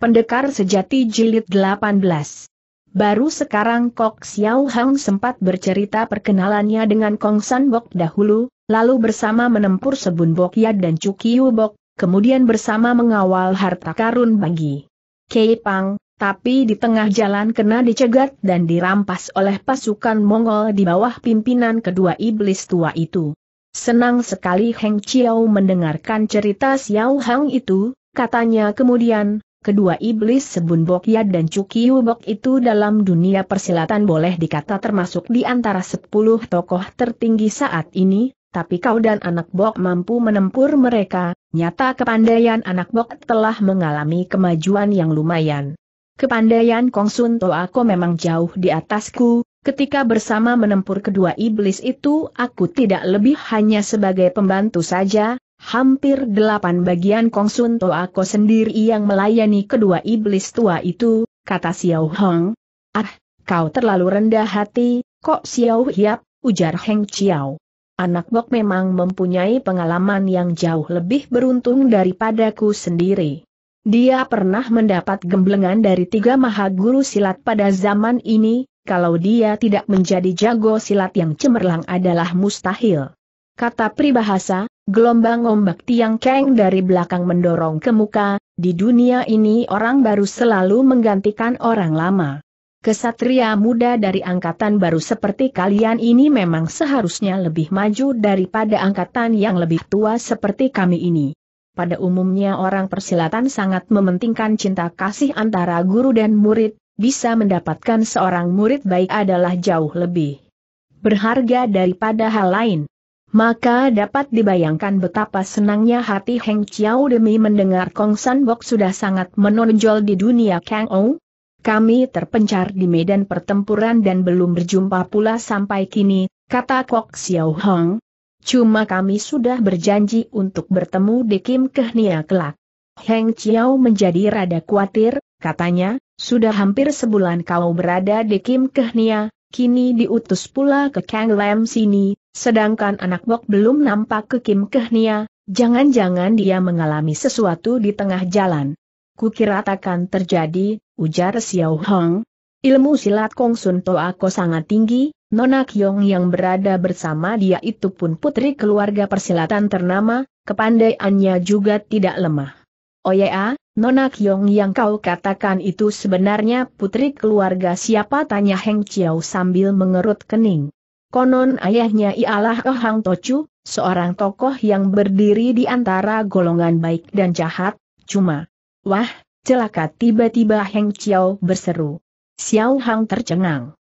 Pendekar Sejati Jilid 18 Baru sekarang Kok Xiao Hang sempat bercerita perkenalannya dengan Kong San Bok dahulu, lalu bersama menempur Sebun Bok Yad dan Cukiu Bok, kemudian bersama mengawal harta karun bagi Kei Pang, tapi di tengah jalan kena dicegat dan dirampas oleh pasukan Mongol di bawah pimpinan kedua iblis tua itu. Senang sekali Heng Chiao mendengarkan cerita Xiao Hang itu, katanya kemudian, kedua iblis Sebun Bokyat dan Cukiu Bok itu dalam dunia persilatan boleh dikata termasuk di antara sepuluh tokoh tertinggi saat ini, tapi kau dan anak Bok mampu menempur mereka, nyata kepandaian anak Bok telah mengalami kemajuan yang lumayan. Kepandaian Kong Sun aku memang jauh di atasku, Ketika bersama menempur kedua iblis itu aku tidak lebih hanya sebagai pembantu saja, hampir delapan bagian Kongsun aku sendiri yang melayani kedua iblis tua itu, kata Xiao Hong. Ah, kau terlalu rendah hati, kok Xiao Hiap, ujar Heng Chiao. Anak Bok memang mempunyai pengalaman yang jauh lebih beruntung daripadaku sendiri. Dia pernah mendapat gemblengan dari tiga maha guru silat pada zaman ini, kalau dia tidak menjadi jago silat yang cemerlang adalah mustahil. Kata pribahasa, Gelombang ombak Tiang Keng dari belakang mendorong ke muka, di dunia ini orang baru selalu menggantikan orang lama. Kesatria muda dari angkatan baru seperti kalian ini memang seharusnya lebih maju daripada angkatan yang lebih tua seperti kami ini. Pada umumnya orang persilatan sangat mementingkan cinta kasih antara guru dan murid, bisa mendapatkan seorang murid baik adalah jauh lebih berharga daripada hal lain. Maka dapat dibayangkan betapa senangnya hati Heng Chiao demi mendengar Kong San Bok sudah sangat menonjol di dunia Kang Ou. Kami terpencar di medan pertempuran dan belum berjumpa pula sampai kini, kata Kok Xiao Hong. Cuma kami sudah berjanji untuk bertemu di Kim Kehnia kelak. Heng Chiao menjadi rada khawatir, katanya, sudah hampir sebulan kau berada di Kim Kehnia, kini diutus pula ke Kang Lam sini, Sedangkan anak Bok belum nampak ke Kim Kehnia, jangan-jangan dia mengalami sesuatu di tengah jalan. Kukira takkan terjadi, ujar Xiao Hong. Ilmu silat Kong Sun To aku sangat tinggi, Nona Kyong yang berada bersama dia itu pun putri keluarga persilatan ternama, kepandaiannya juga tidak lemah. Oh ya, Nona Kyong yang kau katakan itu sebenarnya putri keluarga siapa tanya Heng Chiao sambil mengerut kening. Konon ayahnya ialah Ohang Tochu, seorang tokoh yang berdiri di antara golongan baik dan jahat, cuma. Wah, celaka tiba-tiba Heng Chiao berseru. Xiao Hang tercengang.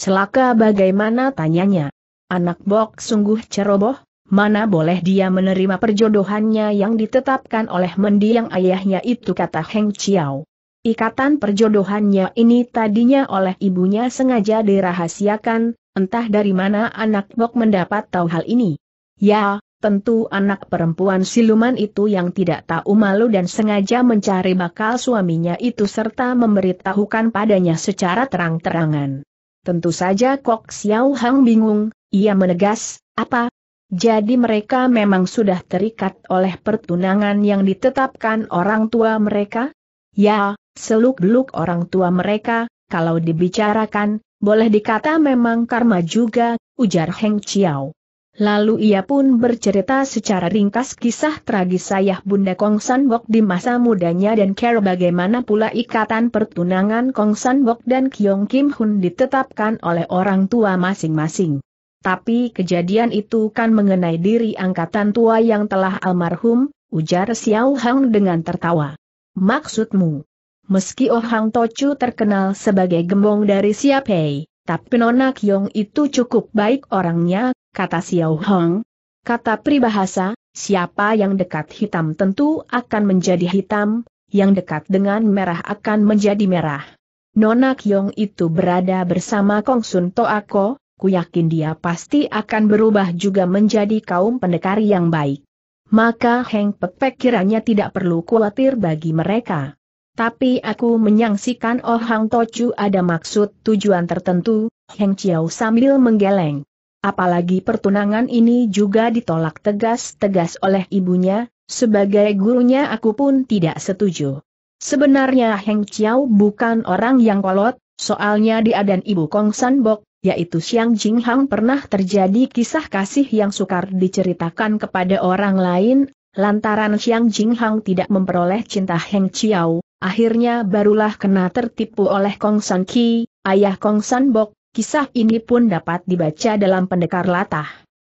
Celaka bagaimana tanyanya? Anak bok sungguh ceroboh, mana boleh dia menerima perjodohannya yang ditetapkan oleh mendiang ayahnya itu kata Heng Chiao. Ikatan perjodohannya ini tadinya oleh ibunya sengaja dirahasiakan, entah dari mana anak Bok mendapat tahu hal ini. Ya, tentu anak perempuan siluman itu yang tidak tahu malu dan sengaja mencari bakal suaminya itu serta memberitahukan padanya secara terang-terangan. Tentu saja Kok Xiao Hang bingung, ia menegas, apa? Jadi mereka memang sudah terikat oleh pertunangan yang ditetapkan orang tua mereka? Ya, seluk-beluk orang tua mereka, kalau dibicarakan, boleh dikata memang karma juga, ujar Heng Chiao. Lalu ia pun bercerita secara ringkas kisah tragis ayah Bunda Kong San Wok di masa mudanya dan care bagaimana pula ikatan pertunangan Kong San Wok dan Kyong Kim Hun ditetapkan oleh orang tua masing-masing. Tapi kejadian itu kan mengenai diri angkatan tua yang telah almarhum, ujar Xiao Hang dengan tertawa. Maksudmu? Meski Oh Hang Tochu terkenal sebagai gembong dari Siapei, tapi Nona Kyong itu cukup baik orangnya, kata Xiao Hong. Kata pribahasa, siapa yang dekat hitam tentu akan menjadi hitam, yang dekat dengan merah akan menjadi merah. Nona Kyong itu berada bersama Kong Sun Toako, ku yakin dia pasti akan berubah juga menjadi kaum pendekar yang baik. Maka Heng Pek kiranya tidak perlu khawatir bagi mereka. Tapi aku menyangsikan Oh Hang Tochu ada maksud tujuan tertentu, Heng Chiao sambil menggeleng. Apalagi pertunangan ini juga ditolak tegas-tegas oleh ibunya, sebagai gurunya aku pun tidak setuju. Sebenarnya Heng Chiao bukan orang yang kolot, soalnya dia dan ibu Kong San Bok, yaitu Xiang Jing Hang pernah terjadi kisah kasih yang sukar diceritakan kepada orang lain, lantaran Xiang Jing Hang tidak memperoleh cinta Heng Chiao, Akhirnya barulah kena tertipu oleh Kong San Ki, ayah Kong San Bok, kisah ini pun dapat dibaca dalam pendekar latah.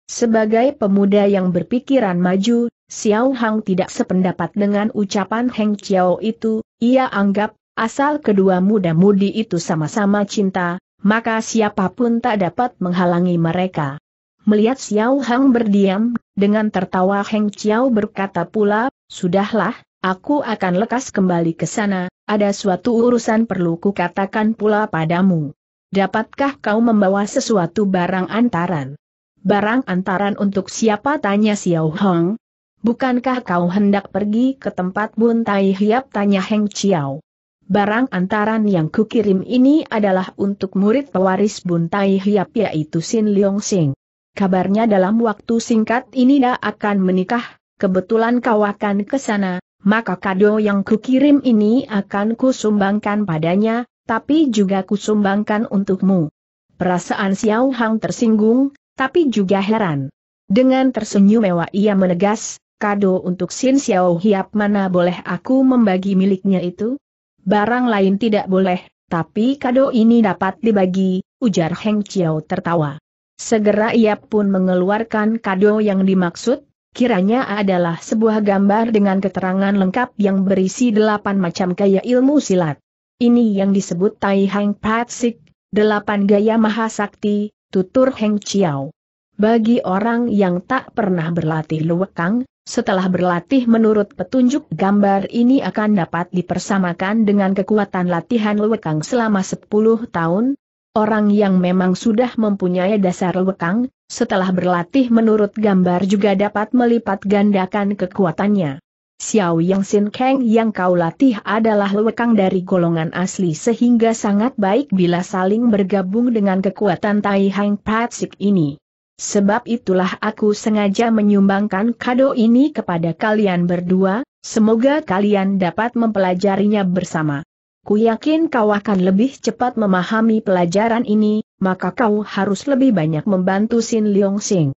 Sebagai pemuda yang berpikiran maju, Xiao Hang tidak sependapat dengan ucapan Heng Chiao itu, ia anggap, asal kedua muda-mudi itu sama-sama cinta, maka siapapun tak dapat menghalangi mereka. Melihat Xiao Hang berdiam, dengan tertawa Heng Chiao berkata pula, Sudahlah, Aku akan lekas kembali ke sana, ada suatu urusan perlu kukatakan pula padamu. Dapatkah kau membawa sesuatu barang antaran? Barang antaran untuk siapa tanya Xiao Hong? Bukankah kau hendak pergi ke tempat buntai hiap tanya Heng Chiao? Barang antaran yang kukirim ini adalah untuk murid pewaris Buntai Hiap yaitu Sin Leong Sing. Kabarnya dalam waktu singkat ini dia akan menikah, kebetulan kau akan ke sana, maka kado yang kukirim ini akan kusumbangkan padanya, tapi juga kusumbangkan untukmu. Perasaan Xiao Hang tersinggung, tapi juga heran. Dengan tersenyum mewah ia menegas, kado untuk Xin Xiao Hiap mana boleh aku membagi miliknya itu? Barang lain tidak boleh, tapi kado ini dapat dibagi, ujar Heng Xiao tertawa. Segera ia pun mengeluarkan kado yang dimaksud, kiranya adalah sebuah gambar dengan keterangan lengkap yang berisi delapan macam gaya ilmu silat. Ini yang disebut Tai Hang Patsik, delapan gaya mahasakti, tutur Heng Chiao. Bagi orang yang tak pernah berlatih luwekang, setelah berlatih menurut petunjuk gambar ini akan dapat dipersamakan dengan kekuatan latihan luwekang selama 10 tahun. Orang yang memang sudah mempunyai dasar luwekang, setelah berlatih menurut gambar juga dapat melipat gandakan kekuatannya. Xiao Yang Sin Kang yang kau latih adalah lewekang dari golongan asli sehingga sangat baik bila saling bergabung dengan kekuatan Tai Hang Patsik ini. Sebab itulah aku sengaja menyumbangkan kado ini kepada kalian berdua, semoga kalian dapat mempelajarinya bersama. Ku yakin kau akan lebih cepat memahami pelajaran ini, maka kau harus lebih banyak membantu Sin Leong Sing.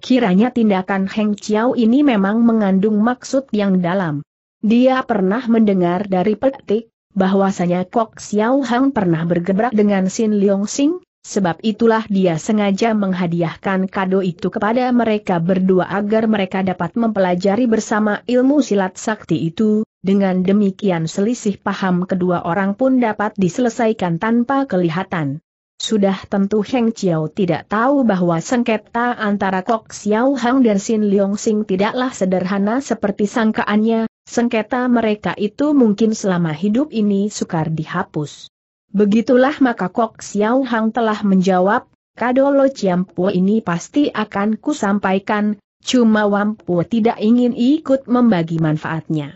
Kiranya tindakan Heng Chiao ini memang mengandung maksud yang dalam. Dia pernah mendengar dari petik, bahwasanya Kok Xiao Hang pernah bergebrak dengan Sin Leong Sing, sebab itulah dia sengaja menghadiahkan kado itu kepada mereka berdua agar mereka dapat mempelajari bersama ilmu silat sakti itu, dengan demikian selisih paham kedua orang pun dapat diselesaikan tanpa kelihatan. Sudah tentu Heng Chiao tidak tahu bahwa sengketa antara Kok Xiao Hang dan Sin Leong Sing tidaklah sederhana seperti sangkaannya, sengketa mereka itu mungkin selama hidup ini sukar dihapus. Begitulah maka Kok Xiao Hang telah menjawab, Kado Kadolo Pu ini pasti akan kusampaikan, cuma Wampu tidak ingin ikut membagi manfaatnya.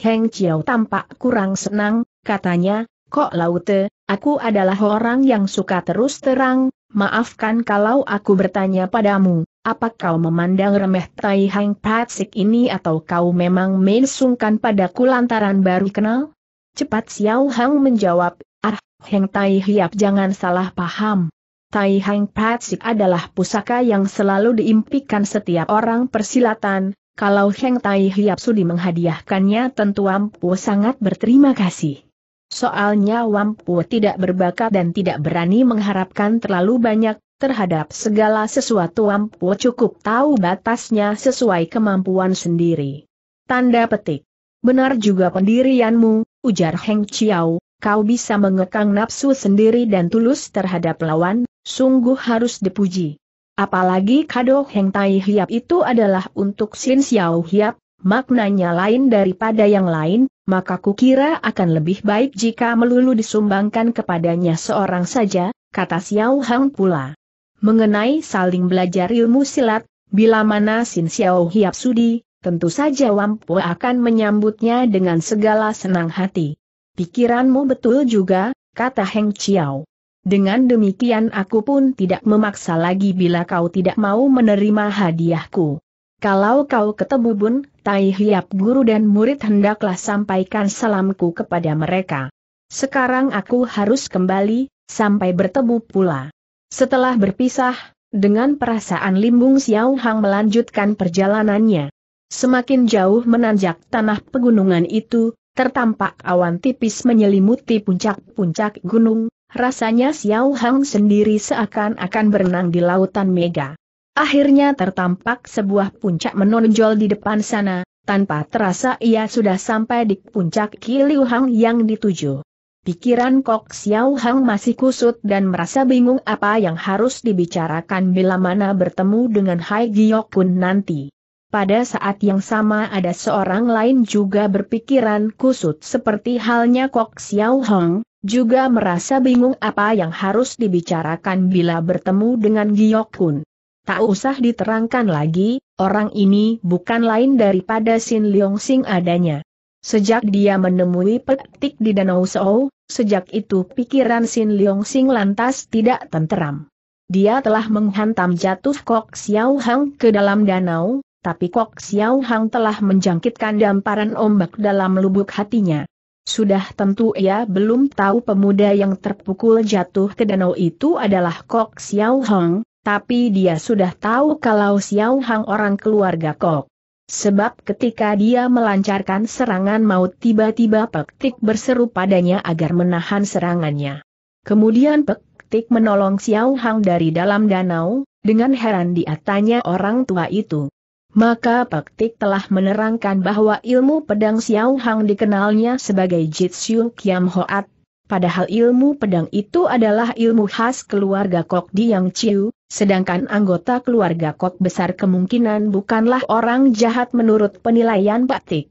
Heng Chiao tampak kurang senang, katanya, kok laute, aku adalah orang yang suka terus terang, maafkan kalau aku bertanya padamu, apa kau memandang remeh Tai Heng Patsik ini atau kau memang main sungkan padaku lantaran baru kenal? Cepat Xiao Hang menjawab, ah, Heng Tai Hiap jangan salah paham. Tai Heng Patsik adalah pusaka yang selalu diimpikan setiap orang persilatan, kalau Heng Tai Hiap Sudi menghadiahkannya tentu Wampu sangat berterima kasih. Soalnya Wampu tidak berbakat dan tidak berani mengharapkan terlalu banyak, terhadap segala sesuatu Wampu cukup tahu batasnya sesuai kemampuan sendiri. Tanda petik. Benar juga pendirianmu, ujar Heng Chiao, kau bisa mengekang nafsu sendiri dan tulus terhadap lawan, sungguh harus dipuji. Apalagi kado Heng Tai Hiap itu adalah untuk Sin Xiao Hiap, maknanya lain daripada yang lain, maka kukira akan lebih baik jika melulu disumbangkan kepadanya seorang saja, kata Xiao Hang pula. Mengenai saling belajar ilmu silat, bila mana Sin Xiao Hiap sudi, tentu saja Wampu akan menyambutnya dengan segala senang hati. Pikiranmu betul juga, kata Heng Chiao. Dengan demikian aku pun tidak memaksa lagi bila kau tidak mau menerima hadiahku. Kalau kau ketemu Bun, Tai Hiap guru dan murid hendaklah sampaikan salamku kepada mereka. Sekarang aku harus kembali, sampai bertemu pula. Setelah berpisah, dengan perasaan limbung Xiao Hang melanjutkan perjalanannya. Semakin jauh menanjak tanah pegunungan itu, tertampak awan tipis menyelimuti puncak-puncak gunung, Rasanya Xiao Hang sendiri seakan-akan berenang di lautan mega. Akhirnya tertampak sebuah puncak menonjol di depan sana, tanpa terasa ia sudah sampai di puncak Kiliu Hang yang dituju. Pikiran Kok Xiao Hang masih kusut dan merasa bingung apa yang harus dibicarakan bila mana bertemu dengan Hai Giok Kun nanti. Pada saat yang sama ada seorang lain juga berpikiran kusut seperti halnya Kok Xiao Hang, juga merasa bingung apa yang harus dibicarakan bila bertemu dengan Giyok Kun. Tak usah diterangkan lagi, orang ini bukan lain daripada Sin Leong Sing adanya. Sejak dia menemui petik di Danau Seo, sejak itu pikiran Sin Leong Sing lantas tidak tenteram. Dia telah menghantam jatuh Kok Xiao Hang ke dalam danau, tapi Kok Xiao Hang telah menjangkitkan damparan ombak dalam lubuk hatinya. Sudah tentu ia belum tahu pemuda yang terpukul jatuh ke danau itu adalah Kok Xiao Hong, tapi dia sudah tahu kalau Xiao Hong orang keluarga Kok. Sebab ketika dia melancarkan serangan maut tiba-tiba Pektik berseru padanya agar menahan serangannya. Kemudian Pektik menolong Xiao Hong dari dalam danau, dengan heran dia tanya orang tua itu. Maka Pak Tik telah menerangkan bahwa ilmu pedang Xiao Hang dikenalnya sebagai Jitsu Kiam Hoat, padahal ilmu pedang itu adalah ilmu khas keluarga Kok Di Yang Chiu, sedangkan anggota keluarga Kok besar kemungkinan bukanlah orang jahat menurut penilaian Pak Tik.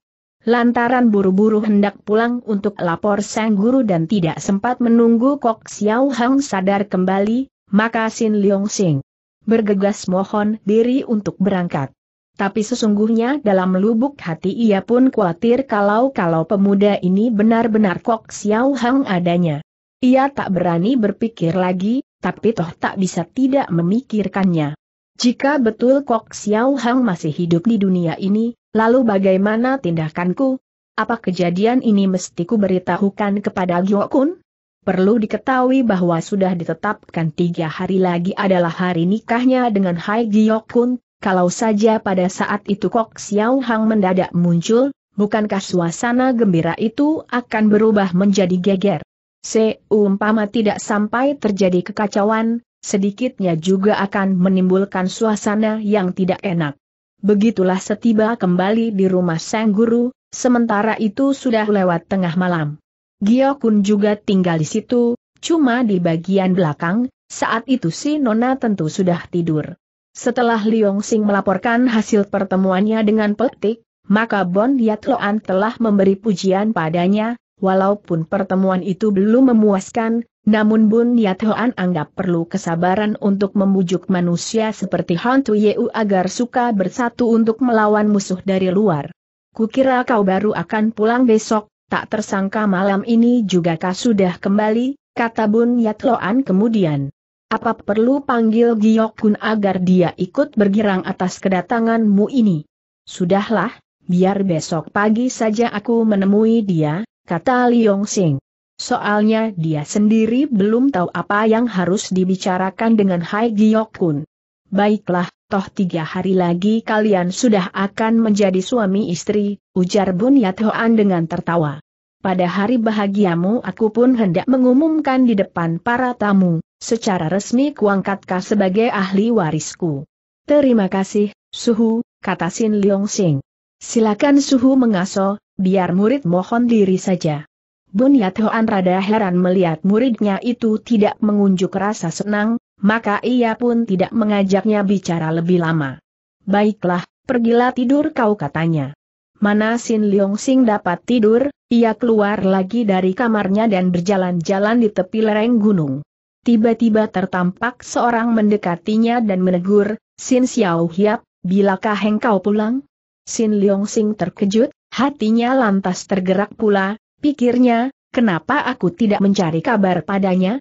Lantaran buru-buru hendak pulang untuk lapor sang guru dan tidak sempat menunggu Kok Xiao Hang sadar kembali, maka Sin Leong Sing bergegas mohon diri untuk berangkat. Tapi sesungguhnya dalam lubuk hati ia pun khawatir kalau-kalau pemuda ini benar-benar Kok Xiao Hang adanya. Ia tak berani berpikir lagi, tapi toh tak bisa tidak memikirkannya. Jika betul Kok Xiao Hang masih hidup di dunia ini, lalu bagaimana tindakanku? Apa kejadian ini mesti ku beritahukan kepada Kun? Perlu diketahui bahwa sudah ditetapkan tiga hari lagi adalah hari nikahnya dengan Hai Gyokun, kalau saja pada saat itu Kok Xiao Hang mendadak muncul, bukankah suasana gembira itu akan berubah menjadi geger? Seumpama tidak sampai terjadi kekacauan, sedikitnya juga akan menimbulkan suasana yang tidak enak. Begitulah setiba kembali di rumah sang guru, sementara itu sudah lewat tengah malam. Giokun juga tinggal di situ, cuma di bagian belakang, saat itu si Nona tentu sudah tidur. Setelah Liong Sing melaporkan hasil pertemuannya dengan Petik, maka Bon Yatloan telah memberi pujian padanya, walaupun pertemuan itu belum memuaskan, namun Yat Yatloan anggap perlu kesabaran untuk memujuk manusia seperti Han Yeu agar suka bersatu untuk melawan musuh dari luar. Kukira kau baru akan pulang besok, tak tersangka malam ini juga kau sudah kembali, kata Bun Yatloan kemudian. Apa perlu panggil Giokun agar dia ikut bergirang atas kedatanganmu ini? Sudahlah, biar besok pagi saja aku menemui dia, kata Liong Sing. Soalnya dia sendiri belum tahu apa yang harus dibicarakan dengan Hai Giokun. Baiklah, toh tiga hari lagi kalian sudah akan menjadi suami istri, ujar Bun Yat Hoan dengan tertawa. Pada hari bahagiamu aku pun hendak mengumumkan di depan para tamu. Secara resmi kuangkatkah sebagai ahli warisku. Terima kasih, Suhu, kata Sin Leong Sing. Silakan Suhu mengaso, biar murid mohon diri saja. Bunyat Hoan rada heran melihat muridnya itu tidak mengunjuk rasa senang, maka ia pun tidak mengajaknya bicara lebih lama. Baiklah, pergilah tidur kau katanya. Mana Sin Leong Sing dapat tidur, ia keluar lagi dari kamarnya dan berjalan-jalan di tepi lereng gunung. Tiba-tiba tertampak seorang mendekatinya dan menegur, Sin Xiao Hiap, bilakah engkau pulang? Sin Leong Sing terkejut, hatinya lantas tergerak pula, pikirnya, kenapa aku tidak mencari kabar padanya?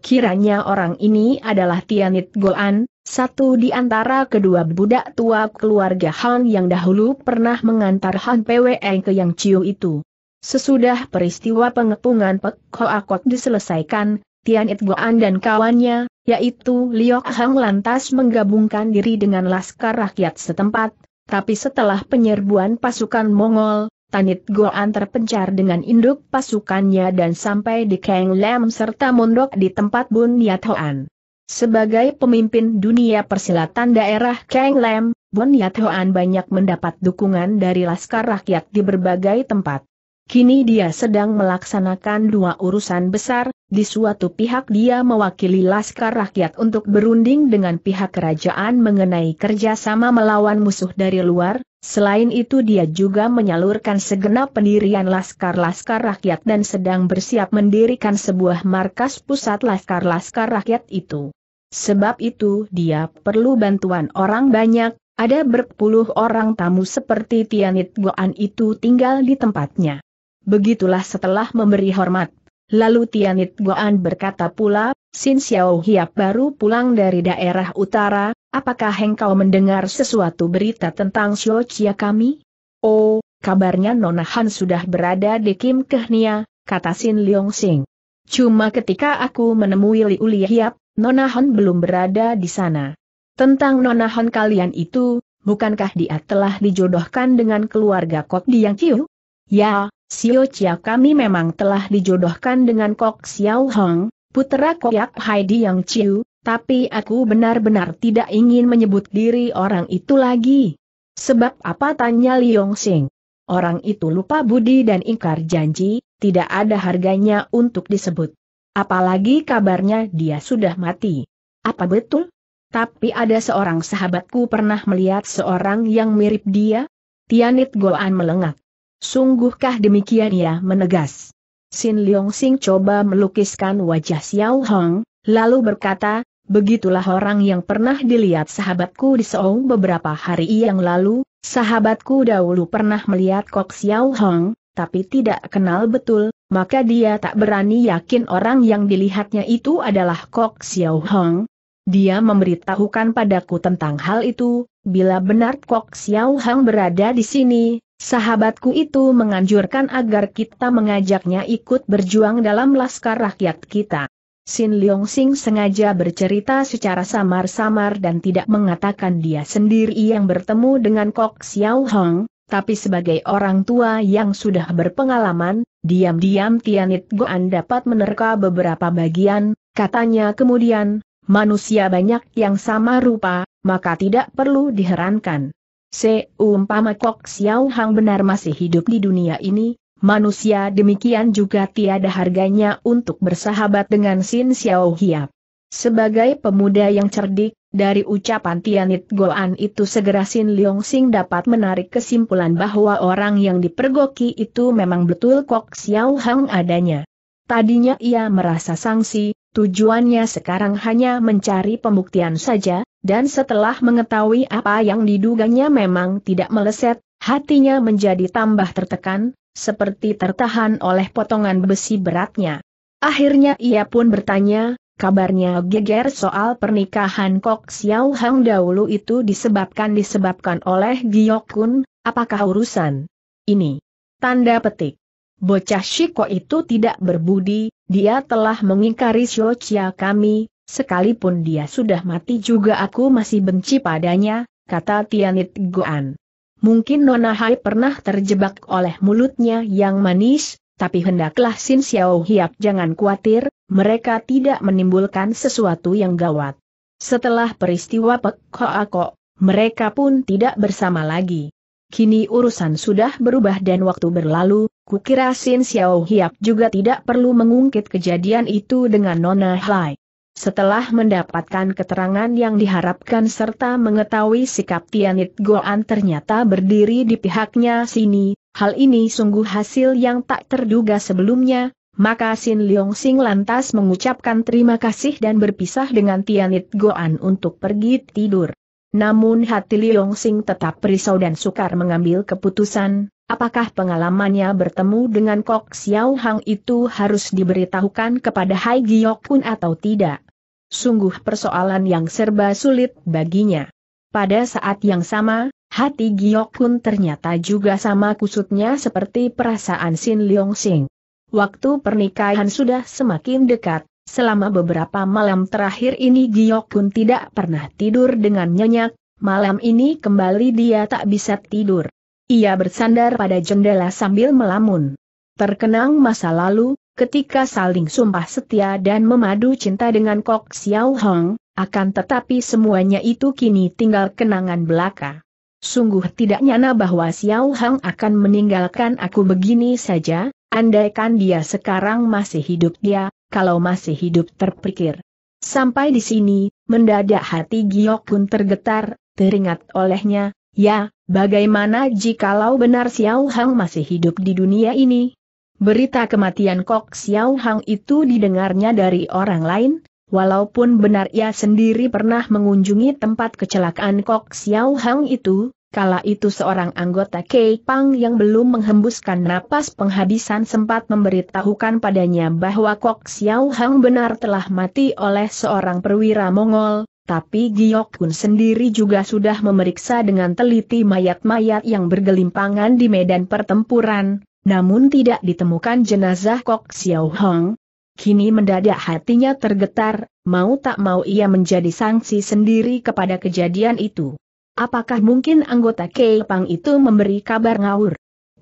Kiranya orang ini adalah Tianit Goan, satu di antara kedua budak tua keluarga Han yang dahulu pernah mengantar Han Pwe ke Yang Chiu itu. Sesudah peristiwa pengepungan Pek Hoa diselesaikan, Tian It dan kawannya, yaitu Liok Hang lantas menggabungkan diri dengan laskar rakyat setempat, tapi setelah penyerbuan pasukan Mongol, Tanit Goan terpencar dengan induk pasukannya dan sampai di Kang Lam serta mondok di tempat Bun Yat Hoan. Sebagai pemimpin dunia persilatan daerah Kang Lam, Bun Yat Hoan banyak mendapat dukungan dari laskar rakyat di berbagai tempat. Kini dia sedang melaksanakan dua urusan besar, di suatu pihak dia mewakili Laskar Rakyat untuk berunding dengan pihak kerajaan mengenai kerjasama melawan musuh dari luar, selain itu dia juga menyalurkan segenap pendirian Laskar-Laskar Rakyat dan sedang bersiap mendirikan sebuah markas pusat Laskar-Laskar Rakyat itu. Sebab itu dia perlu bantuan orang banyak, ada berpuluh orang tamu seperti Tianit Goan itu tinggal di tempatnya. Begitulah setelah memberi hormat. Lalu Tianit Goan berkata pula, Sin Xiao Hiap baru pulang dari daerah utara, apakah engkau mendengar sesuatu berita tentang Xiao Chia kami? Oh, kabarnya Nona Han sudah berada di Kim Kehnia, kata Sin Leong Sing. Cuma ketika aku menemui Liu Uli Hiap, Nona Han belum berada di sana. Tentang Nona Han kalian itu, bukankah dia telah dijodohkan dengan keluarga Kok Diang Ciu? Ya, Sio Chia kami memang telah dijodohkan dengan Kok Xiao Hong, putera Koyak Heidi Yang Chiu, tapi aku benar-benar tidak ingin menyebut diri orang itu lagi. Sebab apa tanya Liong Sing? Orang itu lupa budi dan ingkar janji, tidak ada harganya untuk disebut. Apalagi kabarnya dia sudah mati. Apa betul? Tapi ada seorang sahabatku pernah melihat seorang yang mirip dia? Tianit Goan melengak. Sungguhkah demikian ia menegas. Sin Leong Sing coba melukiskan wajah Xiao Hong, lalu berkata, Begitulah orang yang pernah dilihat sahabatku di Seoul beberapa hari yang lalu, sahabatku dahulu pernah melihat Kok Xiao Hong, tapi tidak kenal betul, maka dia tak berani yakin orang yang dilihatnya itu adalah Kok Xiao Hong. Dia memberitahukan padaku tentang hal itu, bila benar Kok Xiao Hong berada di sini, Sahabatku itu menganjurkan agar kita mengajaknya ikut berjuang dalam laskar rakyat kita. Sin Leong Sing sengaja bercerita secara samar-samar dan tidak mengatakan dia sendiri yang bertemu dengan Kok Xiao Hong, tapi sebagai orang tua yang sudah berpengalaman, diam-diam Tianit Goan dapat menerka beberapa bagian, katanya kemudian, manusia banyak yang sama rupa, maka tidak perlu diherankan. Seumpama Kok Xiao Hang benar masih hidup di dunia ini, manusia demikian juga tiada harganya untuk bersahabat dengan Sin Xiao Hiap. Sebagai pemuda yang cerdik, dari ucapan Tianit Goan itu segera Sin Leong Sing dapat menarik kesimpulan bahwa orang yang dipergoki itu memang betul Kok Xiao Hang adanya. Tadinya ia merasa sangsi, tujuannya sekarang hanya mencari pembuktian saja, dan setelah mengetahui apa yang diduganya memang tidak meleset, hatinya menjadi tambah tertekan, seperti tertahan oleh potongan besi beratnya. Akhirnya ia pun bertanya, kabarnya geger soal pernikahan Kok Xiao Hang dahulu itu disebabkan disebabkan oleh Giok Kun, apakah urusan ini? Tanda petik. Bocah Shiko itu tidak berbudi, dia telah mengingkari Xiao Chia kami, Sekalipun dia sudah mati juga aku masih benci padanya, kata Tianit Goan. Mungkin Nona Hai pernah terjebak oleh mulutnya yang manis, tapi hendaklah Sin Xiao Hiap jangan khawatir, mereka tidak menimbulkan sesuatu yang gawat. Setelah peristiwa Pekko mereka pun tidak bersama lagi. Kini urusan sudah berubah dan waktu berlalu, kukira Sin Xiao Hiap juga tidak perlu mengungkit kejadian itu dengan Nona Hai. Setelah mendapatkan keterangan yang diharapkan serta mengetahui sikap Tianit Goan ternyata berdiri di pihaknya sini, hal ini sungguh hasil yang tak terduga sebelumnya, maka Sin Leong Sing lantas mengucapkan terima kasih dan berpisah dengan Tianit Goan untuk pergi tidur. Namun hati Leong Sing tetap risau dan sukar mengambil keputusan, apakah pengalamannya bertemu dengan Kok Xiao Hang itu harus diberitahukan kepada Hai Giok Kun atau tidak sungguh persoalan yang serba sulit baginya. Pada saat yang sama, hati Giokun ternyata juga sama kusutnya seperti perasaan Sin Leong Sing. Waktu pernikahan sudah semakin dekat, selama beberapa malam terakhir ini Giokun tidak pernah tidur dengan nyenyak, malam ini kembali dia tak bisa tidur. Ia bersandar pada jendela sambil melamun. Terkenang masa lalu, ketika saling sumpah setia dan memadu cinta dengan Kok Xiao Hong, akan tetapi semuanya itu kini tinggal kenangan belaka. Sungguh tidak nyana bahwa Xiao Hong akan meninggalkan aku begini saja, andaikan dia sekarang masih hidup dia, kalau masih hidup terpikir. Sampai di sini, mendadak hati Giok pun tergetar, teringat olehnya, ya, bagaimana jikalau benar Xiao Hong masih hidup di dunia ini? Berita kematian Kok Xiao Hang itu didengarnya dari orang lain, walaupun benar ia sendiri pernah mengunjungi tempat kecelakaan Kok Xiao Hang itu, kala itu seorang anggota Kei Pang yang belum menghembuskan napas penghabisan sempat memberitahukan padanya bahwa Kok Xiao Hang benar telah mati oleh seorang perwira Mongol, tapi Giok Kun sendiri juga sudah memeriksa dengan teliti mayat-mayat yang bergelimpangan di medan pertempuran, namun tidak ditemukan jenazah Kok Xiao Hong. Kini mendadak hatinya tergetar, mau tak mau ia menjadi sanksi sendiri kepada kejadian itu. Apakah mungkin anggota Pang itu memberi kabar ngawur?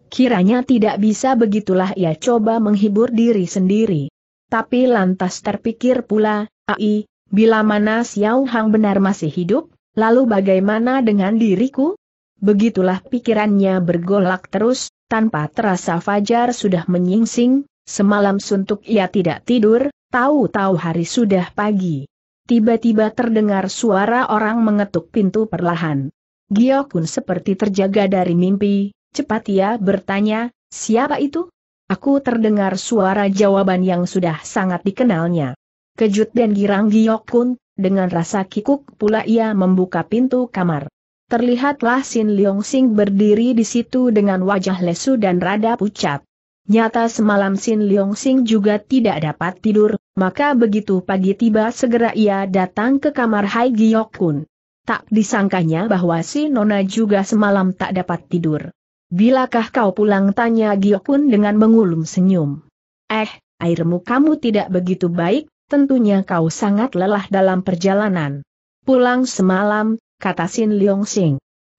Kiranya tidak bisa begitulah ia coba menghibur diri sendiri. Tapi lantas terpikir pula, ai, bila mana Xiao Hang benar masih hidup, lalu bagaimana dengan diriku? Begitulah pikirannya bergolak terus, tanpa terasa Fajar sudah menyingsing, semalam suntuk ia tidak tidur, tahu-tahu hari sudah pagi. Tiba-tiba terdengar suara orang mengetuk pintu perlahan. Giokun seperti terjaga dari mimpi, cepat ia bertanya, siapa itu? Aku terdengar suara jawaban yang sudah sangat dikenalnya. Kejut dan girang Giokun, dengan rasa kikuk pula ia membuka pintu kamar terlihatlah Sin Leong Sing berdiri di situ dengan wajah lesu dan rada pucat. Nyata semalam Sin Leong Sing juga tidak dapat tidur, maka begitu pagi tiba segera ia datang ke kamar Hai Giok Kun. Tak disangkanya bahwa si Nona juga semalam tak dapat tidur. Bilakah kau pulang tanya Giok Kun dengan mengulum senyum. Eh, airmu kamu tidak begitu baik, tentunya kau sangat lelah dalam perjalanan. Pulang semalam, kata Sin Leong Sing.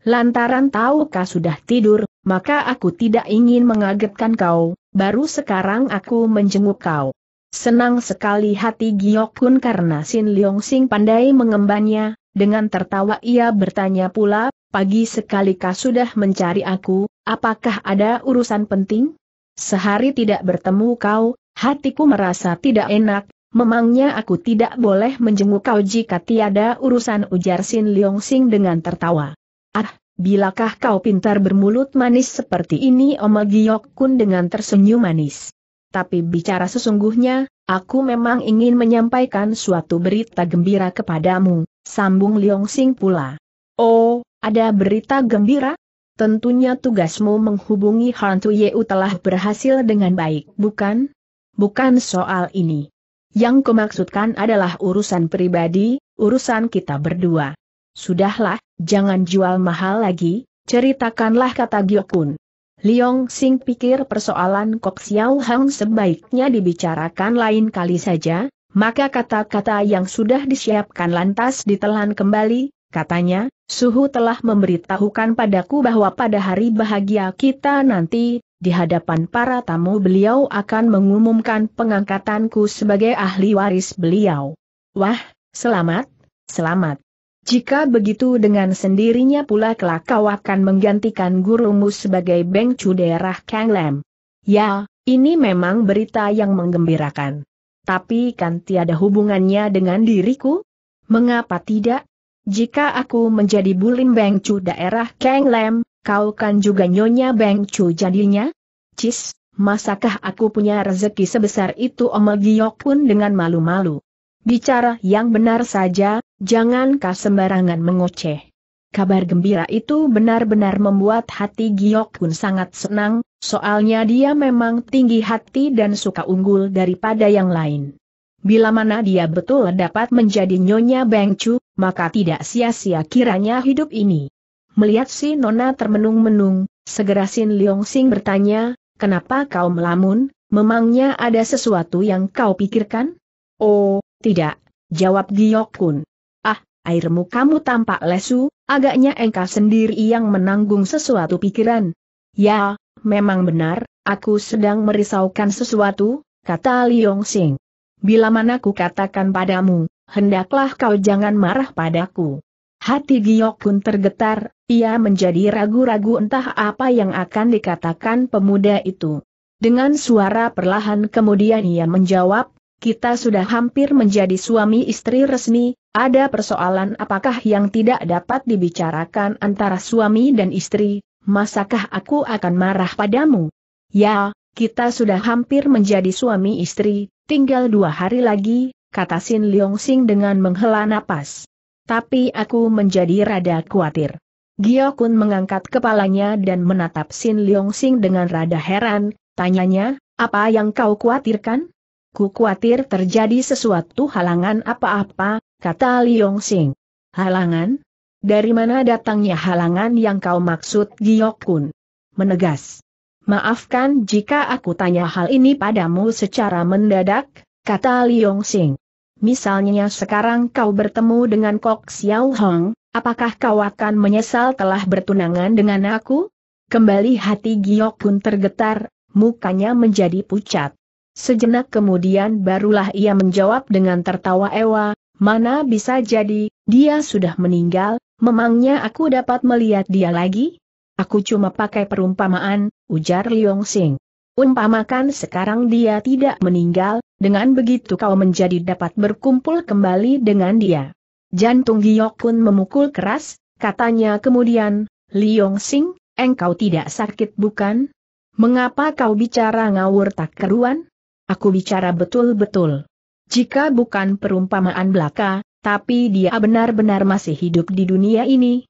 Lantaran tahu kau sudah tidur, maka aku tidak ingin mengagetkan kau, baru sekarang aku menjenguk kau. Senang sekali hati Giok Kun karena Sin Leong Sing pandai mengembannya, dengan tertawa ia bertanya pula, pagi sekali kau sudah mencari aku, apakah ada urusan penting? Sehari tidak bertemu kau, hatiku merasa tidak enak, Memangnya aku tidak boleh menjenguk kau jika tiada urusan ujar Sin Leong Sing dengan tertawa. Ah, bilakah kau pintar bermulut manis seperti ini Oma Giyok Kun dengan tersenyum manis. Tapi bicara sesungguhnya, aku memang ingin menyampaikan suatu berita gembira kepadamu, sambung Leong Sing pula. Oh, ada berita gembira? Tentunya tugasmu menghubungi Hantu Tu Yeu telah berhasil dengan baik, bukan? Bukan soal ini. Yang kumaksudkan adalah urusan pribadi, urusan kita berdua. Sudahlah, jangan jual mahal lagi, ceritakanlah kata Giokun. Liong Sing pikir persoalan Kok Xiao Hang sebaiknya dibicarakan lain kali saja, maka kata-kata yang sudah disiapkan lantas ditelan kembali, katanya, Suhu telah memberitahukan padaku bahwa pada hari bahagia kita nanti, di hadapan para tamu beliau akan mengumumkan pengangkatanku sebagai ahli waris beliau. Wah, selamat, selamat. Jika begitu dengan sendirinya pula kelak kau akan menggantikan gurumu sebagai bengcu daerah Kanglem. Ya, ini memang berita yang menggembirakan. Tapi kan tiada hubungannya dengan diriku? Mengapa tidak? Jika aku menjadi bulim bengcu daerah Kanglem, kau kan juga Nyonya Beng Chu jadinya? Cis, masakah aku punya rezeki sebesar itu Oma Giok pun dengan malu-malu. Bicara yang benar saja, jangan kau sembarangan mengoceh. Kabar gembira itu benar-benar membuat hati Giok pun sangat senang, soalnya dia memang tinggi hati dan suka unggul daripada yang lain. Bila mana dia betul dapat menjadi Nyonya Beng Chu, maka tidak sia-sia kiranya hidup ini. Melihat si Nona termenung-menung, segera Sin Leong Sing bertanya, kenapa kau melamun, memangnya ada sesuatu yang kau pikirkan? Oh, tidak, jawab Giok Kun. Ah, airmu kamu tampak lesu, agaknya engkau sendiri yang menanggung sesuatu pikiran. Ya, memang benar, aku sedang merisaukan sesuatu, kata Leong Sing. Bila mana ku katakan padamu, hendaklah kau jangan marah padaku. Hati Giok pun tergetar, ia menjadi ragu-ragu entah apa yang akan dikatakan pemuda itu. Dengan suara perlahan kemudian ia menjawab, kita sudah hampir menjadi suami istri resmi, ada persoalan apakah yang tidak dapat dibicarakan antara suami dan istri, masakah aku akan marah padamu? Ya, kita sudah hampir menjadi suami istri, tinggal dua hari lagi, kata Sin Leong Sing dengan menghela napas tapi aku menjadi rada khawatir. Gio Kun mengangkat kepalanya dan menatap Sin Leong Sing dengan rada heran, tanyanya, apa yang kau khawatirkan? Ku khawatir terjadi sesuatu halangan apa-apa, kata Leong Sing. Halangan? Dari mana datangnya halangan yang kau maksud Gio Kun? Menegas. Maafkan jika aku tanya hal ini padamu secara mendadak, kata Leong Sing. Misalnya sekarang kau bertemu dengan Kok Xiao Hong, apakah kau akan menyesal telah bertunangan dengan aku? Kembali hati Giok pun tergetar, mukanya menjadi pucat. Sejenak kemudian barulah ia menjawab dengan tertawa ewa, mana bisa jadi, dia sudah meninggal, memangnya aku dapat melihat dia lagi? Aku cuma pakai perumpamaan, ujar Liong Sing. Umpamakan sekarang dia tidak meninggal, dengan begitu kau menjadi dapat berkumpul kembali dengan dia. Jantung Giok pun memukul keras, katanya kemudian, Li Sing, engkau tidak sakit bukan? Mengapa kau bicara ngawur tak keruan? Aku bicara betul-betul. Jika bukan perumpamaan belaka, tapi dia benar-benar masih hidup di dunia ini.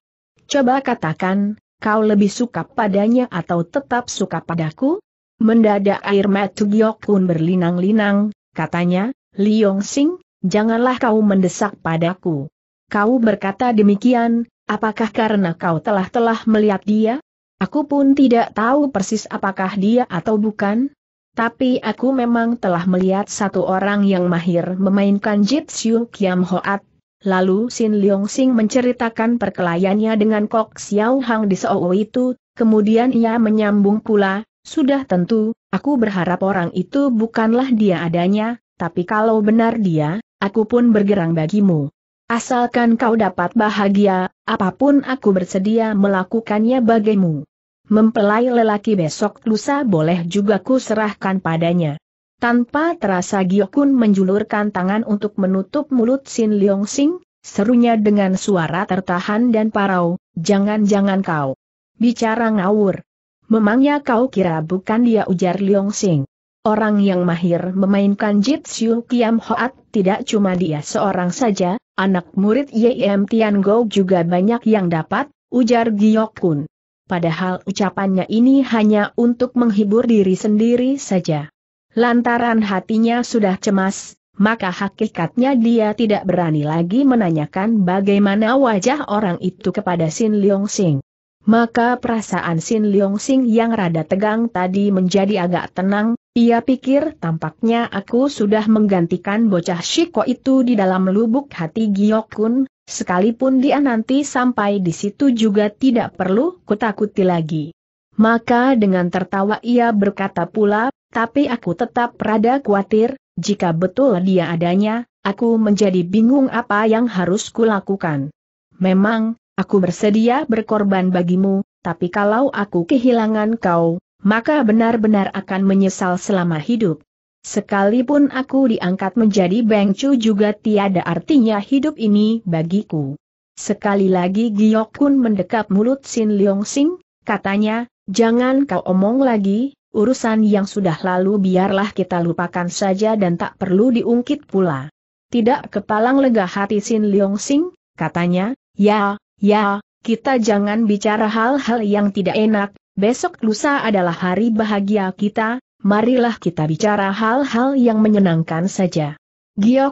Coba katakan, kau lebih suka padanya atau tetap suka padaku? Mendadak air mata Giok pun berlinang-linang, Katanya, Liong Sing, janganlah kau mendesak padaku. Kau berkata demikian, apakah karena kau telah-telah melihat dia? Aku pun tidak tahu persis apakah dia atau bukan. Tapi aku memang telah melihat satu orang yang mahir memainkan Jitsu Kiam Hoat. Lalu Sin Leong Sing menceritakan perkelayannya dengan Kok Xiao Hang di Seowo itu, kemudian ia menyambung pula, sudah tentu, aku berharap orang itu bukanlah dia adanya, tapi kalau benar dia, aku pun bergerang bagimu. Asalkan kau dapat bahagia, apapun aku bersedia melakukannya bagimu. Mempelai lelaki besok lusa boleh juga ku serahkan padanya. Tanpa terasa Giokun menjulurkan tangan untuk menutup mulut Sin Leong Sing, serunya dengan suara tertahan dan parau, jangan-jangan kau bicara ngawur. Memangnya kau kira bukan dia ujar Liong Sing. Orang yang mahir memainkan Jitsu Kiam Hoat tidak cuma dia seorang saja, anak murid Yem Tian Go juga banyak yang dapat, ujar Giok Kun. Padahal ucapannya ini hanya untuk menghibur diri sendiri saja. Lantaran hatinya sudah cemas, maka hakikatnya dia tidak berani lagi menanyakan bagaimana wajah orang itu kepada Sin Leong Sing. Maka perasaan Sin Leong Sing yang rada tegang tadi menjadi agak tenang, ia pikir tampaknya aku sudah menggantikan bocah Shiko itu di dalam lubuk hati Giokun, sekalipun dia nanti sampai di situ juga tidak perlu kutakuti lagi. Maka dengan tertawa ia berkata pula, tapi aku tetap rada khawatir, jika betul dia adanya, aku menjadi bingung apa yang harus kulakukan. Memang, Aku bersedia berkorban bagimu, tapi kalau aku kehilangan kau, maka benar-benar akan menyesal selama hidup. Sekalipun aku diangkat menjadi bengcu juga tiada artinya hidup ini bagiku. Sekali lagi Giyok Kun mendekap mulut Sin Leong Sing, katanya, jangan kau omong lagi, urusan yang sudah lalu biarlah kita lupakan saja dan tak perlu diungkit pula. Tidak kepalang lega hati Sin Leong Sing, katanya, ya, Ya, kita jangan bicara hal-hal yang tidak enak, besok lusa adalah hari bahagia kita, marilah kita bicara hal-hal yang menyenangkan saja.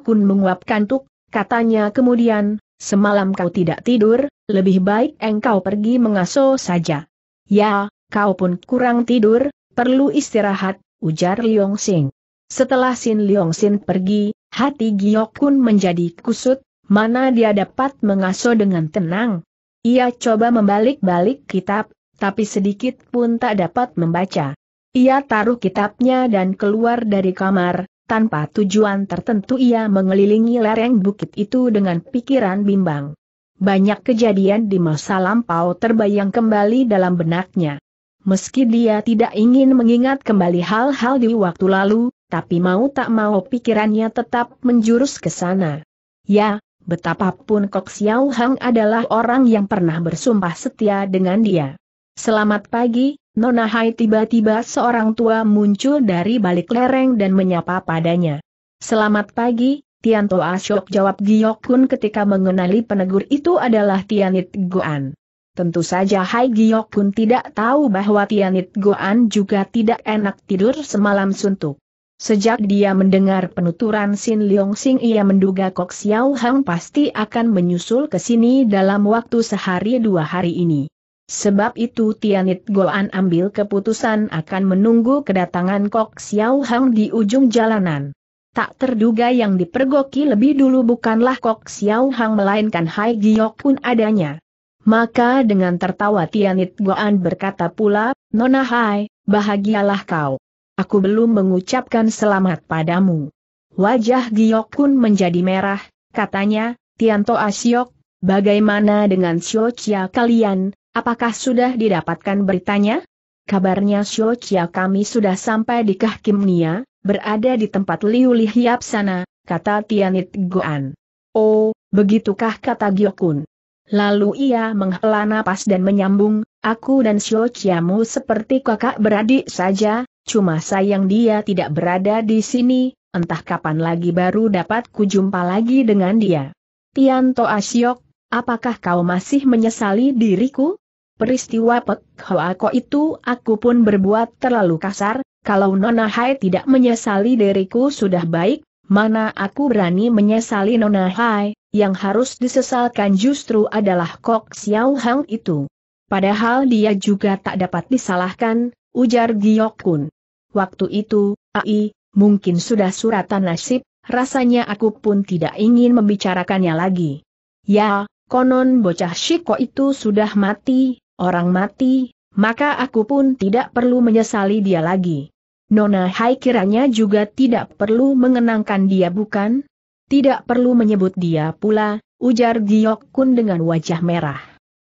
Kun menguapkan tuk, katanya kemudian, semalam kau tidak tidur, lebih baik engkau pergi mengaso saja. Ya, kau pun kurang tidur, perlu istirahat, ujar Liong Sing. Setelah Sin Liong Sin pergi, hati Kun menjadi kusut, mana dia dapat mengasuh dengan tenang. Ia coba membalik-balik kitab, tapi sedikit pun tak dapat membaca. Ia taruh kitabnya dan keluar dari kamar, tanpa tujuan tertentu ia mengelilingi lereng bukit itu dengan pikiran bimbang. Banyak kejadian di masa lampau terbayang kembali dalam benaknya. Meski dia tidak ingin mengingat kembali hal-hal di waktu lalu, tapi mau tak mau pikirannya tetap menjurus ke sana. Ya, Betapapun Kok Xiao Hang adalah orang yang pernah bersumpah setia dengan dia. Selamat pagi, Nona Hai tiba-tiba seorang tua muncul dari balik lereng dan menyapa padanya. Selamat pagi, Tianto Ashok jawab Giok Kun ketika mengenali penegur itu adalah Tianit Goan. Tentu saja Hai Giok Kun tidak tahu bahwa Tianit Goan juga tidak enak tidur semalam suntuk. Sejak dia mendengar penuturan Sin Leong Sing ia menduga Kok Xiao Hang pasti akan menyusul ke sini dalam waktu sehari dua hari ini. Sebab itu Tianit Goan ambil keputusan akan menunggu kedatangan Kok Xiao Hang di ujung jalanan. Tak terduga yang dipergoki lebih dulu bukanlah Kok Xiao Hang melainkan Hai Giok pun adanya. Maka dengan tertawa Tianit Goan berkata pula, Nona Hai, bahagialah kau. Aku belum mengucapkan selamat padamu. Wajah Giok Kun menjadi merah, katanya, Tianto Asyok, bagaimana dengan Xiochia kalian, apakah sudah didapatkan beritanya? Kabarnya Xiochia kami sudah sampai di Kahkimnia, berada di tempat Liu Lihiap sana, kata Tianit Goan. Oh, begitukah kata Giok Kun. Lalu ia menghela napas dan menyambung, aku dan mu seperti kakak beradik saja, Cuma sayang dia tidak berada di sini, entah kapan lagi baru dapat kujumpa lagi dengan dia. Tianto Asyok, apakah kau masih menyesali diriku? Peristiwa Pek Hoako itu aku pun berbuat terlalu kasar, kalau Nona Hai tidak menyesali diriku sudah baik, mana aku berani menyesali Nona Hai, yang harus disesalkan justru adalah Kok Xiao Hang itu. Padahal dia juga tak dapat disalahkan, ujar Giyok Kun. Waktu itu, AI, mungkin sudah suratan nasib, rasanya aku pun tidak ingin membicarakannya lagi. Ya, konon bocah Shiko itu sudah mati, orang mati, maka aku pun tidak perlu menyesali dia lagi. Nona Hai kiranya juga tidak perlu mengenangkan dia bukan? Tidak perlu menyebut dia pula, ujar Giok Kun dengan wajah merah.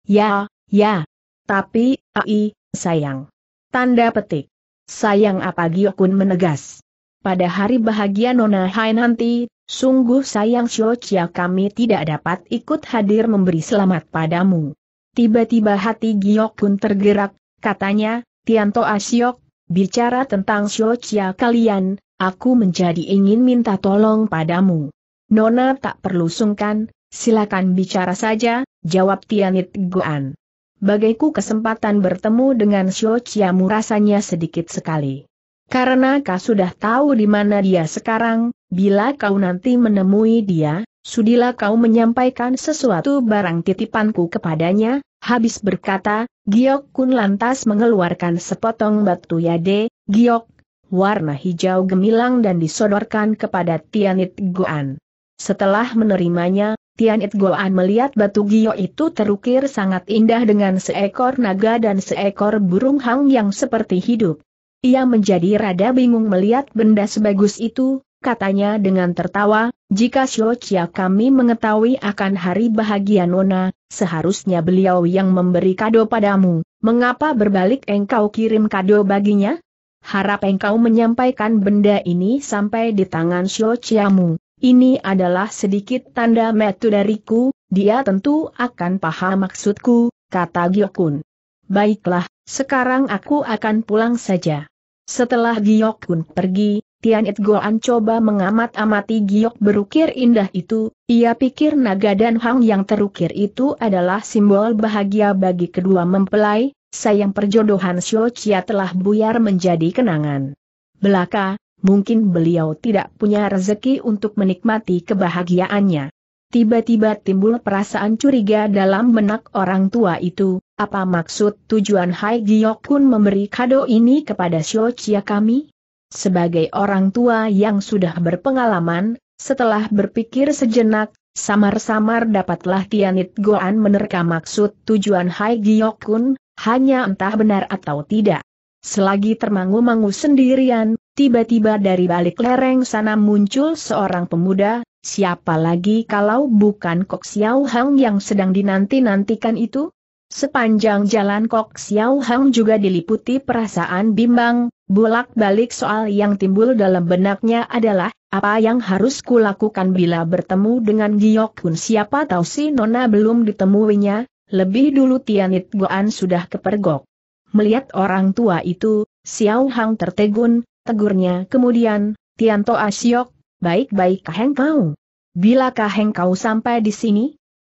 Ya, ya. Tapi, ai, sayang. Tanda petik. Sayang apa Giokun menegas. Pada hari bahagia Nona Hai nanti, sungguh sayang Shochia kami tidak dapat ikut hadir memberi selamat padamu. Tiba-tiba hati Giokun tergerak, katanya, Tianto Asyok, bicara tentang Shochia kalian, aku menjadi ingin minta tolong padamu. Nona tak perlu sungkan, silakan bicara saja, jawab Tianit Goan bagaiku kesempatan bertemu dengan Xiao Chiamu rasanya sedikit sekali. Karena kau sudah tahu di mana dia sekarang, bila kau nanti menemui dia, sudilah kau menyampaikan sesuatu barang titipanku kepadanya, habis berkata, Giok Kun lantas mengeluarkan sepotong batu yade, Giok, warna hijau gemilang dan disodorkan kepada Tianit Goan. Setelah menerimanya, Tian It Goan melihat batu gio itu terukir sangat indah dengan seekor naga dan seekor burung hang yang seperti hidup. Ia menjadi rada bingung melihat benda sebagus itu, katanya dengan tertawa, jika Xiochia kami mengetahui akan hari bahagia Nona, seharusnya beliau yang memberi kado padamu, mengapa berbalik engkau kirim kado baginya? Harap engkau menyampaikan benda ini sampai di tangan Chiamu. Ini adalah sedikit tanda metu dariku, dia tentu akan paham maksudku, kata Giokun. Baiklah, sekarang aku akan pulang saja. Setelah Giokun pergi, Tian It Goan coba mengamat-amati giok berukir indah itu, ia pikir naga dan hang yang terukir itu adalah simbol bahagia bagi kedua mempelai, sayang perjodohan Xiao Chia telah buyar menjadi kenangan. Belaka, mungkin beliau tidak punya rezeki untuk menikmati kebahagiaannya. Tiba-tiba timbul perasaan curiga dalam benak orang tua itu, apa maksud tujuan Hai Giokun memberi kado ini kepada Xiao Chia kami? Sebagai orang tua yang sudah berpengalaman, setelah berpikir sejenak, samar-samar dapatlah Tianit Goan menerka maksud tujuan Hai Giokun, hanya entah benar atau tidak. Selagi termangu-mangu sendirian, Tiba-tiba dari balik lereng sana muncul seorang pemuda, siapa lagi kalau bukan Kok Xiao Hang yang sedang dinanti-nantikan itu? Sepanjang jalan Kok Xiao Hang juga diliputi perasaan bimbang, bulak balik soal yang timbul dalam benaknya adalah, apa yang harus kulakukan bila bertemu dengan Giok Hun siapa tahu si Nona belum ditemuinya, lebih dulu Tianit Goan sudah kepergok. Melihat orang tua itu, Xiao Hang tertegun, tegurnya kemudian, Tianto Asyok, baik-baik kaheng kau. Bila kaheng kau sampai di sini?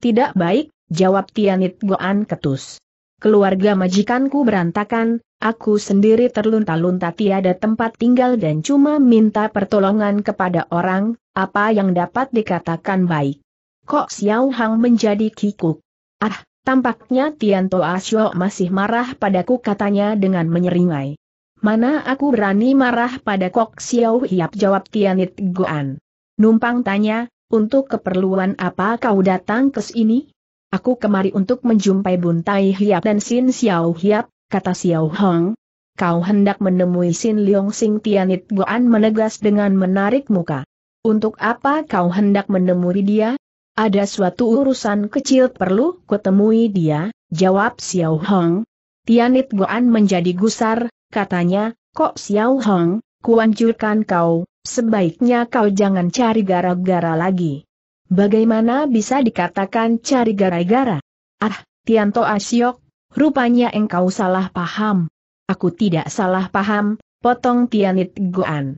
Tidak baik, jawab Tianit Goan ketus. Keluarga majikanku berantakan, aku sendiri terlunta-lunta tiada tempat tinggal dan cuma minta pertolongan kepada orang, apa yang dapat dikatakan baik. Kok Xiao Hang menjadi kikuk? Ah, tampaknya Tianto Asyok masih marah padaku katanya dengan menyeringai. Mana aku berani marah pada Kok Xiao Hiap jawab Tianit Goan. Numpang tanya, untuk keperluan apa kau datang ke sini? Aku kemari untuk menjumpai Buntai Hiap dan Sin Xiao Hiap, kata Xiao Hong. Kau hendak menemui Sin Leong Sing Tianit Goan menegas dengan menarik muka. Untuk apa kau hendak menemui dia? Ada suatu urusan kecil perlu kutemui dia, jawab Xiao Hong. Tianit Goan menjadi gusar, katanya, kok Xiao Hong, kuanjurkan kau, sebaiknya kau jangan cari gara-gara lagi. Bagaimana bisa dikatakan cari gara-gara? Ah, Tianto Asyok, rupanya engkau salah paham. Aku tidak salah paham, potong Tianit Goan.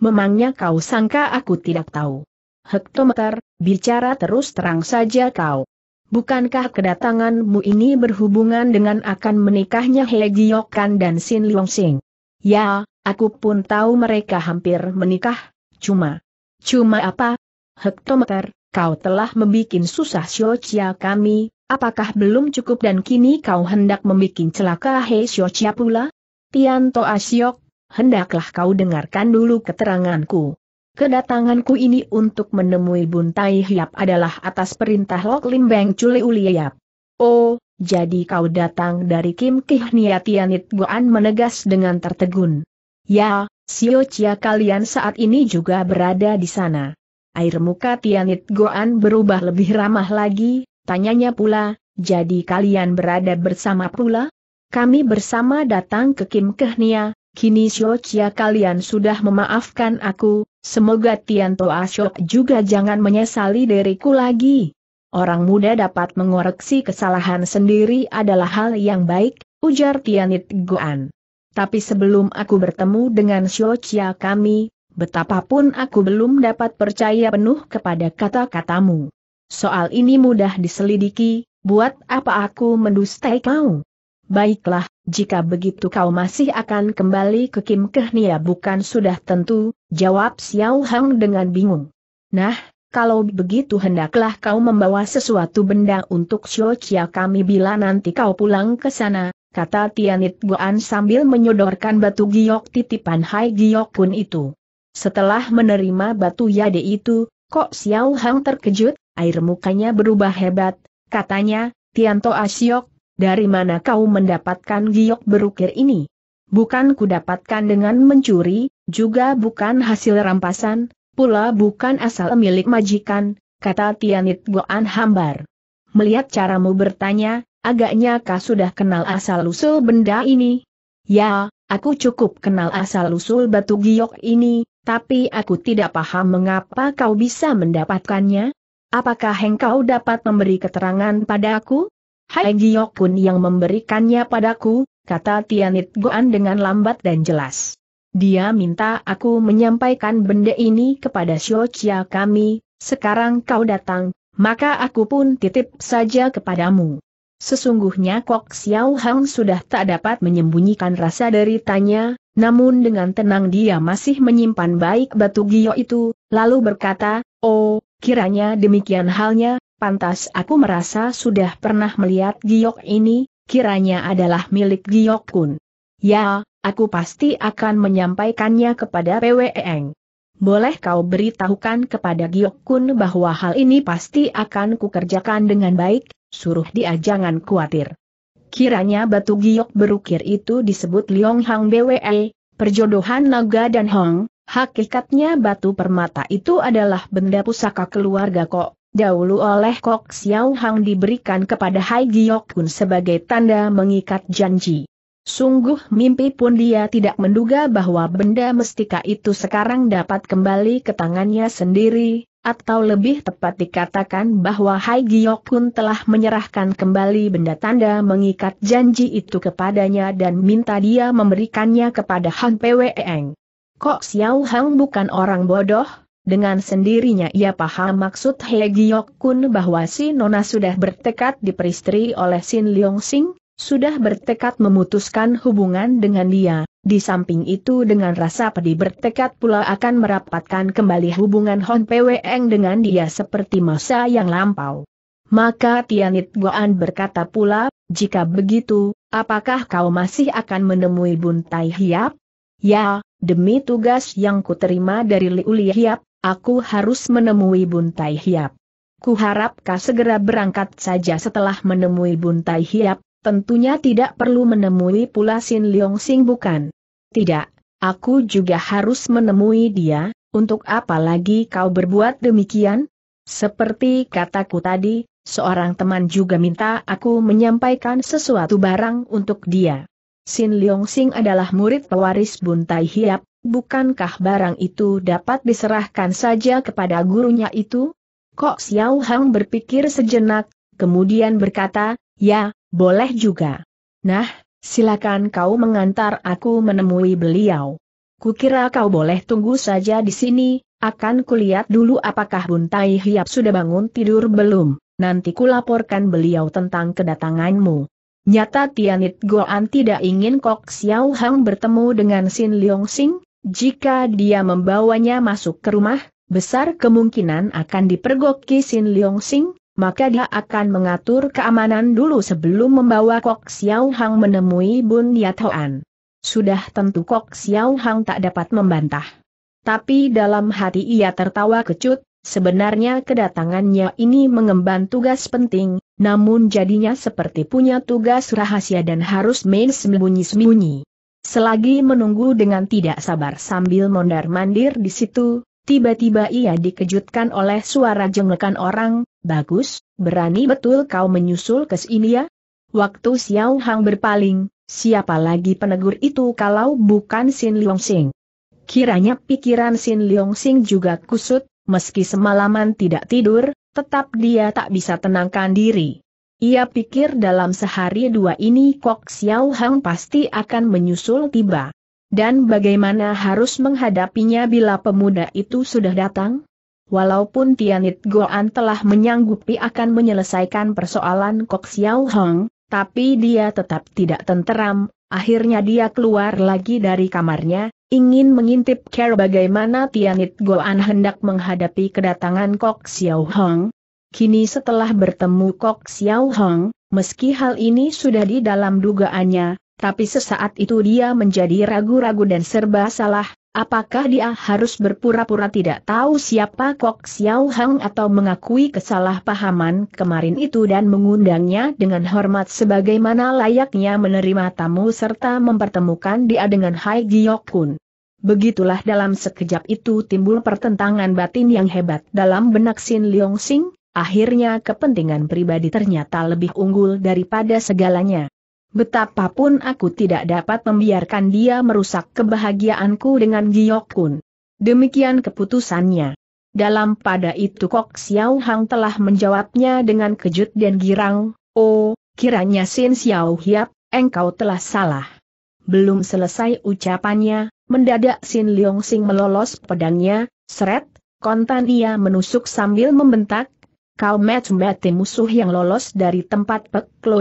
Memangnya kau sangka aku tidak tahu? Hektometer, bicara terus terang saja kau. Bukankah kedatanganmu ini berhubungan dengan akan menikahnya He Jiokan dan Sin Sing? Ya, aku pun tahu mereka hampir menikah, cuma... Cuma apa? Hektometer, kau telah membuat susah Xiochia kami, apakah belum cukup dan kini kau hendak membuat celaka He Xiochia pula? Tianto Asyok, hendaklah kau dengarkan dulu keteranganku. Kedatanganku ini untuk menemui Buntai Hiap adalah atas perintah Lok Lim Beng Chule Uliap. Oh, jadi kau datang dari Kim Kihniatianit Guan menegas dengan tertegun. Ya, Sio Chia kalian saat ini juga berada di sana. Air muka Tianit Goan berubah lebih ramah lagi, tanyanya pula, jadi kalian berada bersama pula? Kami bersama datang ke Kim Kehnia, Kini Chia kalian sudah memaafkan aku, semoga Tianto Ashok juga jangan menyesali diriku lagi. Orang muda dapat mengoreksi kesalahan sendiri adalah hal yang baik, ujar Tianit Goan. Tapi sebelum aku bertemu dengan Chia kami, betapapun aku belum dapat percaya penuh kepada kata-katamu. Soal ini mudah diselidiki, buat apa aku mendustai kau? Baiklah, jika begitu kau masih akan kembali ke Kim Kehnia bukan sudah tentu, jawab Xiao Hang dengan bingung. Nah, kalau begitu hendaklah kau membawa sesuatu benda untuk Xiao Chia kami bila nanti kau pulang ke sana, kata Tianit Guan sambil menyodorkan batu giok titipan Hai Giok pun itu. Setelah menerima batu yade itu, kok Xiao Hang terkejut, air mukanya berubah hebat, katanya, Tianto Asiok, dari mana kau mendapatkan giok berukir ini? Bukan ku dapatkan dengan mencuri, juga bukan hasil rampasan, pula bukan asal milik majikan, kata Tianit Goan Hambar. Melihat caramu bertanya, agaknya kau sudah kenal asal-usul benda ini? Ya, aku cukup kenal asal-usul batu giok ini, tapi aku tidak paham mengapa kau bisa mendapatkannya. Apakah engkau dapat memberi keterangan padaku? Hai pun yang memberikannya padaku, kata Tianit Goan dengan lambat dan jelas. Dia minta aku menyampaikan benda ini kepada Xiochia kami, sekarang kau datang, maka aku pun titip saja kepadamu. Sesungguhnya Kok Xiao Hang sudah tak dapat menyembunyikan rasa deritanya, namun dengan tenang dia masih menyimpan baik batu gio itu, lalu berkata, Oh, kiranya demikian halnya, pantas aku merasa sudah pernah melihat giok ini, kiranya adalah milik giok kun. Ya, aku pasti akan menyampaikannya kepada PWEng. Boleh kau beritahukan kepada giok kun bahwa hal ini pasti akan kukerjakan dengan baik, suruh dia jangan khawatir. Kiranya batu giok berukir itu disebut Liong Hang BWE, perjodohan naga dan Hong, hakikatnya batu permata itu adalah benda pusaka keluarga kok dahulu oleh Kok Xiao Hang diberikan kepada Hai Giok Kun sebagai tanda mengikat janji. Sungguh mimpi pun dia tidak menduga bahwa benda mestika itu sekarang dapat kembali ke tangannya sendiri, atau lebih tepat dikatakan bahwa Hai Giok Kun telah menyerahkan kembali benda tanda mengikat janji itu kepadanya dan minta dia memberikannya kepada Han Pwee Eng. Kok Xiao Hang bukan orang bodoh, dengan sendirinya ia paham maksud He Giyok Kun bahwa si Nona sudah bertekad diperistri oleh Sin Leong Sing, sudah bertekad memutuskan hubungan dengan dia, di samping itu dengan rasa pedih bertekad pula akan merapatkan kembali hubungan Hon Pweng dengan dia seperti masa yang lampau. Maka Tianit Goan berkata pula, jika begitu, apakah kau masih akan menemui Buntai Hiap? Ya, demi tugas yang kuterima dari Liu Hiap, Aku harus menemui Buntai Hiap. Kuharapkah segera berangkat saja setelah menemui Buntai Hiap, tentunya tidak perlu menemui pula Sin Leong Sing bukan? Tidak, aku juga harus menemui dia, untuk apa lagi kau berbuat demikian? Seperti kataku tadi, seorang teman juga minta aku menyampaikan sesuatu barang untuk dia. Sin Leong Sing adalah murid pewaris Buntai Hiap, Bukankah barang itu dapat diserahkan saja kepada gurunya itu? Kok Xiao Hang berpikir sejenak, kemudian berkata, ya, boleh juga. Nah, silakan kau mengantar aku menemui beliau. Kukira kau boleh tunggu saja di sini, akan kulihat dulu apakah Bun Tai Hiap sudah bangun tidur belum, nanti kulaporkan beliau tentang kedatanganmu. Nyata Tianit Goan tidak ingin Kok Xiao Hang bertemu dengan Sin Leong Sing, jika dia membawanya masuk ke rumah, besar kemungkinan akan dipergoki Sin Leong Sing, maka dia akan mengatur keamanan dulu sebelum membawa Kok Xiao Hang menemui Bun Yathoan. Sudah tentu Kok Xiao Hang tak dapat membantah. Tapi dalam hati ia tertawa kecut, sebenarnya kedatangannya ini mengemban tugas penting, namun jadinya seperti punya tugas rahasia dan harus main sembunyi-sembunyi. Selagi menunggu dengan tidak sabar sambil mondar-mandir di situ, tiba-tiba ia dikejutkan oleh suara jenglekan orang, Bagus, berani betul kau menyusul ke sini ya? Waktu Xiao Hang berpaling, siapa lagi penegur itu kalau bukan Xin Leong Sing? Kiranya pikiran Xin Leong Sing juga kusut, meski semalaman tidak tidur, tetap dia tak bisa tenangkan diri. Ia pikir dalam sehari dua ini Kok Xiao Hang pasti akan menyusul tiba. Dan bagaimana harus menghadapinya bila pemuda itu sudah datang? Walaupun Tianit Goan telah menyanggupi akan menyelesaikan persoalan Kok Xiao Hang, tapi dia tetap tidak tenteram, akhirnya dia keluar lagi dari kamarnya, ingin mengintip care bagaimana Tianit Goan hendak menghadapi kedatangan Kok Xiao Hong, Kini setelah bertemu Kok Xiao Hong, meski hal ini sudah di dalam dugaannya, tapi sesaat itu dia menjadi ragu-ragu dan serba salah, Apakah dia harus berpura-pura tidak tahu siapa Kok Xiao Hong atau mengakui kesalahpahaman kemarin itu dan mengundangnya dengan hormat sebagaimana layaknya menerima tamu serta mempertemukan dia dengan Hai Giok Kun. Begitulah dalam sekejap itu timbul pertentangan batin yang hebat dalam benak Sin Leong Sing, Akhirnya kepentingan pribadi ternyata lebih unggul daripada segalanya. Betapapun aku tidak dapat membiarkan dia merusak kebahagiaanku dengan Giok Kun. Demikian keputusannya. Dalam pada itu Kok Xiao Hang telah menjawabnya dengan kejut dan girang, Oh, kiranya Sin Xiao Hiap, engkau telah salah. Belum selesai ucapannya, mendadak Sin Leong Sing melolos pedangnya, seret, kontan ia menusuk sambil membentak, Kau met mete musuh yang lolos dari tempat Pek Lo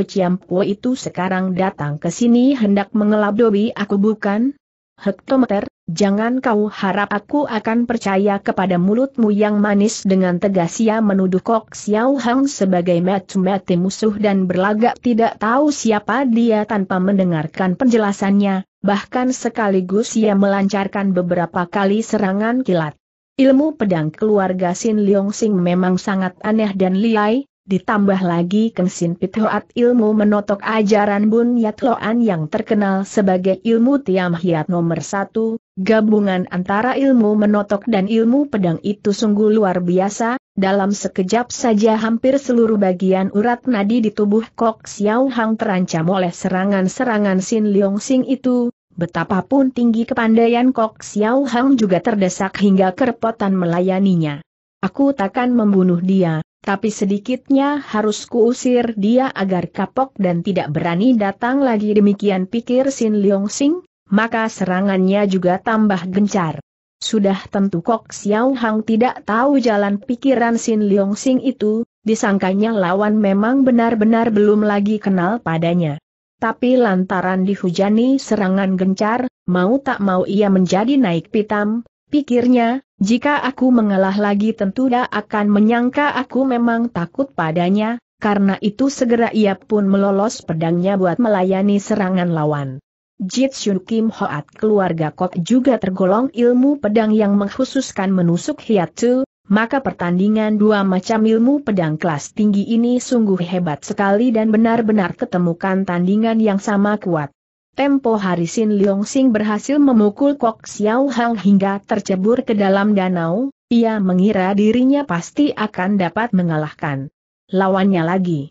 itu sekarang datang ke sini hendak mengelabui aku bukan? Hektometer, jangan kau harap aku akan percaya kepada mulutmu yang manis dengan tegas ia menuduh Kok Xiao Hang sebagai met mete musuh dan berlagak tidak tahu siapa dia tanpa mendengarkan penjelasannya, bahkan sekaligus ia melancarkan beberapa kali serangan kilat. Ilmu pedang keluarga Sin Leong Sing memang sangat aneh dan liai, ditambah lagi Keng Sin Pithoat ilmu menotok ajaran Bun Yat Loan yang terkenal sebagai ilmu Tiam Hiat nomor satu, gabungan antara ilmu menotok dan ilmu pedang itu sungguh luar biasa, dalam sekejap saja hampir seluruh bagian urat nadi di tubuh Kok Xiao Hang terancam oleh serangan-serangan Sin Leong Sing itu, Betapapun tinggi kepandaian Kok Xiao Hang juga terdesak hingga kerepotan melayaninya. Aku takkan membunuh dia, tapi sedikitnya harus kuusir dia agar kapok dan tidak berani datang lagi demikian pikir Sin Leong Sing, maka serangannya juga tambah gencar. Sudah tentu Kok Xiao Hang tidak tahu jalan pikiran Sin Leong Sing itu, disangkanya lawan memang benar-benar belum lagi kenal padanya tapi lantaran dihujani serangan gencar, mau tak mau ia menjadi naik pitam, pikirnya, jika aku mengalah lagi tentu dia akan menyangka aku memang takut padanya, karena itu segera ia pun melolos pedangnya buat melayani serangan lawan. Jitsun Kim Hoat keluarga Kok juga tergolong ilmu pedang yang mengkhususkan menusuk hiatu, maka pertandingan dua macam ilmu pedang kelas tinggi ini sungguh hebat sekali dan benar-benar ketemukan tandingan yang sama kuat. Tempo hari Sin Leong Sing berhasil memukul Kok Xiao Hang hingga tercebur ke dalam danau, ia mengira dirinya pasti akan dapat mengalahkan lawannya lagi.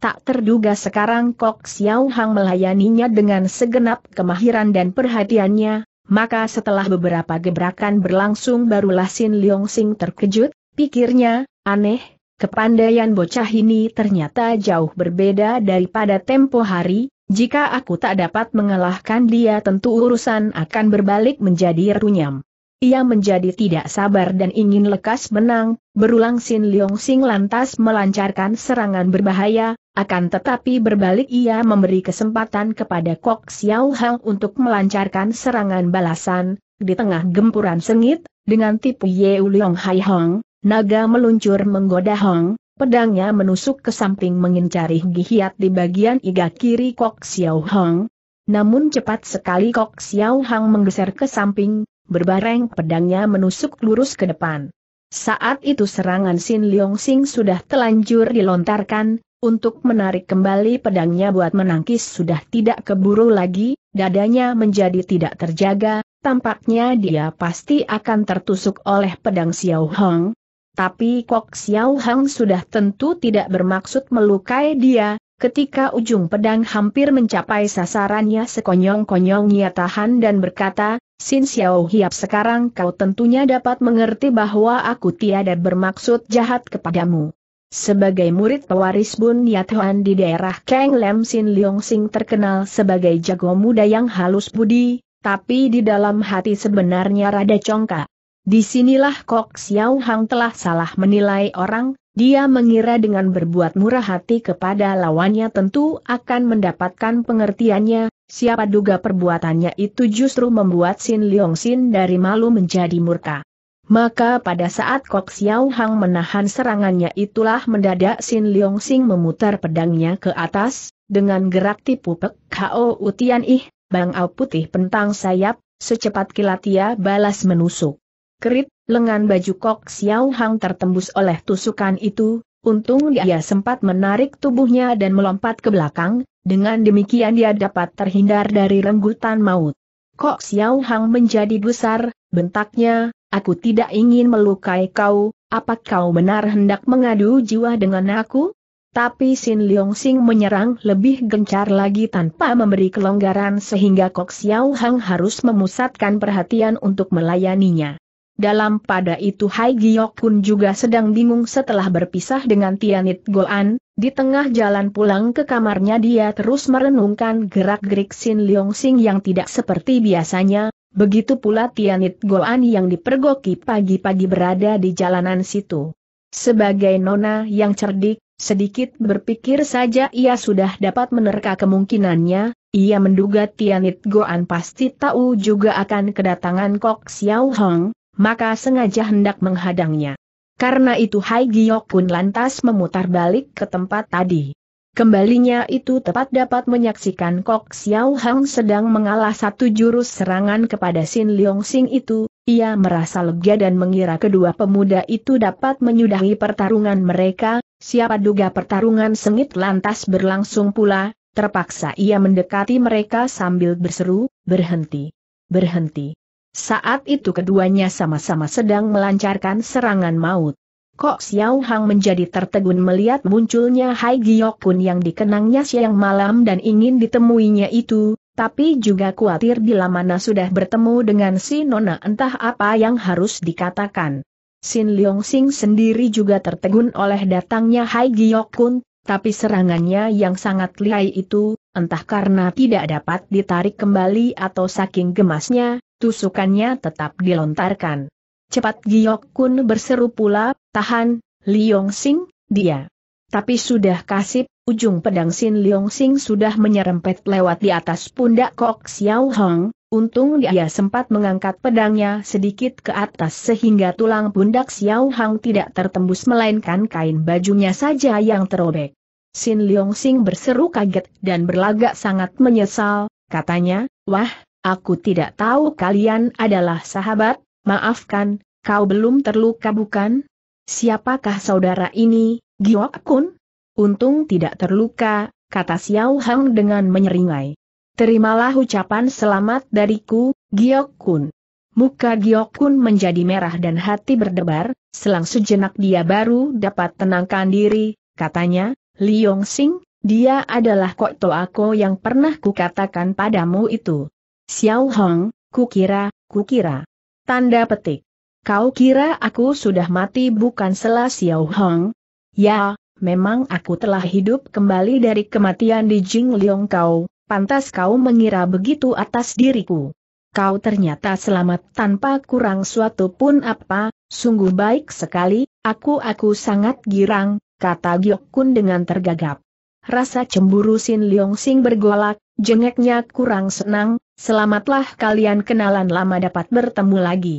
Tak terduga sekarang Kok Xiao Hang melayaninya dengan segenap kemahiran dan perhatiannya, maka setelah beberapa gebrakan berlangsung barulah Sin Leong Sing terkejut, pikirnya, aneh, kepandaian bocah ini ternyata jauh berbeda daripada tempo hari, jika aku tak dapat mengalahkan dia tentu urusan akan berbalik menjadi runyam. Ia menjadi tidak sabar dan ingin lekas menang, berulang Sin Leong Sing lantas melancarkan serangan berbahaya, akan tetapi berbalik ia memberi kesempatan kepada Kok Xiao Hang untuk melancarkan serangan balasan, di tengah gempuran sengit, dengan tipu Ye Uliong Hai Hong, naga meluncur menggoda Hong, pedangnya menusuk ke samping mengincari Gihiat di bagian iga kiri Kok Xiao Hang. Namun cepat sekali Kok Xiao Hang menggeser ke samping, berbareng pedangnya menusuk lurus ke depan. Saat itu serangan Sin Leong Sing sudah telanjur dilontarkan, untuk menarik kembali pedangnya buat menangkis sudah tidak keburu lagi, dadanya menjadi tidak terjaga, tampaknya dia pasti akan tertusuk oleh pedang Xiao Hong. Tapi Kok Xiao Hong sudah tentu tidak bermaksud melukai dia, ketika ujung pedang hampir mencapai sasarannya sekonyong konyong ia tahan dan berkata, Sin Xiao Hiap sekarang kau tentunya dapat mengerti bahwa aku tiada bermaksud jahat kepadamu. Sebagai murid pewaris Bun Yathoan di daerah Kang Lam Sin Leong Sing terkenal sebagai jago muda yang halus budi, tapi di dalam hati sebenarnya rada congkak. Disinilah Kok Xiao Hang telah salah menilai orang, dia mengira dengan berbuat murah hati kepada lawannya tentu akan mendapatkan pengertiannya, siapa duga perbuatannya itu justru membuat Sin Leong Sin dari malu menjadi murka. Maka pada saat Kok Xiao Hang menahan serangannya itulah mendadak Sin Leong Sing memutar pedangnya ke atas, dengan gerak tipu pek Kao Utian Ih, Bang Au Putih pentang sayap, secepat kilat ia balas menusuk. Kerit, lengan baju Kok Xiao Hang tertembus oleh tusukan itu, untung dia sempat menarik tubuhnya dan melompat ke belakang, dengan demikian dia dapat terhindar dari renggutan maut. Kok Xiao Hang menjadi besar, bentaknya, aku tidak ingin melukai kau, apa kau benar hendak mengadu jiwa dengan aku? Tapi Sin Leong Sing menyerang lebih gencar lagi tanpa memberi kelonggaran sehingga Kok Xiao Hang harus memusatkan perhatian untuk melayaninya. Dalam pada itu Hai pun juga sedang bingung setelah berpisah dengan Tianit Goan, di tengah jalan pulang ke kamarnya dia terus merenungkan gerak-gerik Sin Leong Sing yang tidak seperti biasanya, begitu pula Tianit Goan yang dipergoki pagi-pagi berada di jalanan situ. Sebagai nona yang cerdik, sedikit berpikir saja ia sudah dapat menerka kemungkinannya, ia menduga Tianit Goan pasti tahu juga akan kedatangan Kok Xiao Hong, maka sengaja hendak menghadangnya. Karena itu Hai Giok pun lantas memutar balik ke tempat tadi. Kembalinya itu tepat dapat menyaksikan Kok Xiao Hang sedang mengalah satu jurus serangan kepada Sin Leong Sing itu, ia merasa lega dan mengira kedua pemuda itu dapat menyudahi pertarungan mereka, siapa duga pertarungan sengit lantas berlangsung pula, Terpaksa ia mendekati mereka sambil berseru, berhenti, berhenti. Saat itu keduanya sama-sama sedang melancarkan serangan maut. Kok Xiao Hang menjadi tertegun melihat munculnya Hai Kun yang dikenangnya siang malam dan ingin ditemuinya itu, tapi juga khawatir bila mana sudah bertemu dengan si Nona entah apa yang harus dikatakan. Sin Leong Sing sendiri juga tertegun oleh datangnya Hai Kun, tapi serangannya yang sangat lihai itu, entah karena tidak dapat ditarik kembali atau saking gemasnya, tusukannya tetap dilontarkan. Cepat Giok Kun berseru pula, tahan, Liong Sing, dia. Tapi sudah kasip, ujung pedang Sin Liong Sing sudah menyerempet lewat di atas pundak Kok Xiao Hong, Untung dia sempat mengangkat pedangnya sedikit ke atas sehingga tulang pundak Xiao Hong tidak tertembus melainkan kain bajunya saja yang terobek. Sin Leong Sing berseru kaget dan berlagak sangat menyesal, katanya, wah, aku tidak tahu kalian adalah sahabat, maafkan, kau belum terluka bukan? Siapakah saudara ini, Giok Kun? Untung tidak terluka, kata Xiao Hang dengan menyeringai. Terimalah ucapan selamat dariku, Giok Kun. Muka Giok Kun menjadi merah dan hati berdebar, selang sejenak dia baru dapat tenangkan diri, katanya, Liong Sing, dia adalah Kok aku yang pernah kukatakan padamu itu. Xiao Hong, kukira, kukira. Tanda petik. Kau kira aku sudah mati bukan selah Xiao Hong? Ya, memang aku telah hidup kembali dari kematian di Jing Liong kau, pantas kau mengira begitu atas diriku. Kau ternyata selamat tanpa kurang suatu pun apa, sungguh baik sekali, aku-aku sangat girang, kata Giok Kun dengan tergagap. Rasa cemburu Sin Leong Sing bergolak, jengeknya kurang senang, selamatlah kalian kenalan lama dapat bertemu lagi.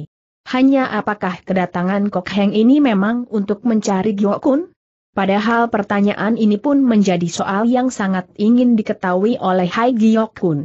Hanya apakah kedatangan Kok Heng ini memang untuk mencari Giok Kun? Padahal pertanyaan ini pun menjadi soal yang sangat ingin diketahui oleh Hai Giok Kun.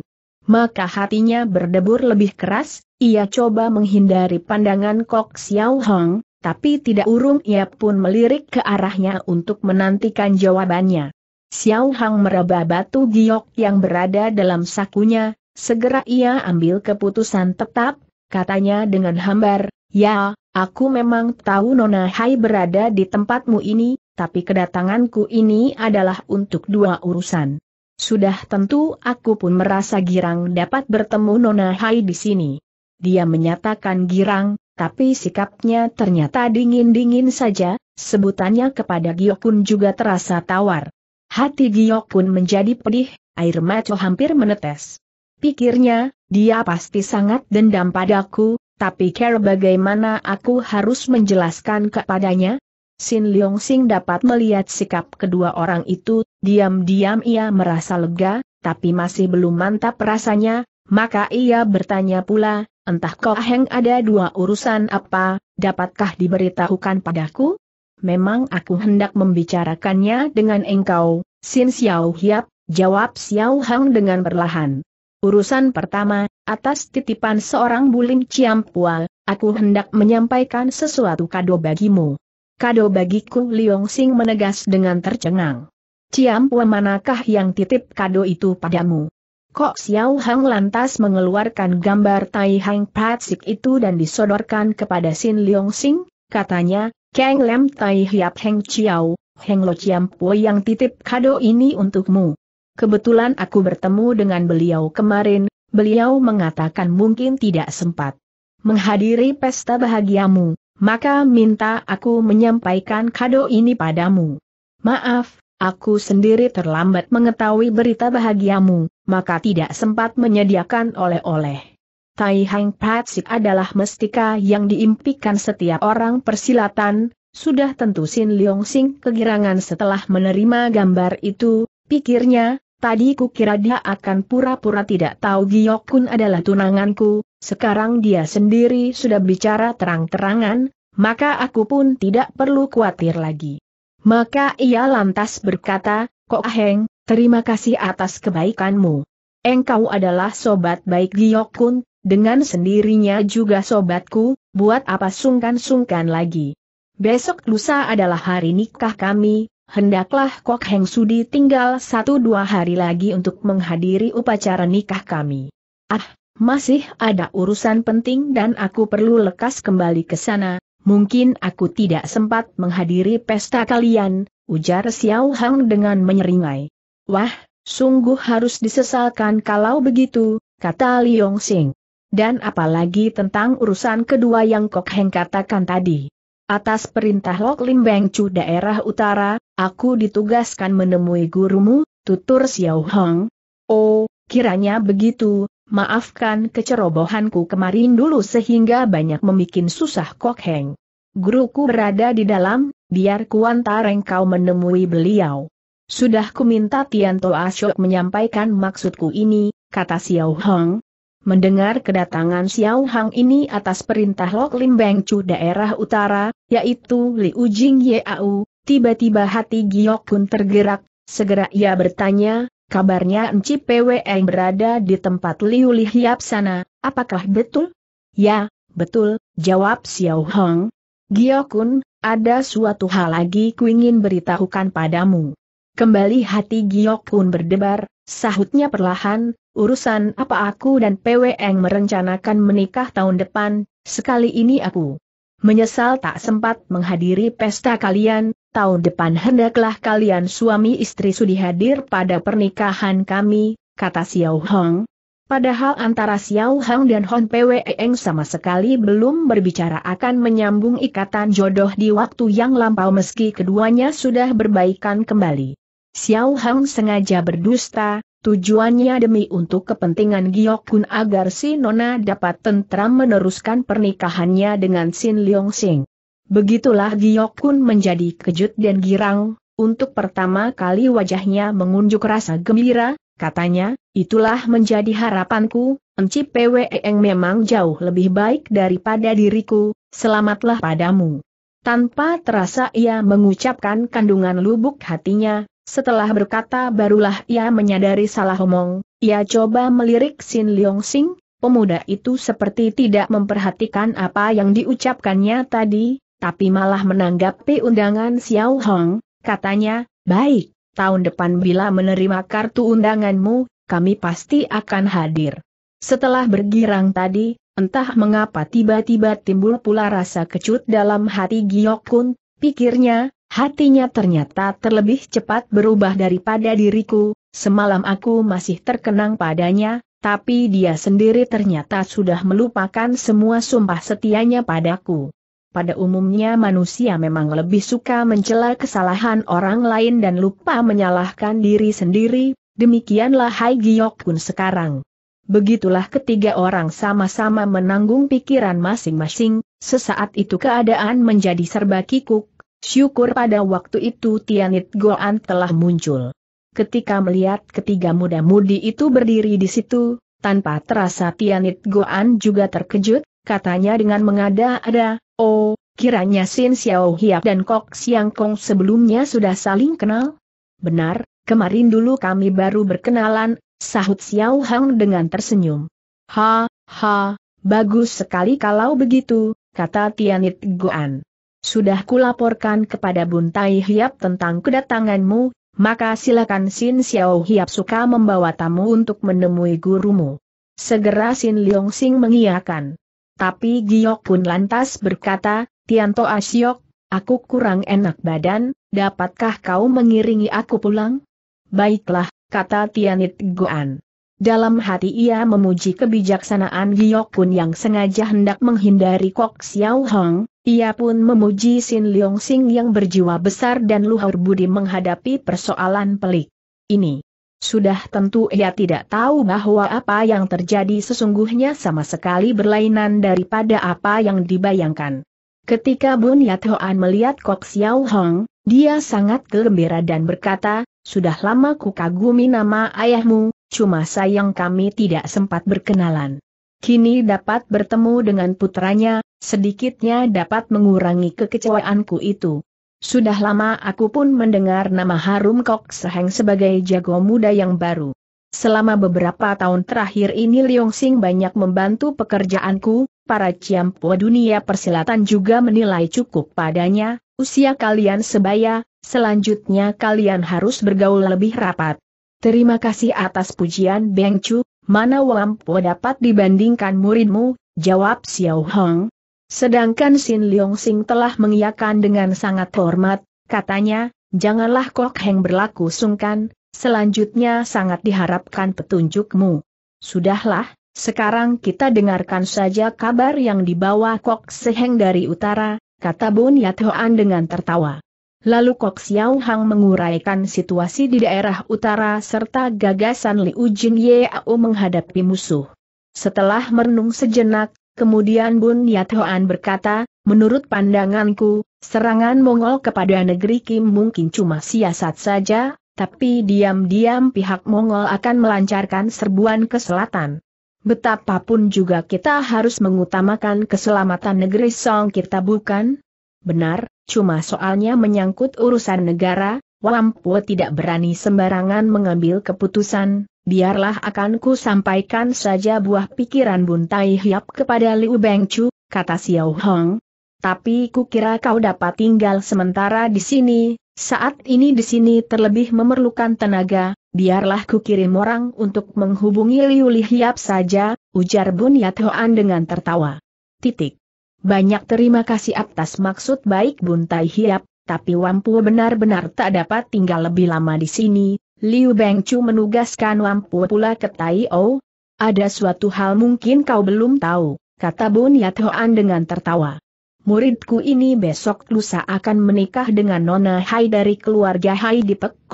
Maka hatinya berdebur lebih keras, ia coba menghindari pandangan Kok Xiao Hong, tapi tidak urung ia pun melirik ke arahnya untuk menantikan jawabannya. Xiao Hang meraba batu giok yang berada dalam sakunya, segera ia ambil keputusan tetap, katanya dengan hambar, Ya, aku memang tahu Nona Hai berada di tempatmu ini, tapi kedatanganku ini adalah untuk dua urusan. Sudah tentu aku pun merasa girang dapat bertemu Nona Hai di sini. Dia menyatakan girang, tapi sikapnya ternyata dingin-dingin saja, sebutannya kepada Giokun juga terasa tawar. Hati Giokun menjadi pedih, air mata hampir menetes. Pikirnya, dia pasti sangat dendam padaku, tapi care bagaimana aku harus menjelaskan kepadanya? Sin Leong Sing dapat melihat sikap kedua orang itu, diam-diam ia merasa lega, tapi masih belum mantap rasanya, maka ia bertanya pula, entah kau Heng ada dua urusan apa, dapatkah diberitahukan padaku? Memang aku hendak membicarakannya dengan engkau, Sin Xiao Hiap, jawab Xiao Hang dengan perlahan. Urusan pertama, atas titipan seorang bulim Pual, aku hendak menyampaikan sesuatu kado bagimu. Kado bagiku Liong Sing menegas dengan tercengang. Ciam Pua manakah yang titip kado itu padamu? Kok Xiao Hang lantas mengeluarkan gambar Tai Hang Patsik itu dan disodorkan kepada Sin Leong Sing, katanya, Kang Lem Tai Hiap Heng Chiao, Heng Lo Chiam Pui yang titip kado ini untukmu. Kebetulan aku bertemu dengan beliau kemarin, beliau mengatakan mungkin tidak sempat menghadiri pesta bahagiamu, maka minta aku menyampaikan kado ini padamu. Maaf, Aku sendiri terlambat mengetahui berita bahagiamu, maka tidak sempat menyediakan oleh-oleh. Tai Hang Patsik adalah mestika yang diimpikan setiap orang persilatan, sudah tentu Sin Leong Sing kegirangan setelah menerima gambar itu, pikirnya, tadi kukira dia akan pura-pura tidak tahu Kun adalah tunanganku, sekarang dia sendiri sudah bicara terang-terangan, maka aku pun tidak perlu khawatir lagi. Maka ia lantas berkata, Kok Aheng, terima kasih atas kebaikanmu. Engkau adalah sobat baik diokun, dengan sendirinya juga sobatku, buat apa sungkan-sungkan lagi. Besok lusa adalah hari nikah kami, hendaklah Kok Heng Sudi tinggal satu dua hari lagi untuk menghadiri upacara nikah kami. Ah, masih ada urusan penting dan aku perlu lekas kembali ke sana, mungkin aku tidak sempat menghadiri pesta kalian, ujar Xiao Hang dengan menyeringai. Wah, sungguh harus disesalkan kalau begitu, kata Liong Sing. Dan apalagi tentang urusan kedua yang Kok Heng katakan tadi. Atas perintah Lok Lim Beng Chu daerah utara, aku ditugaskan menemui gurumu, tutur Xiao Hong. Oh, kiranya begitu, maafkan kecerobohanku kemarin dulu sehingga banyak membuat susah Kok Heng. Guruku berada di dalam, biar kuantareng kau menemui beliau. Sudah kuminta Tianto Asyok menyampaikan maksudku ini, kata Xiao Hong. Mendengar kedatangan Xiao Hang ini atas perintah Lok Lim Beng Chu daerah utara, yaitu Li Ujing Au, tiba-tiba hati Giok Kun tergerak, segera ia bertanya, Kabarnya Enci yang berada di tempat Liu Li sana, apakah betul? Ya, betul, jawab Xiao Hong. Giokun, ada suatu hal lagi ku ingin beritahukan padamu. Kembali hati Giokun berdebar, sahutnya perlahan, urusan apa aku dan yang merencanakan menikah tahun depan, sekali ini aku Menyesal tak sempat menghadiri pesta kalian, tahun depan hendaklah kalian suami istri sudi hadir pada pernikahan kami, kata Xiao Hong. Padahal antara Xiao Hong dan Hon Pwe Eng sama sekali belum berbicara akan menyambung ikatan jodoh di waktu yang lampau meski keduanya sudah berbaikan kembali. Xiao Hong sengaja berdusta, Tujuannya demi untuk kepentingan Giokun agar si Nona dapat tentram meneruskan pernikahannya dengan Sin Leong Sing. Begitulah Giokun menjadi kejut dan girang, untuk pertama kali wajahnya mengunjuk rasa gembira, katanya, itulah menjadi harapanku, Enci Pweng memang jauh lebih baik daripada diriku, selamatlah padamu. Tanpa terasa ia mengucapkan kandungan lubuk hatinya, setelah berkata barulah ia menyadari salah omong, ia coba melirik Sin Leong Sing, pemuda itu seperti tidak memperhatikan apa yang diucapkannya tadi, tapi malah menanggapi undangan Xiao Hong, katanya, baik, tahun depan bila menerima kartu undanganmu, kami pasti akan hadir. Setelah bergirang tadi, entah mengapa tiba-tiba timbul pula rasa kecut dalam hati Giyokun, pikirnya, Hatinya ternyata terlebih cepat berubah daripada diriku, semalam aku masih terkenang padanya, tapi dia sendiri ternyata sudah melupakan semua sumpah setianya padaku. Pada umumnya manusia memang lebih suka mencela kesalahan orang lain dan lupa menyalahkan diri sendiri, demikianlah Hai Giok pun sekarang. Begitulah ketiga orang sama-sama menanggung pikiran masing-masing, sesaat itu keadaan menjadi serba kikuk, Syukur pada waktu itu Tianit Goan telah muncul. Ketika melihat ketiga muda-mudi itu berdiri di situ, tanpa terasa Tianit Goan juga terkejut, katanya dengan mengada-ada, oh, kiranya Sin Xiao Hiap dan Kok Siang Kong sebelumnya sudah saling kenal? Benar, kemarin dulu kami baru berkenalan, sahut Xiao Hang dengan tersenyum. Ha, ha, bagus sekali kalau begitu, kata Tianit Goan. Sudah kulaporkan kepada Buntai Hiap tentang kedatanganmu, maka silakan Sin Xiao Hiap suka membawa tamu untuk menemui gurumu. Segera Sin Leong Sing mengiyakan. Tapi Giok pun lantas berkata, Tianto Asyok, aku kurang enak badan, dapatkah kau mengiringi aku pulang? Baiklah, kata Tianit Goan. Dalam hati ia memuji kebijaksanaan Giok pun yang sengaja hendak menghindari Kok Xiao Hong, ia pun memuji Sin Leong Sing yang berjiwa besar dan luhur budi menghadapi persoalan pelik. Ini. Sudah tentu ia tidak tahu bahwa apa yang terjadi sesungguhnya sama sekali berlainan daripada apa yang dibayangkan. Ketika Bun Yat Hoan melihat Kok Xiao Hong, dia sangat gembira dan berkata, Sudah lama ku kagumi nama ayahmu, cuma sayang kami tidak sempat berkenalan. Kini dapat bertemu dengan putranya, sedikitnya dapat mengurangi kekecewaanku itu. Sudah lama aku pun mendengar nama Harum Kok Seheng sebagai jago muda yang baru. Selama beberapa tahun terakhir ini Liong Sing banyak membantu pekerjaanku, para ciampu dunia persilatan juga menilai cukup padanya, usia kalian sebaya, selanjutnya kalian harus bergaul lebih rapat. Terima kasih atas pujian Beng Chu, mana Wampo dapat dibandingkan muridmu, jawab Xiao Hong, Sedangkan Sin Leong Sing telah mengiyakan dengan sangat hormat, katanya, janganlah Kok Heng berlaku sungkan, selanjutnya sangat diharapkan petunjukmu. Sudahlah, sekarang kita dengarkan saja kabar yang dibawa Kok Seheng dari utara, kata Bun Yat Hoan dengan tertawa. Lalu Kok Xiao Hang menguraikan situasi di daerah utara serta gagasan Liu Jing Yeo menghadapi musuh. Setelah merenung sejenak, Kemudian Bun Yat-hoan berkata, menurut pandanganku, serangan Mongol kepada negeri Kim mungkin cuma siasat saja, tapi diam-diam pihak Mongol akan melancarkan serbuan ke selatan. Betapapun juga kita harus mengutamakan keselamatan negeri Song kita bukan? Benar, cuma soalnya menyangkut urusan negara, Wampu tidak berani sembarangan mengambil keputusan, biarlah akan ku sampaikan saja buah pikiran buntai hiap kepada Liu Chu, kata Xiao Hong. Tapi ku kira kau dapat tinggal sementara di sini, saat ini di sini terlebih memerlukan tenaga, biarlah ku kirim orang untuk menghubungi Liu Li Hiap saja, ujar Bun Yathoan dengan tertawa. Titik. Banyak terima kasih atas maksud baik Buntai Hiap, tapi Wampu benar-benar tak dapat tinggal lebih lama di sini, Liu Bengcu menugaskan Wampu pula ke Tai O. Ada suatu hal mungkin kau belum tahu, kata Bun Yathoan dengan tertawa. Muridku ini besok lusa akan menikah dengan Nona Hai dari keluarga Hai di Pek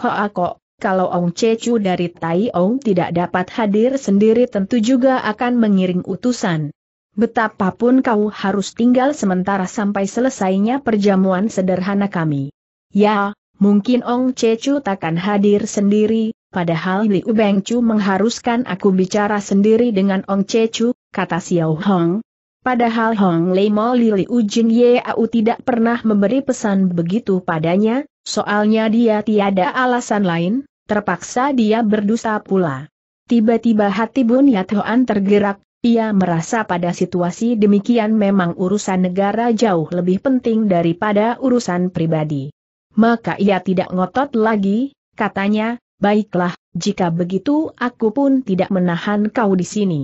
Kalau Ong Cecu dari Tai Ong tidak dapat hadir sendiri tentu juga akan mengiring utusan. Betapapun kau harus tinggal sementara sampai selesainya perjamuan sederhana kami. Ya, Mungkin Ong Cecu takkan hadir sendiri, padahal Liu Beng Chu mengharuskan aku bicara sendiri dengan Ong Cecu, kata Xiao Hong. Padahal Hong Lei Mo Lili Ujin Au tidak pernah memberi pesan begitu padanya, soalnya dia tiada alasan lain, terpaksa dia berdosa pula. Tiba-tiba hati Bun Yat Hoan tergerak, ia merasa pada situasi demikian memang urusan negara jauh lebih penting daripada urusan pribadi maka ia tidak ngotot lagi, katanya, baiklah, jika begitu aku pun tidak menahan kau di sini.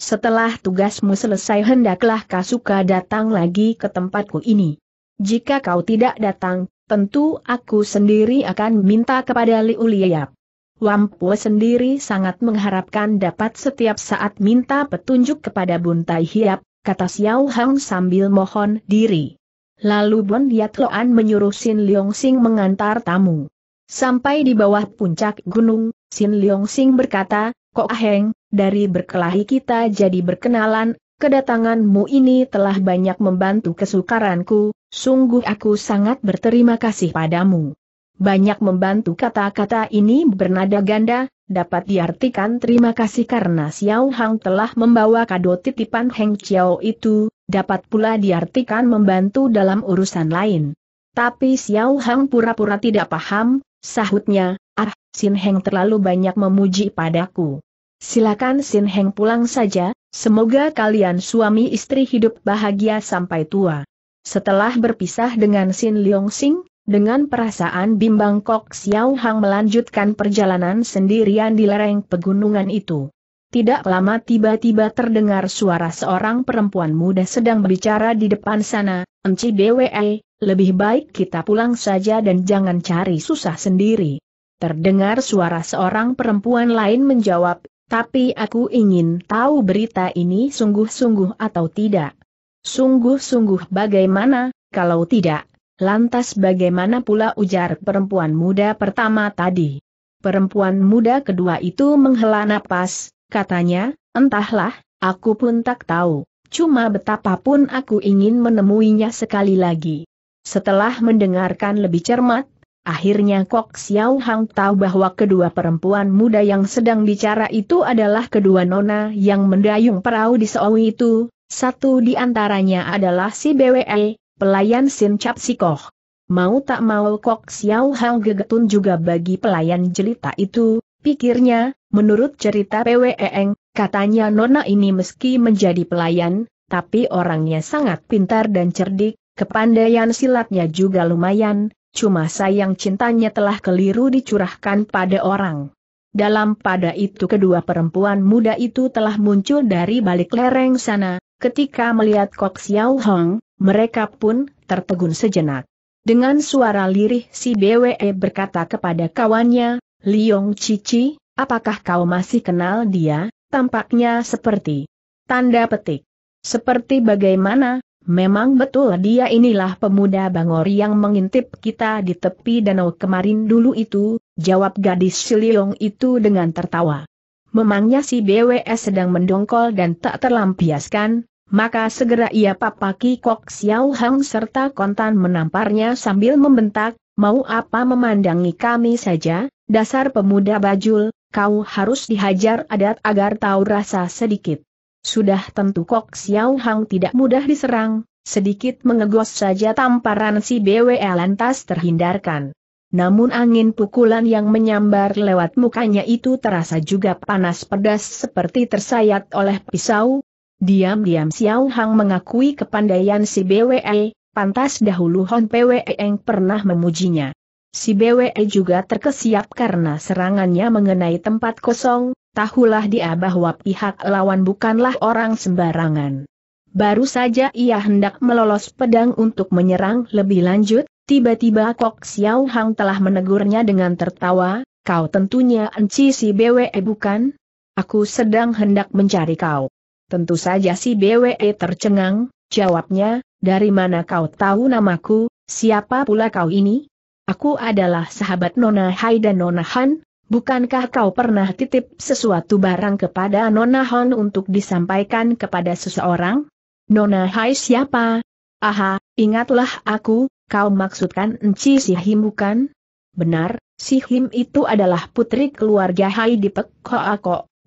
Setelah tugasmu selesai hendaklah Kasuka datang lagi ke tempatku ini. Jika kau tidak datang, tentu aku sendiri akan minta kepada Liu Liap. Wampu sendiri sangat mengharapkan dapat setiap saat minta petunjuk kepada Buntai Hiap, kata Xiao Hang sambil mohon diri. Lalu Bon Yat Loan menyuruh Sin Leong Sing mengantar tamu. Sampai di bawah puncak gunung, Sin Leong Sing berkata, Kok Aheng, dari berkelahi kita jadi berkenalan, kedatanganmu ini telah banyak membantu kesukaranku, sungguh aku sangat berterima kasih padamu. Banyak membantu kata-kata ini bernada ganda, dapat diartikan terima kasih karena Xiao Hang telah membawa kado titipan Heng Xiao itu, dapat pula diartikan membantu dalam urusan lain. Tapi Xiao Hang pura-pura tidak paham, sahutnya, ah, Sin Heng terlalu banyak memuji padaku. Silakan Sin Heng pulang saja, semoga kalian suami istri hidup bahagia sampai tua. Setelah berpisah dengan Sin Leong Sing, dengan perasaan bimbang Kok Xiao Hang melanjutkan perjalanan sendirian di lereng pegunungan itu. Tidak lama tiba-tiba terdengar suara seorang perempuan muda sedang berbicara di depan sana, Enci Dewe, eh, lebih baik kita pulang saja dan jangan cari susah sendiri. Terdengar suara seorang perempuan lain menjawab, tapi aku ingin tahu berita ini sungguh-sungguh atau tidak. Sungguh-sungguh bagaimana, kalau tidak, lantas bagaimana pula ujar perempuan muda pertama tadi. Perempuan muda kedua itu menghela napas, katanya, entahlah, aku pun tak tahu, cuma betapapun aku ingin menemuinya sekali lagi. Setelah mendengarkan lebih cermat, akhirnya Kok Xiao Hang tahu bahwa kedua perempuan muda yang sedang bicara itu adalah kedua nona yang mendayung perahu di Seowi itu, satu di antaranya adalah si BWE, pelayan Sin Chap Sikoh. Mau tak mau Kok Xiao Hang gegetun juga bagi pelayan jelita itu, pikirnya, Menurut cerita e Eng, katanya Nona ini meski menjadi pelayan, tapi orangnya sangat pintar dan cerdik, kepandaian silatnya juga lumayan, cuma sayang cintanya telah keliru dicurahkan pada orang. Dalam pada itu kedua perempuan muda itu telah muncul dari balik lereng sana, ketika melihat Kok Xiao Hong, mereka pun tertegun sejenak. Dengan suara lirih si BWE berkata kepada kawannya, Liong Cici, Apakah kau masih kenal dia? Tampaknya seperti tanda petik. Seperti bagaimana? Memang betul dia inilah pemuda Bangor yang mengintip kita di tepi danau kemarin dulu itu, jawab gadis Siliong itu dengan tertawa. Memangnya si BWS sedang mendongkol dan tak terlampiaskan, maka segera ia papaki Kok Xiao Hang serta kontan menamparnya sambil membentak, mau apa memandangi kami saja, dasar pemuda bajul, kau harus dihajar adat agar tahu rasa sedikit. Sudah tentu Kok Xiao Hang tidak mudah diserang, sedikit mengegos saja tamparan si BWE lantas terhindarkan. Namun angin pukulan yang menyambar lewat mukanya itu terasa juga panas pedas seperti tersayat oleh pisau. Diam-diam Xiao Hang mengakui kepandaian si BWE, pantas dahulu Hon PWE yang pernah memujinya. Si BWE juga terkesiap karena serangannya mengenai tempat kosong, tahulah dia bahwa pihak lawan bukanlah orang sembarangan. Baru saja ia hendak melolos pedang untuk menyerang lebih lanjut, tiba-tiba Kok Xiao Hang telah menegurnya dengan tertawa, kau tentunya enci si BWE bukan? Aku sedang hendak mencari kau. Tentu saja si BWE tercengang, jawabnya, dari mana kau tahu namaku, siapa pula kau ini? Aku adalah sahabat Nona Hai dan Nona Han, bukankah kau pernah titip sesuatu barang kepada Nona Han untuk disampaikan kepada seseorang? Nona Hai siapa? Aha, ingatlah aku, kau maksudkan Enci Sihim bukan? Benar, Sihim itu adalah putri keluarga Hai di Pek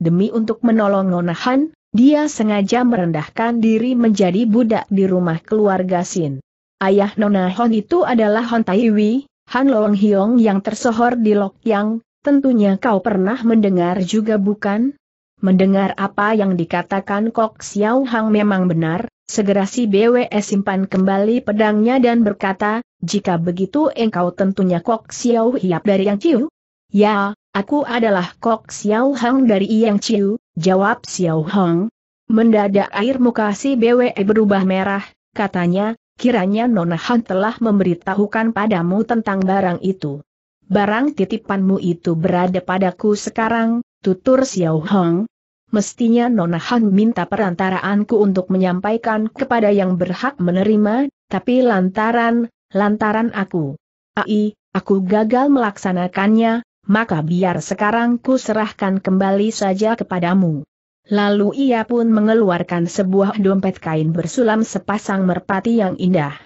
demi untuk menolong Nona Han, dia sengaja merendahkan diri menjadi budak di rumah keluarga Sin. Ayah Nona Han itu adalah Hon Taiwi, Han Long Hiong yang tersohor di Lok Yang, tentunya kau pernah mendengar juga bukan? Mendengar apa yang dikatakan Kok Xiao Hang memang benar, segera si BWE simpan kembali pedangnya dan berkata, jika begitu engkau tentunya Kok Xiao Hiap dari Yang Ciu? Ya, aku adalah Kok Xiao Hang dari Yang Ciu, jawab Xiao Hang. Mendadak air muka si BWE berubah merah, katanya, Kiranya Nona Han telah memberitahukan padamu tentang barang itu. Barang titipanmu itu berada padaku sekarang, tutur Xiao Hong. Mestinya Nona Han minta perantaraanku untuk menyampaikan kepada yang berhak menerima, tapi lantaran, lantaran aku. Ai, aku gagal melaksanakannya, maka biar sekarang ku serahkan kembali saja kepadamu. Lalu ia pun mengeluarkan sebuah dompet kain bersulam sepasang merpati yang indah.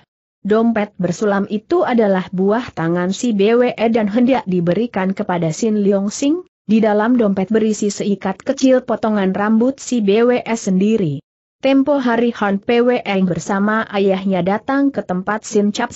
Dompet bersulam itu adalah buah tangan si BWE dan hendak diberikan kepada Sin Leong Sing, di dalam dompet berisi seikat kecil potongan rambut si BWE sendiri. Tempo hari Han PWE bersama ayahnya datang ke tempat Sin Chap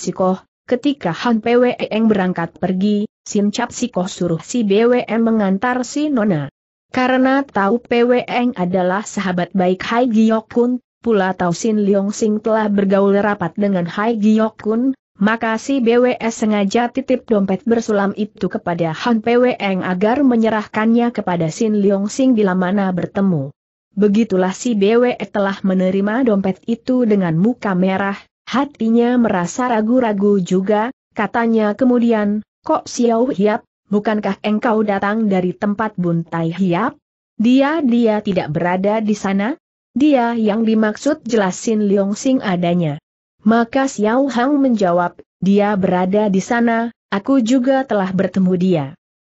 ketika Han PWE berangkat pergi, Sin Chap suruh si BWE mengantar si Nona. Karena tahu PWN adalah sahabat baik Hai Giok Kun, pula tahu Sin Leong Sing telah bergaul rapat dengan Hai Giok Kun, maka si BWS sengaja titip dompet bersulam itu kepada Han PWN agar menyerahkannya kepada Sin Leong Sing bila mana bertemu. Begitulah si BWS telah menerima dompet itu dengan muka merah, hatinya merasa ragu-ragu juga, katanya kemudian, kok Xiao Hiap, bukankah engkau datang dari tempat buntai hiap? Dia-dia tidak berada di sana? Dia yang dimaksud jelasin Liong Sing adanya. Maka Xiao Hang menjawab, dia berada di sana, aku juga telah bertemu dia.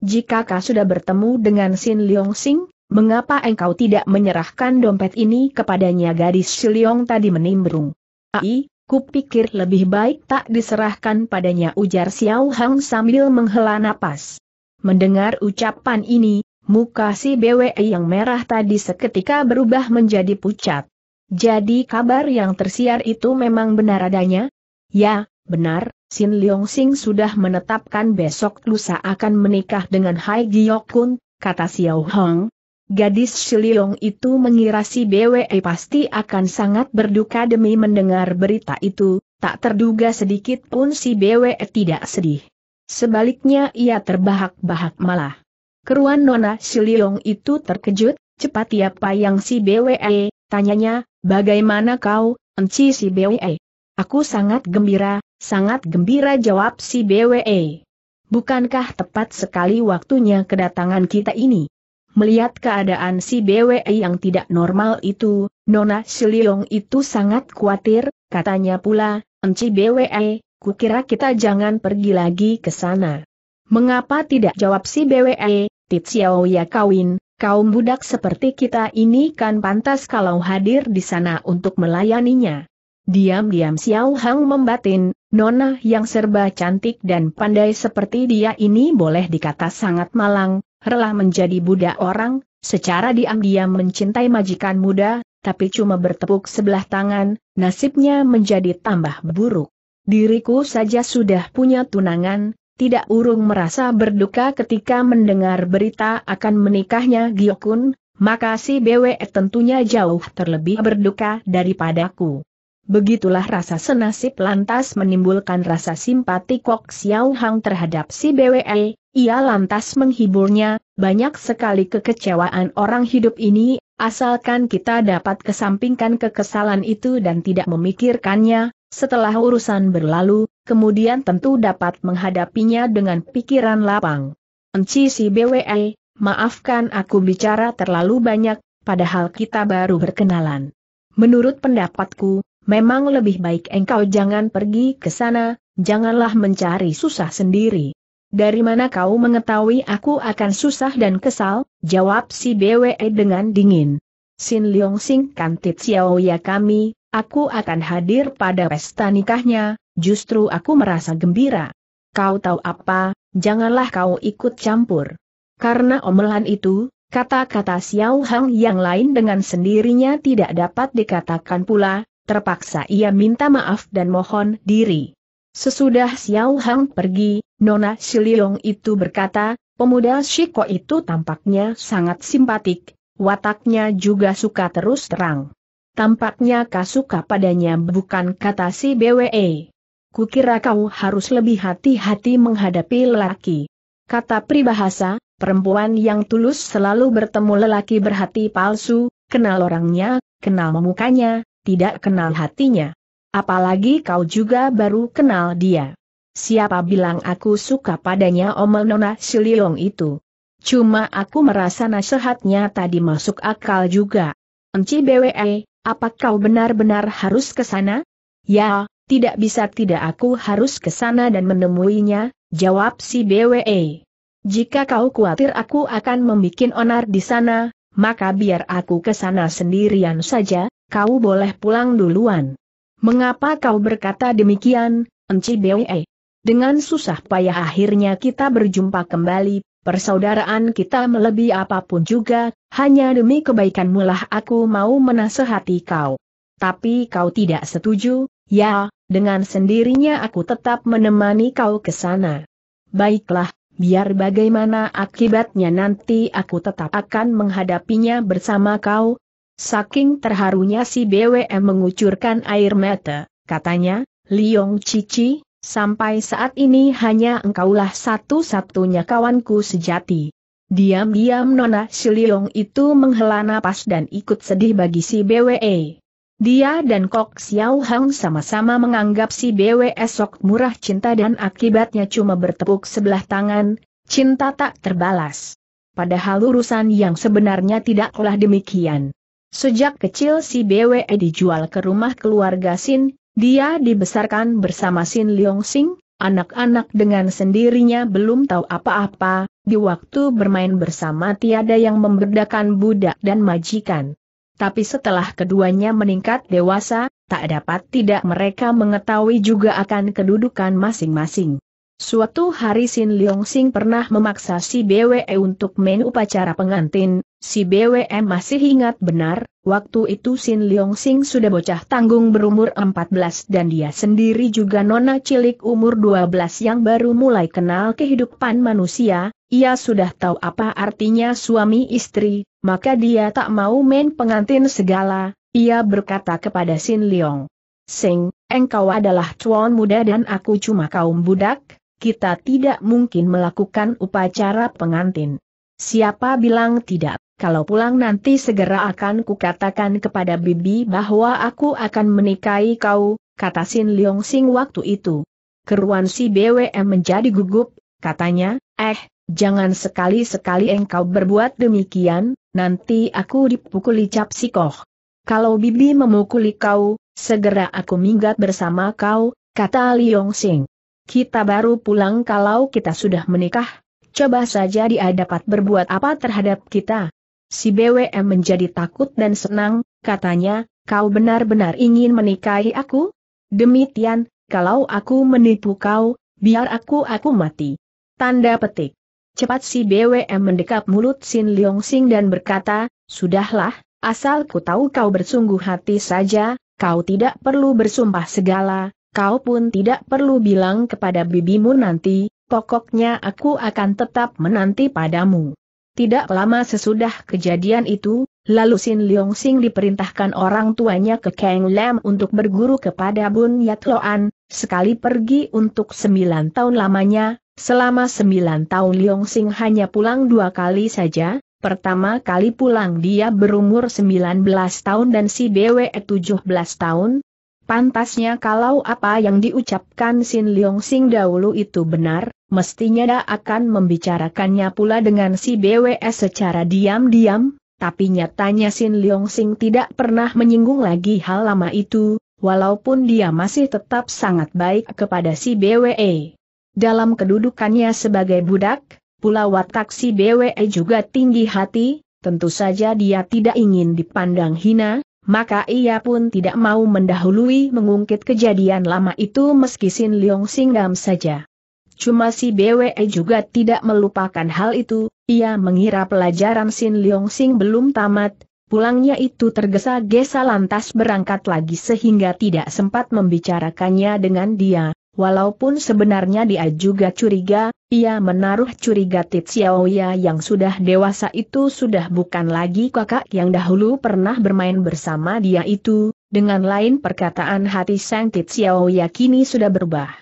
Jika kau sudah bertemu dengan Sin Liong Sing, mengapa engkau tidak menyerahkan dompet ini kepadanya gadis Liong tadi menimbrung? Ai, kupikir lebih baik tak diserahkan padanya ujar Xiao Hang sambil menghela napas. Mendengar ucapan ini, muka si BWE yang merah tadi seketika berubah menjadi pucat. Jadi kabar yang tersiar itu memang benar adanya? Ya, benar, Sin Leong Sing sudah menetapkan besok lusa akan menikah dengan Hai Giok Kun, kata Xiao Hong. Gadis Shiliong itu mengira si BWE pasti akan sangat berduka demi mendengar berita itu, tak terduga sedikit pun si BWE tidak sedih. Sebaliknya ia terbahak-bahak malah. Keruan Nona Siliong itu terkejut, cepat ia ya, payang si BWE, tanyanya, bagaimana kau, enci si BWE? Aku sangat gembira, sangat gembira jawab si BWE. Bukankah tepat sekali waktunya kedatangan kita ini? Melihat keadaan si BWE yang tidak normal itu, Nona Siliong itu sangat khawatir, katanya pula, Enci BWE, Kukira kita jangan pergi lagi ke sana. Mengapa tidak jawab si BWE, eh, Titsiao ya kawin, kaum budak seperti kita ini kan pantas kalau hadir di sana untuk melayaninya. Diam-diam Xiao Hang membatin, nona yang serba cantik dan pandai seperti dia ini boleh dikata sangat malang, rela menjadi budak orang, secara diam-diam mencintai majikan muda, tapi cuma bertepuk sebelah tangan, nasibnya menjadi tambah buruk. Diriku saja sudah punya tunangan, tidak urung merasa berduka ketika mendengar berita akan menikahnya Giokun, maka si BW tentunya jauh terlebih berduka daripadaku. Begitulah rasa senasib lantas menimbulkan rasa simpati Kok Xiao Hang terhadap si BWE, ia lantas menghiburnya, banyak sekali kekecewaan orang hidup ini, asalkan kita dapat kesampingkan kekesalan itu dan tidak memikirkannya, setelah urusan berlalu, kemudian tentu dapat menghadapinya dengan pikiran lapang. Enci si BWE, maafkan aku bicara terlalu banyak, padahal kita baru berkenalan. Menurut pendapatku, memang lebih baik engkau jangan pergi ke sana, janganlah mencari susah sendiri. Dari mana kau mengetahui aku akan susah dan kesal? Jawab si BWE dengan dingin. Sin Leong Sing Kantit Xiao Ya kami, aku akan hadir pada pesta nikahnya, justru aku merasa gembira. Kau tahu apa, janganlah kau ikut campur. Karena omelan itu, kata-kata Xiao Hang yang lain dengan sendirinya tidak dapat dikatakan pula, terpaksa ia minta maaf dan mohon diri. Sesudah Xiao Hang pergi, Nona Shiliong itu berkata, pemuda Shiko itu tampaknya sangat simpatik, wataknya juga suka terus terang. Tampaknya kasuka padanya bukan kata si BWE. Kukira kau harus lebih hati-hati menghadapi lelaki. Kata pribahasa, perempuan yang tulus selalu bertemu lelaki berhati palsu, kenal orangnya, kenal mukanya, tidak kenal hatinya. Apalagi kau juga baru kenal dia. Siapa bilang aku suka padanya omel Nona Siliong itu? Cuma aku merasa nasihatnya tadi masuk akal juga. Enci BWE, apa kau benar-benar harus ke sana? Ya, tidak bisa tidak aku harus ke sana dan menemuinya, jawab si BWE. Jika kau khawatir aku akan membuat onar di sana, maka biar aku ke sana sendirian saja, kau boleh pulang duluan. Mengapa kau berkata demikian, Enci BWE? Dengan susah payah akhirnya kita berjumpa kembali, Persaudaraan kita melebihi apapun juga, hanya demi kebaikanmu lah aku mau menasehati kau. Tapi kau tidak setuju, ya, dengan sendirinya aku tetap menemani kau ke sana. Baiklah, biar bagaimana akibatnya nanti aku tetap akan menghadapinya bersama kau. Saking terharunya si BWM mengucurkan air mata, katanya, Liong Cici, Sampai saat ini hanya engkaulah satu-satunya kawanku sejati. Diam-diam Nona Siliong itu menghela napas dan ikut sedih bagi si BWE. Dia dan Kok Xiao Hang sama-sama menganggap si BWE sok murah cinta dan akibatnya cuma bertepuk sebelah tangan, cinta tak terbalas. Padahal urusan yang sebenarnya tidaklah demikian. Sejak kecil si BWE dijual ke rumah keluarga Sin, dia dibesarkan bersama Sin Leong Sing, anak-anak dengan sendirinya belum tahu apa-apa, di waktu bermain bersama tiada yang membedakan budak dan majikan. Tapi setelah keduanya meningkat dewasa, tak dapat tidak mereka mengetahui juga akan kedudukan masing-masing. Suatu hari Sin Leong Sing pernah memaksa si BWE untuk main upacara pengantin, si BWE masih ingat benar, waktu itu Sin Leong Sing sudah bocah tanggung berumur 14 dan dia sendiri juga nona cilik umur 12 yang baru mulai kenal kehidupan manusia, ia sudah tahu apa artinya suami istri, maka dia tak mau main pengantin segala, ia berkata kepada Sin Leong. Sing, engkau adalah tuan muda dan aku cuma kaum budak, kita tidak mungkin melakukan upacara pengantin. Siapa bilang tidak? Kalau pulang nanti segera akan kukatakan kepada Bibi bahwa aku akan menikahi kau, kata Sin Leong Sing waktu itu. Keruan si BWM menjadi gugup, katanya, eh, jangan sekali-sekali engkau berbuat demikian, nanti aku dipukuli cap sikoh. Kalau Bibi memukuli kau, segera aku minggat bersama kau, kata Leong Sing. Kita baru pulang kalau kita sudah menikah. Coba saja dia dapat berbuat apa terhadap kita. Si BWM menjadi takut dan senang, katanya, kau benar-benar ingin menikahi aku? Demikian, kalau aku menipu kau, biar aku-aku mati. Tanda petik. Cepat si BWM mendekap mulut Sin Leong Sing dan berkata, Sudahlah, asal ku tahu kau bersungguh hati saja, kau tidak perlu bersumpah segala, kau pun tidak perlu bilang kepada bibimu nanti, pokoknya aku akan tetap menanti padamu. Tidak lama sesudah kejadian itu, lalu Sin Leong Sing diperintahkan orang tuanya ke Kang Lam untuk berguru kepada Bun Yat Loan, sekali pergi untuk sembilan tahun lamanya, selama sembilan tahun Leong Sing hanya pulang dua kali saja, Pertama kali pulang dia berumur sembilan belas tahun dan si Dewe belas tahun, Pantasnya kalau apa yang diucapkan Sin Leong Sing dahulu itu benar, mestinya dia akan membicarakannya pula dengan si BWS secara diam-diam, tapi nyatanya Sin Leong Sing tidak pernah menyinggung lagi hal lama itu, walaupun dia masih tetap sangat baik kepada si BWE. Dalam kedudukannya sebagai budak, pula watak si BWE juga tinggi hati, tentu saja dia tidak ingin dipandang hina, maka ia pun tidak mau mendahului mengungkit kejadian lama itu meski Sin Leong Singgam saja. Cuma si BWE juga tidak melupakan hal itu, ia mengira pelajaran Sin Leong Sing belum tamat, pulangnya itu tergesa-gesa lantas berangkat lagi sehingga tidak sempat membicarakannya dengan dia, Walaupun sebenarnya dia juga curiga, ia menaruh curiga Titsiaoya yang sudah dewasa itu sudah bukan lagi kakak yang dahulu pernah bermain bersama dia itu, dengan lain perkataan hati Sang Titsiaoya kini sudah berubah.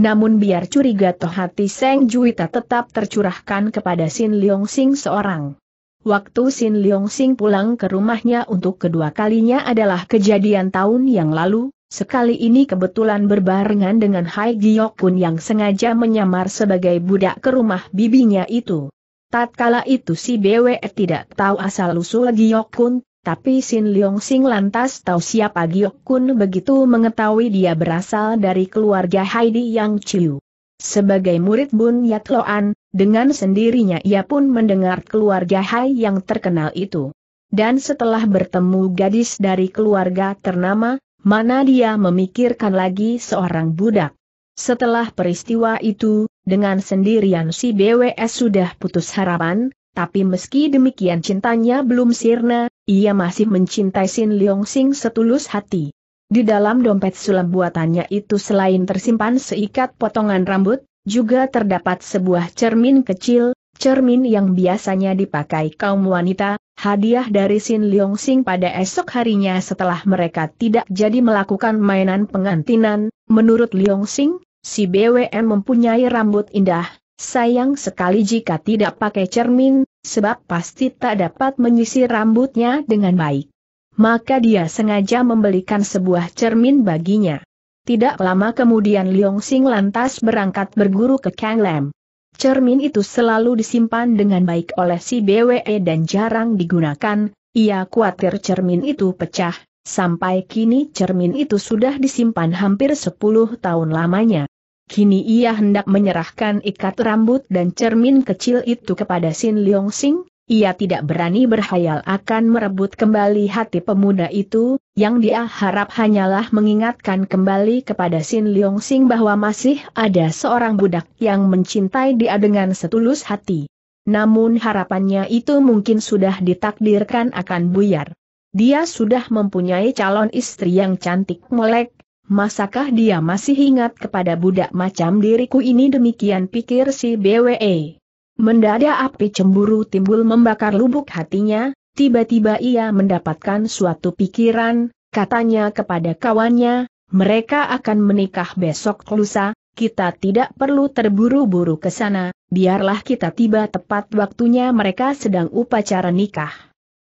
Namun biar curiga toh hati Sang juita tetap tercurahkan kepada Sin Leong Sing seorang. Waktu Sin Leong Sing pulang ke rumahnya untuk kedua kalinya adalah kejadian tahun yang lalu, Sekali ini kebetulan berbarengan dengan Hai Kun yang sengaja menyamar sebagai budak ke rumah bibinya itu. Tatkala itu si BWE tidak tahu asal-usul Giokun, tapi Sin Leong Sing lantas tahu siapa Giokun begitu mengetahui dia berasal dari keluarga Heidi Yang Chiu. Sebagai murid Bun Yat Loan, dengan sendirinya ia pun mendengar keluarga Hai yang terkenal itu. Dan setelah bertemu gadis dari keluarga ternama, Mana dia memikirkan lagi seorang budak. Setelah peristiwa itu, dengan sendirian si BWS sudah putus harapan, tapi meski demikian cintanya belum sirna, ia masih mencintai Sin Leong Sing setulus hati. Di dalam dompet sulam buatannya itu selain tersimpan seikat potongan rambut, juga terdapat sebuah cermin kecil, cermin yang biasanya dipakai kaum wanita, hadiah dari Sin Leong Sing pada esok harinya setelah mereka tidak jadi melakukan mainan pengantinan, menurut Leong Sing, si BWM mempunyai rambut indah, sayang sekali jika tidak pakai cermin, sebab pasti tak dapat menyisir rambutnya dengan baik. Maka dia sengaja membelikan sebuah cermin baginya. Tidak lama kemudian Leong Sing lantas berangkat berguru ke Kang Lam. Cermin itu selalu disimpan dengan baik oleh si BWE dan jarang digunakan, ia khawatir cermin itu pecah, sampai kini cermin itu sudah disimpan hampir 10 tahun lamanya. Kini ia hendak menyerahkan ikat rambut dan cermin kecil itu kepada Sin Leong Sing, ia tidak berani berhayal akan merebut kembali hati pemuda itu, yang dia harap hanyalah mengingatkan kembali kepada Sin Leong Sing bahwa masih ada seorang budak yang mencintai dia dengan setulus hati. Namun harapannya itu mungkin sudah ditakdirkan akan buyar. Dia sudah mempunyai calon istri yang cantik melek, masakah dia masih ingat kepada budak macam diriku ini demikian pikir si BWE. Mendadak api cemburu timbul membakar lubuk hatinya, tiba-tiba ia mendapatkan suatu pikiran, katanya kepada kawannya, mereka akan menikah besok lusa, kita tidak perlu terburu-buru ke sana, biarlah kita tiba tepat waktunya mereka sedang upacara nikah.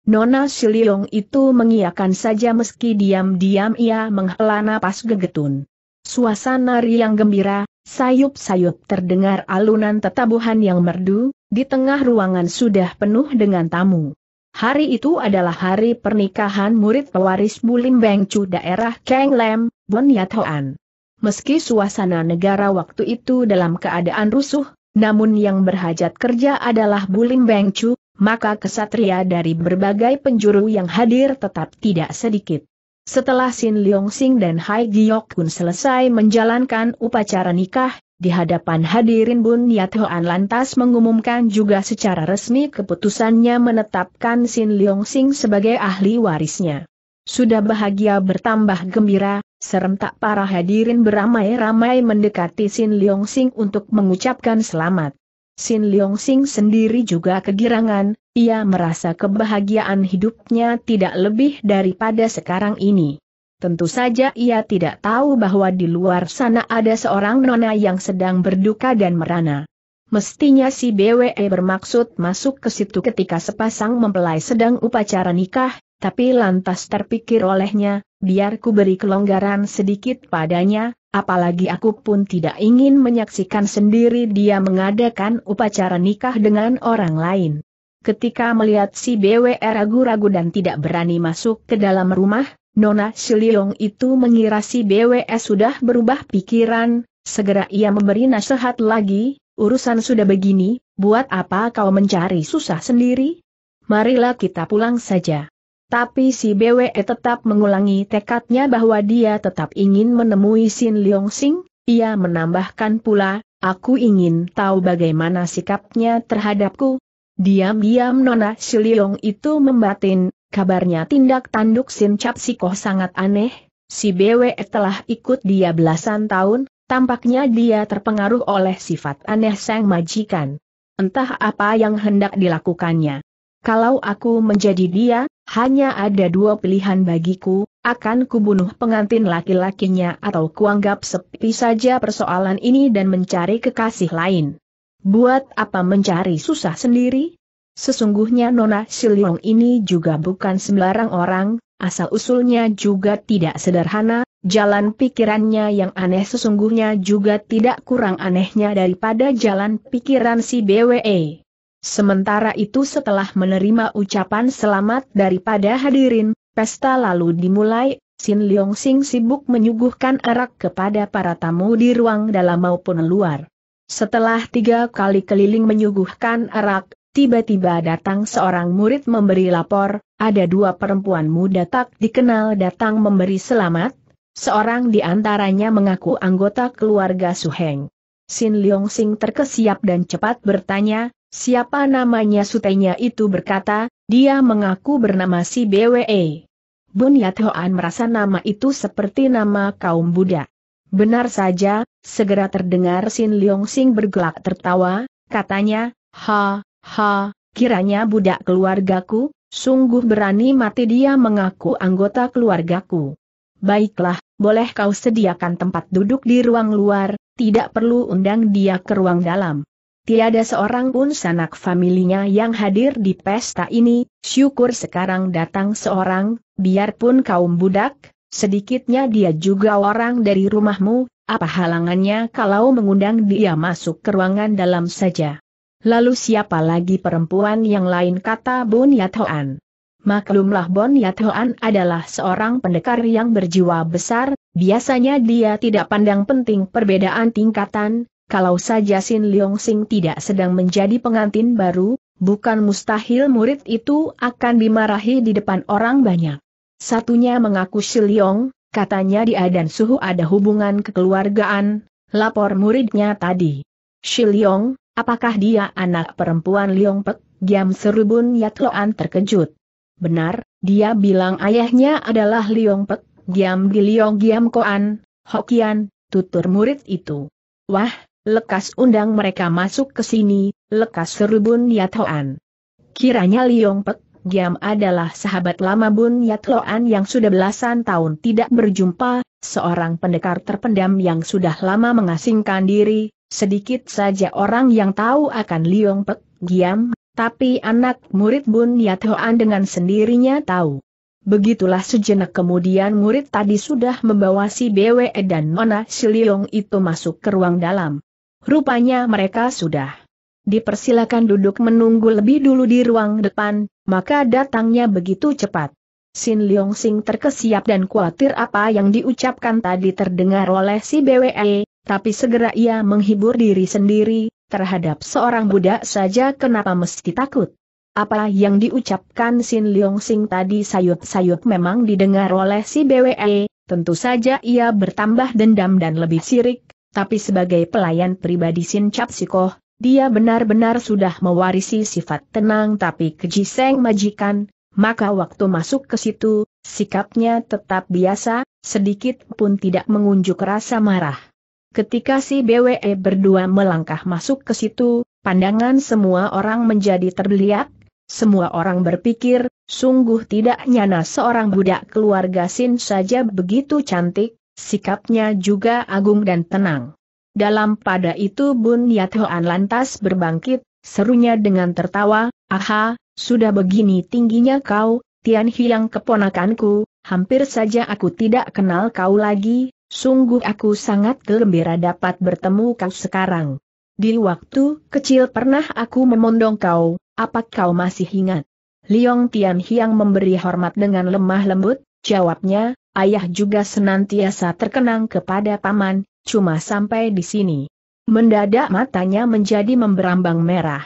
Nona Siliong itu mengiakan saja meski diam-diam ia menghela napas gegetun. Suasana riang gembira, Sayup-sayup terdengar alunan tetabuhan yang merdu, di tengah ruangan sudah penuh dengan tamu. Hari itu adalah hari pernikahan murid pewaris Bulim Bengcu daerah Keng Lem, Bon Yathoan. Meski suasana negara waktu itu dalam keadaan rusuh, namun yang berhajat kerja adalah Bulim Bengcu, maka kesatria dari berbagai penjuru yang hadir tetap tidak sedikit. Setelah Sin Leong Sing dan Hai Giok Kun selesai menjalankan upacara nikah, di hadapan hadirin Bun Yat Hoan lantas mengumumkan juga secara resmi keputusannya menetapkan Sin Leong Sing sebagai ahli warisnya. Sudah bahagia bertambah gembira, serentak para hadirin beramai-ramai mendekati Sin Leong Sing untuk mengucapkan selamat. Sin Leong Sing sendiri juga kegirangan, ia merasa kebahagiaan hidupnya tidak lebih daripada sekarang ini. Tentu saja ia tidak tahu bahwa di luar sana ada seorang nona yang sedang berduka dan merana. Mestinya si BWE bermaksud masuk ke situ ketika sepasang mempelai sedang upacara nikah, tapi lantas terpikir olehnya, biar ku beri kelonggaran sedikit padanya, apalagi aku pun tidak ingin menyaksikan sendiri dia mengadakan upacara nikah dengan orang lain. Ketika melihat si Bwe ragu-ragu dan tidak berani masuk ke dalam rumah, Nona Siliong itu mengira si Bwe sudah berubah pikiran, segera ia memberi nasihat lagi, urusan sudah begini, buat apa kau mencari susah sendiri? Marilah kita pulang saja. Tapi si BWE e tetap mengulangi tekadnya bahwa dia tetap ingin menemui Sin Leong Sing, ia menambahkan pula, aku ingin tahu bagaimana sikapnya terhadapku. Diam-diam Nona Si Leong itu membatin, kabarnya tindak tanduk Sin Cap sangat aneh, si BWE e telah ikut dia belasan tahun, tampaknya dia terpengaruh oleh sifat aneh sang majikan. Entah apa yang hendak dilakukannya. Kalau aku menjadi dia, hanya ada dua pilihan bagiku, akan kubunuh pengantin laki-lakinya atau kuanggap sepi saja persoalan ini dan mencari kekasih lain. Buat apa mencari susah sendiri? Sesungguhnya Nona Siliong ini juga bukan sembarang orang, asal-usulnya juga tidak sederhana, jalan pikirannya yang aneh sesungguhnya juga tidak kurang anehnya daripada jalan pikiran si BWE. Sementara itu setelah menerima ucapan selamat daripada hadirin, pesta lalu dimulai, Sin Leong Sing sibuk menyuguhkan arak kepada para tamu di ruang dalam maupun luar. Setelah tiga kali keliling menyuguhkan arak, tiba-tiba datang seorang murid memberi lapor, ada dua perempuan muda tak dikenal datang memberi selamat, seorang di antaranya mengaku anggota keluarga Suheng. Sin Leong Sing terkesiap dan cepat bertanya, Siapa namanya sutenya itu berkata, dia mengaku bernama si BWE. Yat Hoan merasa nama itu seperti nama kaum Buddha. Benar saja, segera terdengar Sin Leong Sing bergelak tertawa, katanya, ha, ha, kiranya budak keluargaku, sungguh berani mati dia mengaku anggota keluargaku. Baiklah, boleh kau sediakan tempat duduk di ruang luar, tidak perlu undang dia ke ruang dalam. Tiada seorang pun sanak familinya yang hadir di pesta ini, syukur sekarang datang seorang, biarpun kaum budak, sedikitnya dia juga orang dari rumahmu, apa halangannya kalau mengundang dia masuk ke ruangan dalam saja. Lalu siapa lagi perempuan yang lain kata Bon Yathoan. Maklumlah Bon Yathoan adalah seorang pendekar yang berjiwa besar, biasanya dia tidak pandang penting perbedaan tingkatan, kalau saja Sin Leong Sing tidak sedang menjadi pengantin baru, bukan mustahil murid itu akan dimarahi di depan orang banyak. Satunya mengaku Si Leong, katanya dia dan Suhu ada hubungan kekeluargaan, lapor muridnya tadi. Si Leong, apakah dia anak perempuan Leong Pek? Giam Serubun Yatloan terkejut. Benar, dia bilang ayahnya adalah Leong Pek, Giam di Leong Giam Koan, Hokian, tutur murid itu. Wah, lekas undang mereka masuk ke sini, lekas seru Bun Yathoan. Kiranya Liong Pek, Giam adalah sahabat lama Bun Yathoan yang sudah belasan tahun tidak berjumpa, seorang pendekar terpendam yang sudah lama mengasingkan diri, sedikit saja orang yang tahu akan Liong Pek, Giam, tapi anak murid Bun Yathoan dengan sendirinya tahu. Begitulah sejenak kemudian murid tadi sudah membawa si BWE dan Nona Siliong itu masuk ke ruang dalam. Rupanya mereka sudah dipersilakan duduk menunggu lebih dulu di ruang depan, maka datangnya begitu cepat. Sin Leong Sing terkesiap dan khawatir apa yang diucapkan tadi terdengar oleh si BWE, tapi segera ia menghibur diri sendiri, terhadap seorang budak saja kenapa mesti takut. Apa yang diucapkan Sin Leong Sing tadi sayup-sayup memang didengar oleh si BWE, tentu saja ia bertambah dendam dan lebih sirik, tapi sebagai pelayan pribadi Sin Cap dia benar-benar sudah mewarisi sifat tenang tapi keji seng majikan, maka waktu masuk ke situ, sikapnya tetap biasa, sedikit pun tidak mengunjuk rasa marah. Ketika si BWE berdua melangkah masuk ke situ, pandangan semua orang menjadi terbeliak, semua orang berpikir, sungguh tidak nyana seorang budak keluarga Sin saja begitu cantik, Sikapnya juga agung dan tenang. Dalam pada itu Bun Yat lantas berbangkit, serunya dengan tertawa, Aha, sudah begini tingginya kau, Tian Hiang keponakanku, hampir saja aku tidak kenal kau lagi, sungguh aku sangat gembira dapat bertemu kau sekarang. Di waktu kecil pernah aku memondong kau, apa kau masih ingat? Liong Tian Hiang memberi hormat dengan lemah lembut, jawabnya, ayah juga senantiasa terkenang kepada paman, cuma sampai di sini. Mendadak matanya menjadi memberambang merah.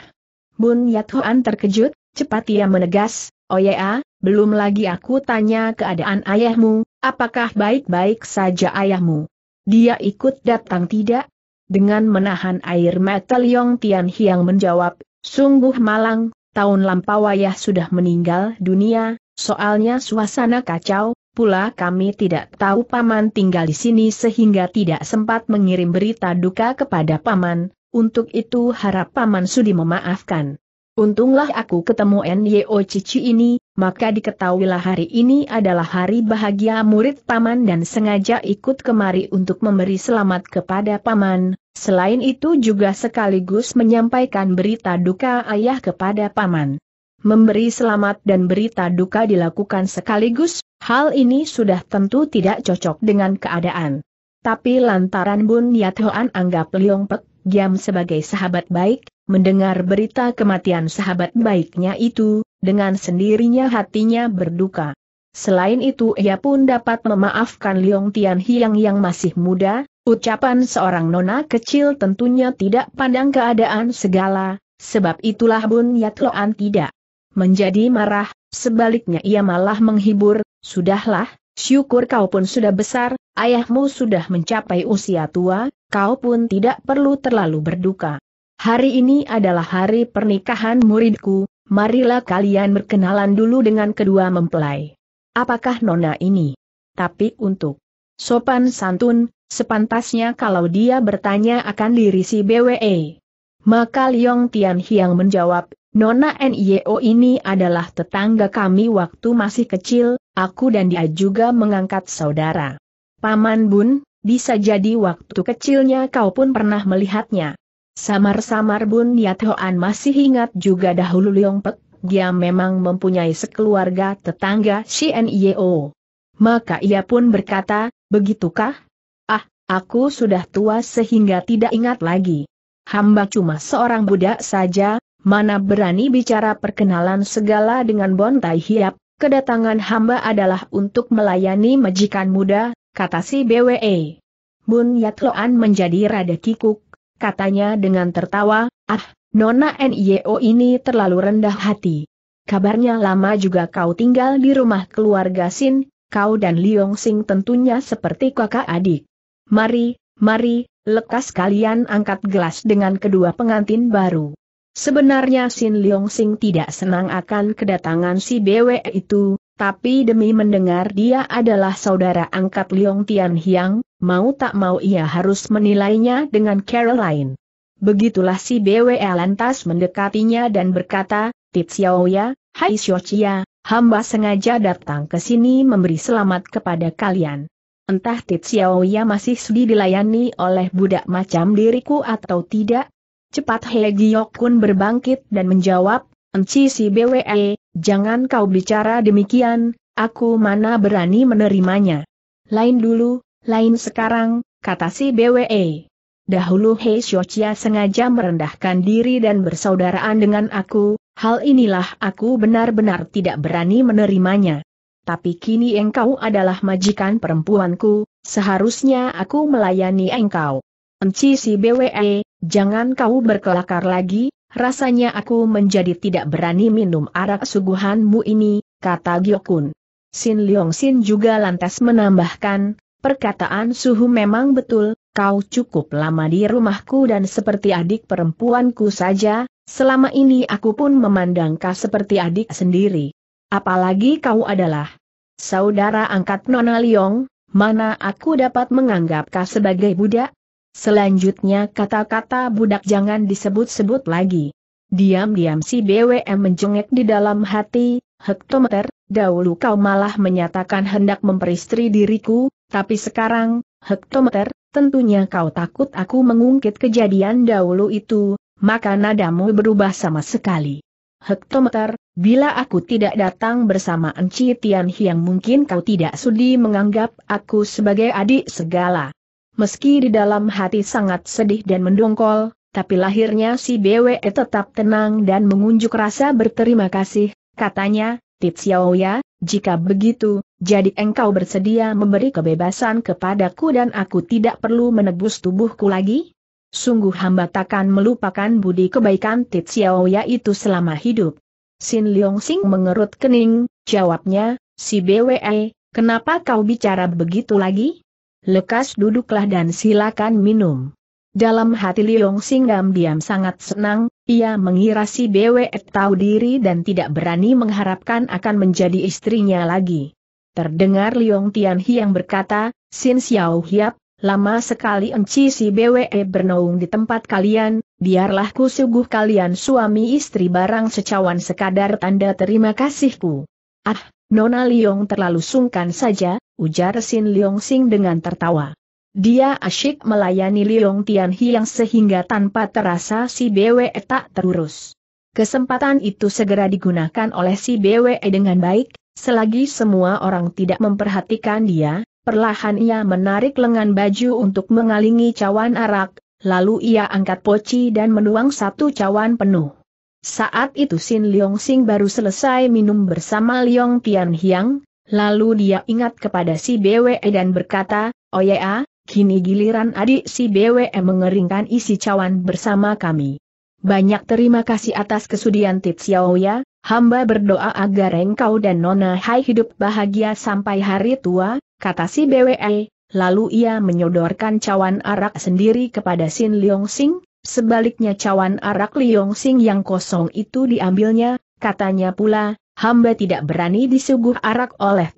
Bun Yat Hoan terkejut, cepat ia menegas, oh ya, belum lagi aku tanya keadaan ayahmu, apakah baik-baik saja ayahmu. Dia ikut datang tidak? Dengan menahan air mata Liong Tian Hiang menjawab, sungguh malang, tahun lampau ayah sudah meninggal dunia, soalnya suasana kacau, Pula kami tidak tahu Paman tinggal di sini sehingga tidak sempat mengirim berita duka kepada Paman, untuk itu harap Paman sudi memaafkan. Untunglah aku ketemu Nyo Cici ini, maka diketahuilah hari ini adalah hari bahagia murid Paman dan sengaja ikut kemari untuk memberi selamat kepada Paman, selain itu juga sekaligus menyampaikan berita duka ayah kepada Paman. Memberi selamat dan berita duka dilakukan sekaligus, Hal ini sudah tentu tidak cocok dengan keadaan. Tapi lantaran Bun Yat Hoan anggap Liong Pek Giam sebagai sahabat baik, mendengar berita kematian sahabat baiknya itu, dengan sendirinya hatinya berduka. Selain itu ia pun dapat memaafkan Liong Tian Hiang yang masih muda, ucapan seorang nona kecil tentunya tidak pandang keadaan segala, sebab itulah Bun Yat Loan tidak menjadi marah, sebaliknya ia malah menghibur, Sudahlah, syukur kau pun sudah besar, ayahmu sudah mencapai usia tua, kau pun tidak perlu terlalu berduka. Hari ini adalah hari pernikahan muridku, marilah kalian berkenalan dulu dengan kedua mempelai. Apakah nona ini? Tapi untuk sopan santun, sepantasnya kalau dia bertanya akan diri si BWE. Maka Liong Tian Hiang menjawab, Nona NIO ini adalah tetangga kami waktu masih kecil, aku dan dia juga mengangkat saudara. Paman Bun, bisa jadi waktu kecilnya kau pun pernah melihatnya. Samar-samar Bun Yathoan masih ingat juga dahulu Leong Pek, dia memang mempunyai sekeluarga tetangga CNIO. Maka ia pun berkata, begitukah? Ah, aku sudah tua sehingga tidak ingat lagi. Hamba cuma seorang budak saja, mana berani bicara perkenalan segala dengan Bontai Hiap, kedatangan hamba adalah untuk melayani majikan muda, kata si BWE. Bun Yatloan menjadi rada kikuk, katanya dengan tertawa, ah, Nona NIO ini terlalu rendah hati. Kabarnya lama juga kau tinggal di rumah keluarga Sin, kau dan Liong Sing tentunya seperti kakak adik. Mari, mari, lekas kalian angkat gelas dengan kedua pengantin baru. Sebenarnya Sin Leong Sing tidak senang akan kedatangan si Bwe itu, tapi demi mendengar dia adalah saudara angkat Leong Tian Hiang, mau tak mau ia harus menilainya dengan Caroline. Begitulah si BWE lantas mendekatinya dan berkata, Tit Xiao ya, Hai Xiochia, hamba sengaja datang ke sini memberi selamat kepada kalian. Entah Tit Xiao ya masih sedih dilayani oleh budak macam diriku atau tidak, Cepat He kun berbangkit dan menjawab, Enci si BWE, jangan kau bicara demikian, aku mana berani menerimanya. Lain dulu, lain sekarang, kata si BWE. Dahulu Hei Shochia sengaja merendahkan diri dan bersaudaraan dengan aku, hal inilah aku benar-benar tidak berani menerimanya. Tapi kini engkau adalah majikan perempuanku, seharusnya aku melayani engkau. Enci si BWE, Jangan kau berkelakar lagi, rasanya aku menjadi tidak berani minum arak suguhanmu ini, kata Gyokun. Sin Leong Sin juga lantas menambahkan, perkataan suhu memang betul, kau cukup lama di rumahku dan seperti adik perempuanku saja, selama ini aku pun memandang kau seperti adik sendiri. Apalagi kau adalah saudara angkat Nona Leong, mana aku dapat menganggap kau sebagai budak? Selanjutnya kata-kata budak jangan disebut-sebut lagi. Diam-diam si BWM menjengek di dalam hati, hektometer, dahulu kau malah menyatakan hendak memperistri diriku, tapi sekarang, hektometer, tentunya kau takut aku mengungkit kejadian dahulu itu, maka nadamu berubah sama sekali. Hektometer, bila aku tidak datang bersama Enci Tian Hiang mungkin kau tidak sudi menganggap aku sebagai adik segala. Meski di dalam hati sangat sedih dan mendongkol, tapi lahirnya si BWE tetap tenang dan mengunjuk rasa berterima kasih, katanya, Titsiaoya, Xiaoya, jika begitu, jadi engkau bersedia memberi kebebasan kepadaku dan aku tidak perlu menebus tubuhku lagi? Sungguh hamba takkan melupakan budi kebaikan Titsiaoya Xiaoya itu selama hidup. Sin Leong Sing mengerut kening, jawabnya, si BWE, eh, kenapa kau bicara begitu lagi? lekas duduklah dan silakan minum. Dalam hati Liong Singgam diam sangat senang, ia mengira si Bwe tahu diri dan tidak berani mengharapkan akan menjadi istrinya lagi. Terdengar Liong Tianhi yang berkata, Sin Xiao Hiap, lama sekali enci si Bwe e bernaung di tempat kalian, biarlah ku suguh kalian suami istri barang secawan sekadar tanda terima kasihku. Ah, Nona Liong terlalu sungkan saja, ujar Sin Liong Sing dengan tertawa. Dia asyik melayani Liong Tian Hiang sehingga tanpa terasa si BWE tak terurus. Kesempatan itu segera digunakan oleh si BWE dengan baik, selagi semua orang tidak memperhatikan dia, perlahan ia menarik lengan baju untuk mengalingi cawan arak, lalu ia angkat poci dan menuang satu cawan penuh. Saat itu Sin Leong Sing baru selesai minum bersama Leong Tian Hiang, lalu dia ingat kepada si BWE dan berkata, Oh ya, kini giliran adik si BWE mengeringkan isi cawan bersama kami. Banyak terima kasih atas kesudian Tit Xiao ya, hamba berdoa agar engkau dan Nona Hai hidup bahagia sampai hari tua, kata si BWE, lalu ia menyodorkan cawan arak sendiri kepada Sin Leong Sing, Sebaliknya cawan arak Liong Sing yang kosong itu diambilnya, katanya pula, hamba tidak berani disuguh arak oleh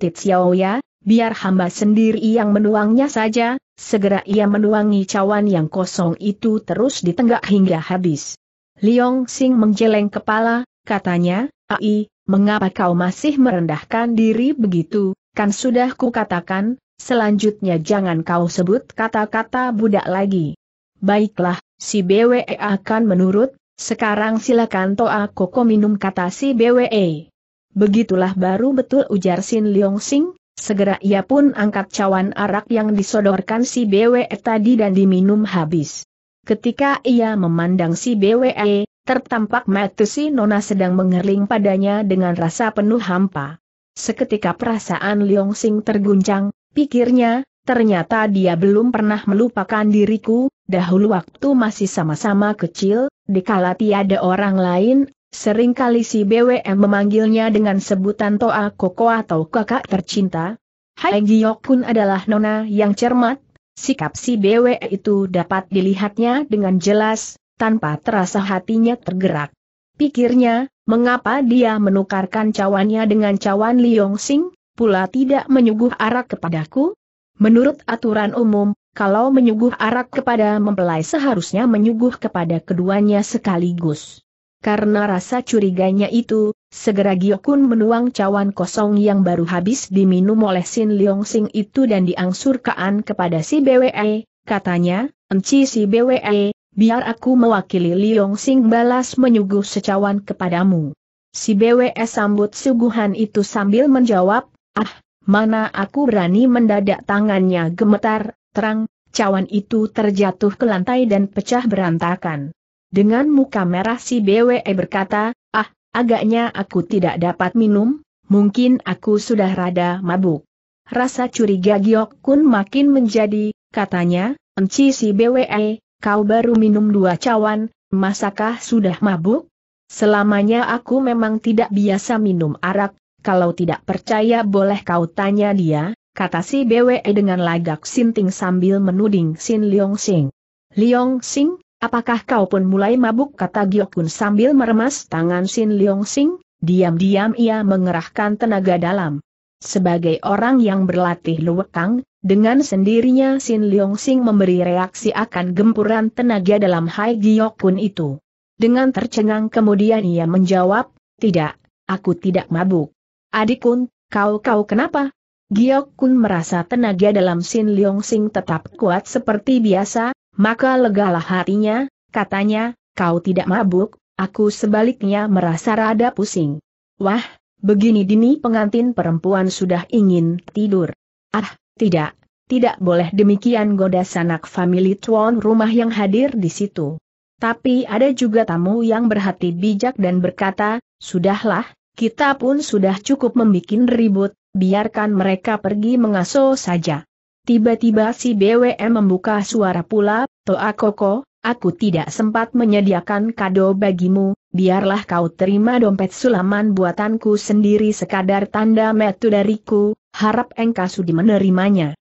ya, biar hamba sendiri yang menuangnya saja, segera ia menuangi cawan yang kosong itu terus ditenggak hingga habis. Liong Sing menjeleng kepala, katanya, Ai, mengapa kau masih merendahkan diri begitu, kan sudah ku katakan, selanjutnya jangan kau sebut kata-kata budak lagi. Baiklah, si BWE akan menurut, sekarang silakan Toa Koko minum kata si BWE. Begitulah baru betul ujar Sin Leong Sing, segera ia pun angkat cawan arak yang disodorkan si BWE tadi dan diminum habis. Ketika ia memandang si BWE, tertampak mata si Nona sedang mengerling padanya dengan rasa penuh hampa. Seketika perasaan Leong Sing terguncang, pikirnya, ternyata dia belum pernah melupakan diriku, dahulu waktu masih sama-sama kecil, dikala tiada orang lain, seringkali si BWM memanggilnya dengan sebutan Toa Koko atau kakak tercinta. Hai Giyok pun adalah nona yang cermat, sikap si BWM itu dapat dilihatnya dengan jelas, tanpa terasa hatinya tergerak. Pikirnya, mengapa dia menukarkan cawannya dengan cawan Liong Sing, pula tidak menyuguh arak kepadaku? Menurut aturan umum, kalau menyuguh arak kepada mempelai seharusnya menyuguh kepada keduanya sekaligus. Karena rasa curiganya itu, segera Giokun menuang cawan kosong yang baru habis diminum oleh Sin Leong Sing itu dan diangsurkan kepada si BWE, katanya, Enci si BWE, biar aku mewakili Leong Sing balas menyuguh secawan kepadamu. Si BWE sambut suguhan itu sambil menjawab, ah, mana aku berani mendadak tangannya gemetar, terang, cawan itu terjatuh ke lantai dan pecah berantakan. Dengan muka merah si BWE berkata, ah, agaknya aku tidak dapat minum, mungkin aku sudah rada mabuk. Rasa curiga Giok Kun makin menjadi, katanya, enci si BWE, eh, kau baru minum dua cawan, masakah sudah mabuk? Selamanya aku memang tidak biasa minum arak, kalau tidak percaya boleh kau tanya dia, kata si BWE dengan lagak sinting sambil menuding Sin Leong Sing. Leong Sing, apakah kau pun mulai mabuk kata Kun sambil meremas tangan Sin Leong Sing, diam-diam ia mengerahkan tenaga dalam. Sebagai orang yang berlatih luwekang, dengan sendirinya Sin Leong Sing memberi reaksi akan gempuran tenaga dalam Hai Kun itu. Dengan tercengang kemudian ia menjawab, tidak, aku tidak mabuk. Adikun, kau-kau kenapa? Giok Kun merasa tenaga dalam Sin Leong Sing tetap kuat seperti biasa, maka legalah hatinya, katanya, kau tidak mabuk, aku sebaliknya merasa rada pusing. Wah, begini dini pengantin perempuan sudah ingin tidur. Ah, tidak, tidak boleh demikian goda sanak famili tuan rumah yang hadir di situ. Tapi ada juga tamu yang berhati bijak dan berkata, sudahlah, kita pun sudah cukup membuat ribut, biarkan mereka pergi mengasuh saja. Tiba-tiba si BWM membuka suara pula, Toa Koko, aku tidak sempat menyediakan kado bagimu, biarlah kau terima dompet sulaman buatanku sendiri sekadar tanda metu dariku, harap engkau sudi menerimanya.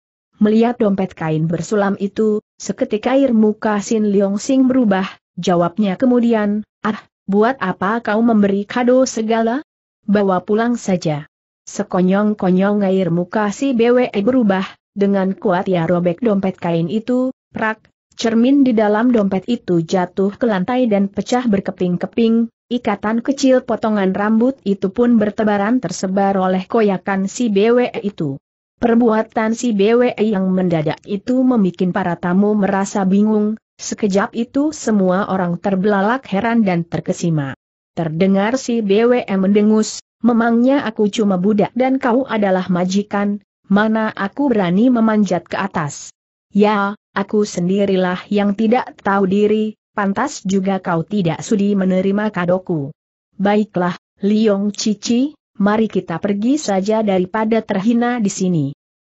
Melihat dompet kain bersulam itu, seketika air muka Sin Leong Sing berubah, jawabnya kemudian, ah, buat apa kau memberi kado segala? Bawa pulang saja. Sekonyong-konyong air muka si BWE berubah, dengan kuat ia robek dompet kain itu, prak, cermin di dalam dompet itu jatuh ke lantai dan pecah berkeping-keping, ikatan kecil potongan rambut itu pun bertebaran tersebar oleh koyakan si BWE itu. Perbuatan si BWE yang mendadak itu membuat para tamu merasa bingung, sekejap itu semua orang terbelalak heran dan terkesima. Terdengar si BWE mendengus, Memangnya aku cuma budak dan kau adalah majikan, mana aku berani memanjat ke atas. Ya, aku sendirilah yang tidak tahu diri, pantas juga kau tidak sudi menerima kadoku. Baiklah, Liong Cici, mari kita pergi saja daripada terhina di sini.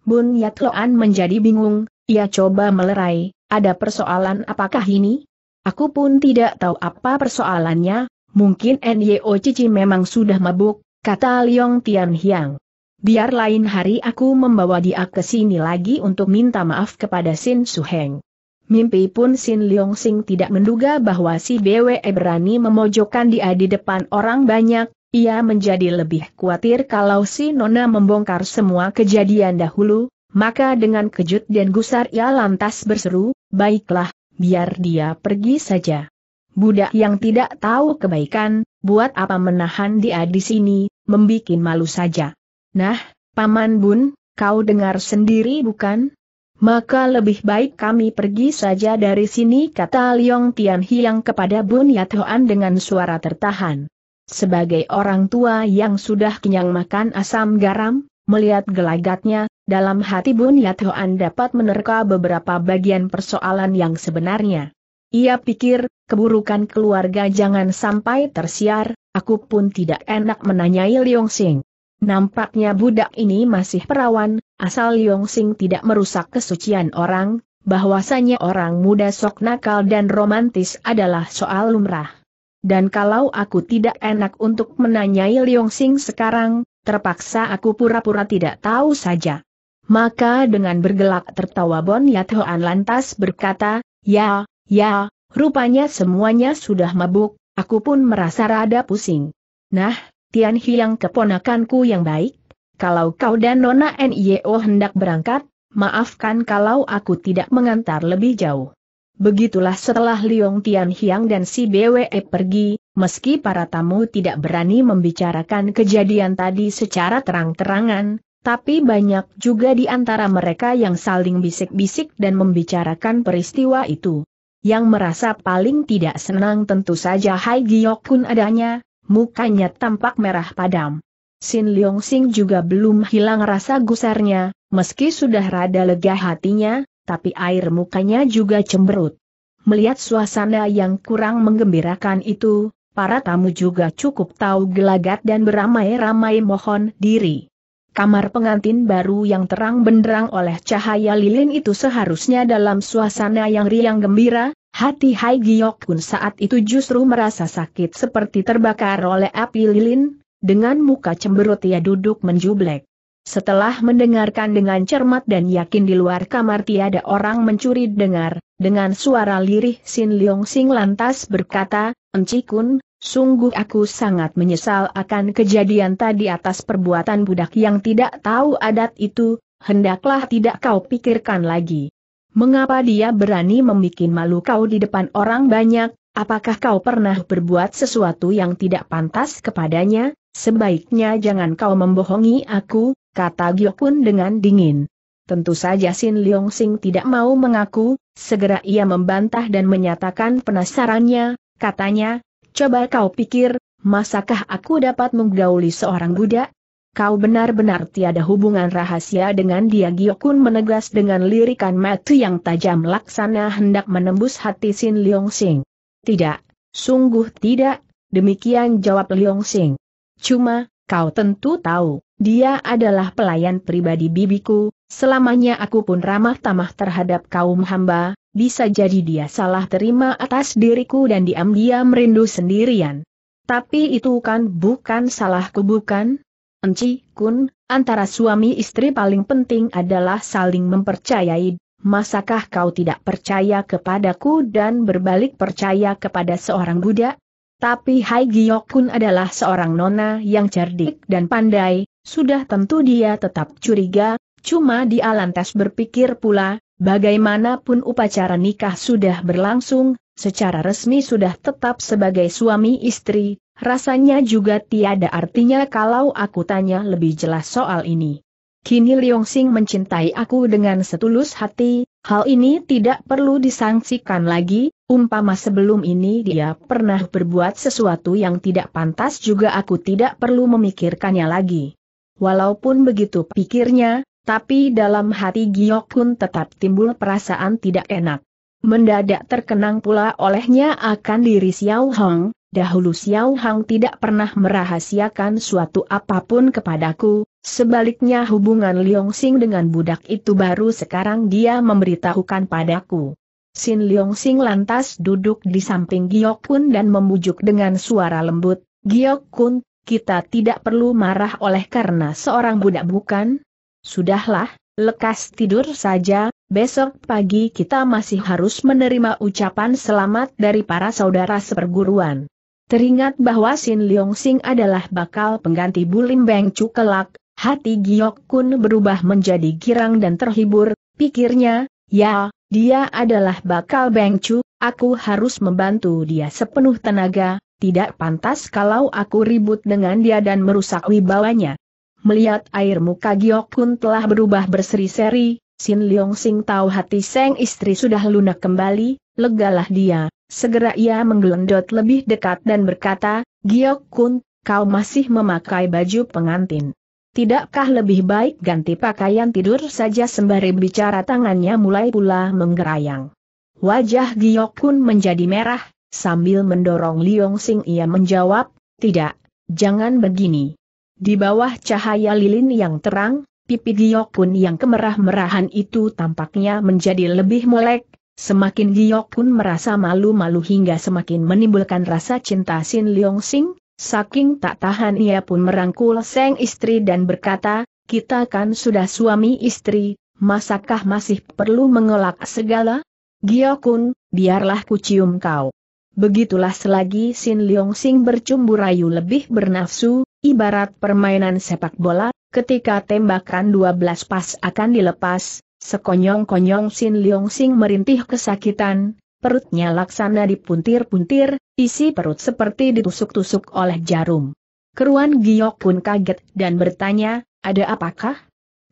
Bun Yatloan menjadi bingung, ia coba melerai, ada persoalan apakah ini? Aku pun tidak tahu apa persoalannya, mungkin Nyo Cici memang sudah mabuk, kata Liong Tian Hyang. Biar lain hari aku membawa dia ke sini lagi untuk minta maaf kepada Sin Suheng. Mimpi pun Sin Leong Sing tidak menduga bahwa si BWE e berani memojokkan dia di depan orang banyak, ia menjadi lebih khawatir kalau si Nona membongkar semua kejadian dahulu, maka dengan kejut dan gusar ia lantas berseru, baiklah, biar dia pergi saja. Budak yang tidak tahu kebaikan, buat apa menahan dia di sini, membikin malu saja. Nah, Paman Bun, kau dengar sendiri bukan? Maka lebih baik kami pergi saja dari sini kata Liong Tian Hiang kepada Bun Yathoan dengan suara tertahan. Sebagai orang tua yang sudah kenyang makan asam garam, melihat gelagatnya, dalam hati Bun Yathoan dapat menerka beberapa bagian persoalan yang sebenarnya. Ia pikir, keburukan keluarga jangan sampai tersiar, Aku pun tidak enak menanyai Liong Sing. Nampaknya budak ini masih perawan, asal Liong Sing tidak merusak kesucian orang, bahwasanya orang muda sok nakal dan romantis adalah soal lumrah. Dan kalau aku tidak enak untuk menanyai Liong Sing sekarang, terpaksa aku pura-pura tidak tahu saja. Maka dengan bergelak tertawa Bon Yathoan lantas berkata, Ya, ya, rupanya semuanya sudah mabuk, Aku pun merasa rada pusing. Nah, Tian Hiang keponakanku yang baik, kalau kau dan Nona NIO oh hendak berangkat, maafkan kalau aku tidak mengantar lebih jauh. Begitulah setelah Liong Tian Hiang dan si BWE pergi, meski para tamu tidak berani membicarakan kejadian tadi secara terang-terangan, tapi banyak juga di antara mereka yang saling bisik-bisik dan membicarakan peristiwa itu. Yang merasa paling tidak senang tentu saja Hai Kun adanya, mukanya tampak merah padam. Sin Leong Sing juga belum hilang rasa gusarnya, meski sudah rada lega hatinya, tapi air mukanya juga cemberut. Melihat suasana yang kurang menggembirakan itu, para tamu juga cukup tahu gelagat dan beramai-ramai mohon diri. Kamar pengantin baru yang terang benderang oleh cahaya lilin itu seharusnya dalam suasana yang riang gembira, hati Hai Giok saat itu justru merasa sakit seperti terbakar oleh api lilin, dengan muka cemberut ia duduk menjublek. Setelah mendengarkan dengan cermat dan yakin di luar kamar tiada orang mencuri dengar, dengan suara lirih Sin Leong Sing lantas berkata, Enci Kun, Sungguh aku sangat menyesal akan kejadian tadi atas perbuatan budak yang tidak tahu adat itu, hendaklah tidak kau pikirkan lagi. Mengapa dia berani membuat malu kau di depan orang banyak, apakah kau pernah berbuat sesuatu yang tidak pantas kepadanya? Sebaiknya jangan kau membohongi aku, kata pun dengan dingin. Tentu saja Sin Leong Sing tidak mau mengaku, segera ia membantah dan menyatakan penasarannya, katanya, Coba kau pikir, masakah aku dapat menggauli seorang budak? Kau benar-benar tiada hubungan rahasia dengan dia Giokun menegas dengan lirikan mati yang tajam laksana hendak menembus hati Sin Leong Sing. Tidak, sungguh tidak, demikian jawab Leong Sing. Cuma, kau tentu tahu, dia adalah pelayan pribadi bibiku, selamanya aku pun ramah tamah terhadap kaum hamba, bisa jadi dia salah terima atas diriku dan diam-diam merindu sendirian. Tapi itu kan bukan salahku bukan? Enci, kun, antara suami istri paling penting adalah saling mempercayai. Masakah kau tidak percaya kepadaku dan berbalik percaya kepada seorang budak? Tapi Hai kun adalah seorang nona yang cerdik dan pandai, sudah tentu dia tetap curiga, cuma dia lantas berpikir pula, Bagaimanapun upacara nikah sudah berlangsung, secara resmi sudah tetap sebagai suami istri, rasanya juga tiada artinya kalau aku tanya lebih jelas soal ini. Kini Liong Sing mencintai aku dengan setulus hati, hal ini tidak perlu disangsikan lagi, umpama sebelum ini dia pernah berbuat sesuatu yang tidak pantas juga aku tidak perlu memikirkannya lagi. Walaupun begitu pikirnya, tapi dalam hati Kun tetap timbul perasaan tidak enak. Mendadak terkenang pula olehnya akan diri Xiao Hong, dahulu Xiao Hong tidak pernah merahasiakan suatu apapun kepadaku, sebaliknya hubungan Liong Sing dengan budak itu baru sekarang dia memberitahukan padaku. Sin Liong Sing lantas duduk di samping Giok Kun dan membujuk dengan suara lembut, Giok Kun, kita tidak perlu marah oleh karena seorang budak bukan? Sudahlah, lekas tidur saja, besok pagi kita masih harus menerima ucapan selamat dari para saudara seperguruan. Teringat bahwa Sin Leong Sing adalah bakal pengganti Bulim Beng Chu kelak, hati Giok Kun berubah menjadi girang dan terhibur, pikirnya, ya, dia adalah bakal Beng Chu, aku harus membantu dia sepenuh tenaga, tidak pantas kalau aku ribut dengan dia dan merusak wibawanya melihat air muka Giok Kun telah berubah berseri-seri, Sin Leong Sing tahu hati Seng istri sudah lunak kembali, legalah dia. Segera ia menggelendot lebih dekat dan berkata, Giok Kun, kau masih memakai baju pengantin. Tidakkah lebih baik ganti pakaian tidur saja sembari bicara tangannya mulai pula menggerayang. Wajah Giok Kun menjadi merah, sambil mendorong Liong Sing ia menjawab, tidak, jangan begini. Di bawah cahaya lilin yang terang, pipi Giok pun yang kemerah-merahan itu tampaknya menjadi lebih melek, semakin Giok pun merasa malu-malu hingga semakin menimbulkan rasa cinta Sin Leong Sing, saking tak tahan ia pun merangkul seng istri dan berkata, kita kan sudah suami istri, masakah masih perlu mengelak segala? Giokun, biarlah ku kau. Begitulah selagi Sin Leong Sing bercumbu rayu lebih bernafsu, Ibarat permainan sepak bola, ketika tembakan 12 pas akan dilepas, sekonyong-konyong Sin Leong Sing merintih kesakitan, perutnya laksana dipuntir-puntir, isi perut seperti ditusuk-tusuk oleh jarum. Keruan Giok pun kaget dan bertanya, ada apakah?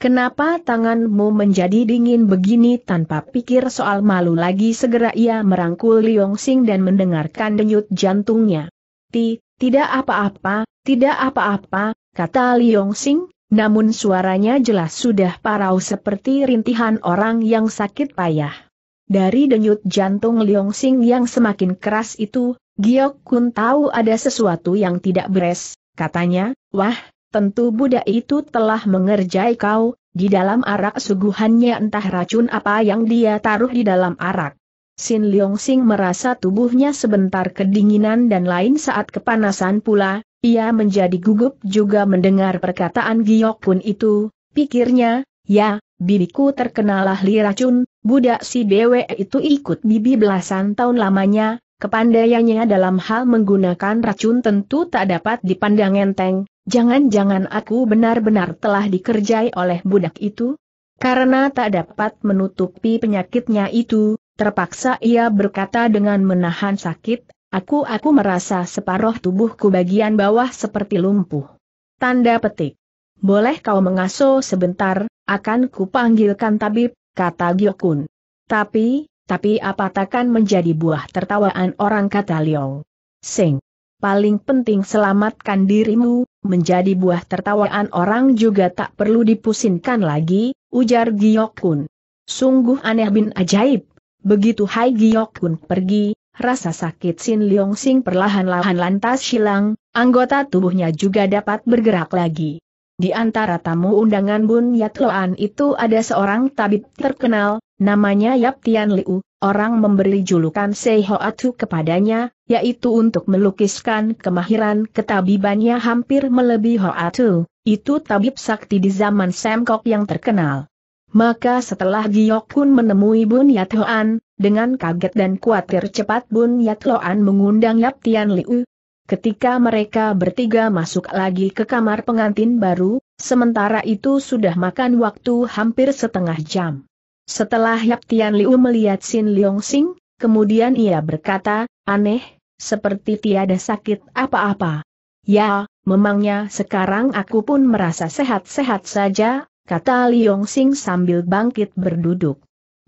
Kenapa tanganmu menjadi dingin begini tanpa pikir soal malu lagi segera ia merangkul Liong Sing dan mendengarkan denyut jantungnya. Ti, tidak apa-apa, tidak apa-apa, kata Liong Sing, namun suaranya jelas sudah parau seperti rintihan orang yang sakit payah. Dari denyut jantung Liong Sing yang semakin keras itu, Giok Kun tahu ada sesuatu yang tidak beres, katanya, wah, tentu budak itu telah mengerjai kau, di dalam arak suguhannya entah racun apa yang dia taruh di dalam arak. Sin Leong Sing merasa tubuhnya sebentar kedinginan dan lain saat kepanasan pula, ia menjadi gugup juga mendengar perkataan Giok pun itu, pikirnya, ya, bibiku terkenal ahli racun, budak si dewe itu ikut bibi belasan tahun lamanya, kepandaiannya dalam hal menggunakan racun tentu tak dapat dipandang enteng, Jangan-jangan aku benar-benar telah dikerjai oleh budak itu? Karena tak dapat menutupi penyakitnya itu, Terpaksa ia berkata dengan menahan sakit, aku aku merasa separuh tubuhku bagian bawah seperti lumpuh. Tanda petik. Boleh kau mengaso sebentar, akan kupanggilkan tabib, kata Gyokun. Tapi, tapi apa takkan menjadi buah tertawaan orang kata Liong. Sing. Paling penting selamatkan dirimu, menjadi buah tertawaan orang juga tak perlu dipusinkan lagi, ujar Gyokun. Sungguh aneh bin ajaib, Begitu Hai Giok Kun pergi, rasa sakit Sin Leong Sing perlahan-lahan lantas hilang, anggota tubuhnya juga dapat bergerak lagi. Di antara tamu undangan Bun Yat Loan itu ada seorang tabib terkenal, namanya Yap Tian Liu, orang memberi julukan Sei Hoatu kepadanya, yaitu untuk melukiskan kemahiran ketabibannya hampir melebihi Hoatu, itu tabib sakti di zaman Semkok yang terkenal. Maka setelah Giok Kun menemui Bun Yat Hoan, dengan kaget dan khawatir cepat Bun Yat Hoan mengundang Yap Tian Liu. Ketika mereka bertiga masuk lagi ke kamar pengantin baru, sementara itu sudah makan waktu hampir setengah jam. Setelah Yap Tian Liu melihat Sin Leong Sing, kemudian ia berkata, aneh, seperti tiada sakit apa-apa. Ya, memangnya sekarang aku pun merasa sehat-sehat saja, kata Liong Sing sambil bangkit berduduk.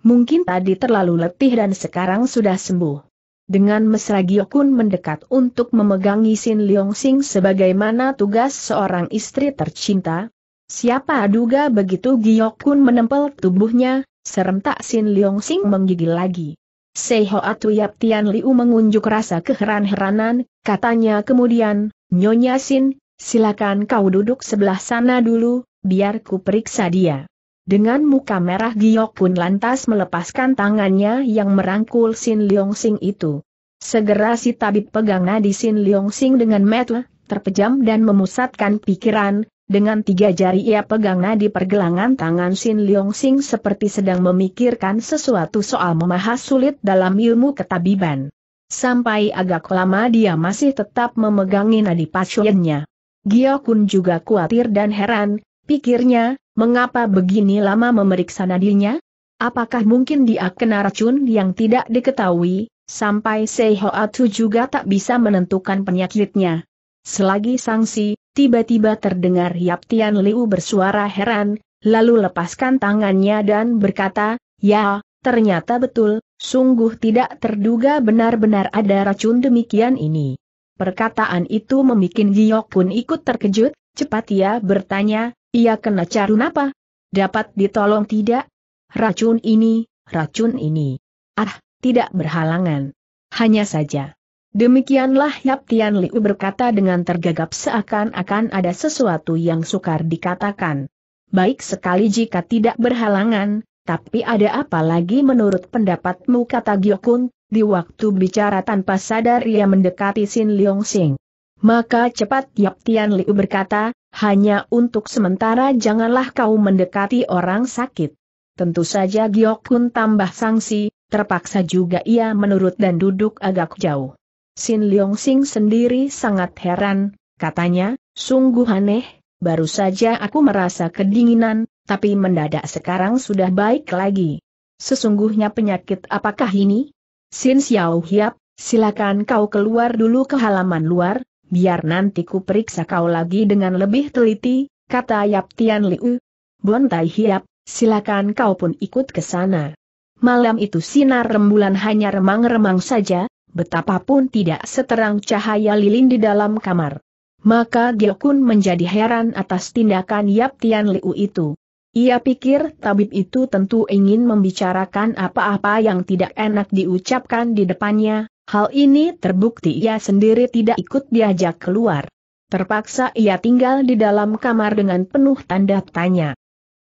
Mungkin tadi terlalu letih dan sekarang sudah sembuh. Dengan mesra Giokun mendekat untuk memegangi Sin Liong Sing sebagaimana tugas seorang istri tercinta. Siapa duga begitu Giokun menempel tubuhnya, serentak Sin Liong Sing menggigil lagi. Seho Atu Yap Tian Liu mengunjuk rasa keheran-heranan, katanya kemudian, Nyonya Sin, silakan kau duduk sebelah sana dulu, biar ku periksa dia. Dengan muka merah Giok pun lantas melepaskan tangannya yang merangkul Sin Leong Sing itu. Segera si tabib pegang nadi Sin Leong Sing dengan metu, terpejam dan memusatkan pikiran, dengan tiga jari ia pegang nadi pergelangan tangan Sin Leong Sing seperti sedang memikirkan sesuatu soal memahas sulit dalam ilmu ketabiban. Sampai agak lama dia masih tetap memegangi nadi pasiennya. Giokun juga khawatir dan heran, Pikirnya, mengapa begini lama memeriksa nadinya? Apakah mungkin dia kena racun yang tidak diketahui, sampai Atu juga tak bisa menentukan penyakitnya? Selagi sangsi, tiba-tiba terdengar Yap Tian Liu bersuara heran, lalu lepaskan tangannya dan berkata, Ya, ternyata betul, sungguh tidak terduga benar-benar ada racun demikian ini. Perkataan itu membuat Giok pun ikut terkejut, cepat ia bertanya, ia kena carun apa? Dapat ditolong tidak? Racun ini, racun ini. Ah, tidak berhalangan. Hanya saja. Demikianlah Yap Tian Liu berkata dengan tergagap seakan-akan ada sesuatu yang sukar dikatakan. Baik sekali jika tidak berhalangan, tapi ada apa lagi menurut pendapatmu kata Giokun, di waktu bicara tanpa sadar ia mendekati Sin Leong Sing. Maka cepat Yap Tian Liu berkata, hanya untuk sementara janganlah kau mendekati orang sakit. Tentu saja Giok Kun tambah sanksi, terpaksa juga ia menurut dan duduk agak jauh. Sin Leong Sing sendiri sangat heran, katanya, sungguh aneh, baru saja aku merasa kedinginan, tapi mendadak sekarang sudah baik lagi. Sesungguhnya penyakit apakah ini? Sin Xiao Hiap, silakan kau keluar dulu ke halaman luar, biar nanti ku periksa kau lagi dengan lebih teliti, kata Yap Tian Liu. Bon Tai Hiap, silakan kau pun ikut ke sana. Malam itu sinar rembulan hanya remang-remang saja, betapapun tidak seterang cahaya lilin di dalam kamar. Maka Geokun menjadi heran atas tindakan Yap Tian Liu itu. Ia pikir tabib itu tentu ingin membicarakan apa-apa yang tidak enak diucapkan di depannya, Hal ini terbukti ia sendiri tidak ikut diajak keluar. Terpaksa ia tinggal di dalam kamar dengan penuh tanda tanya.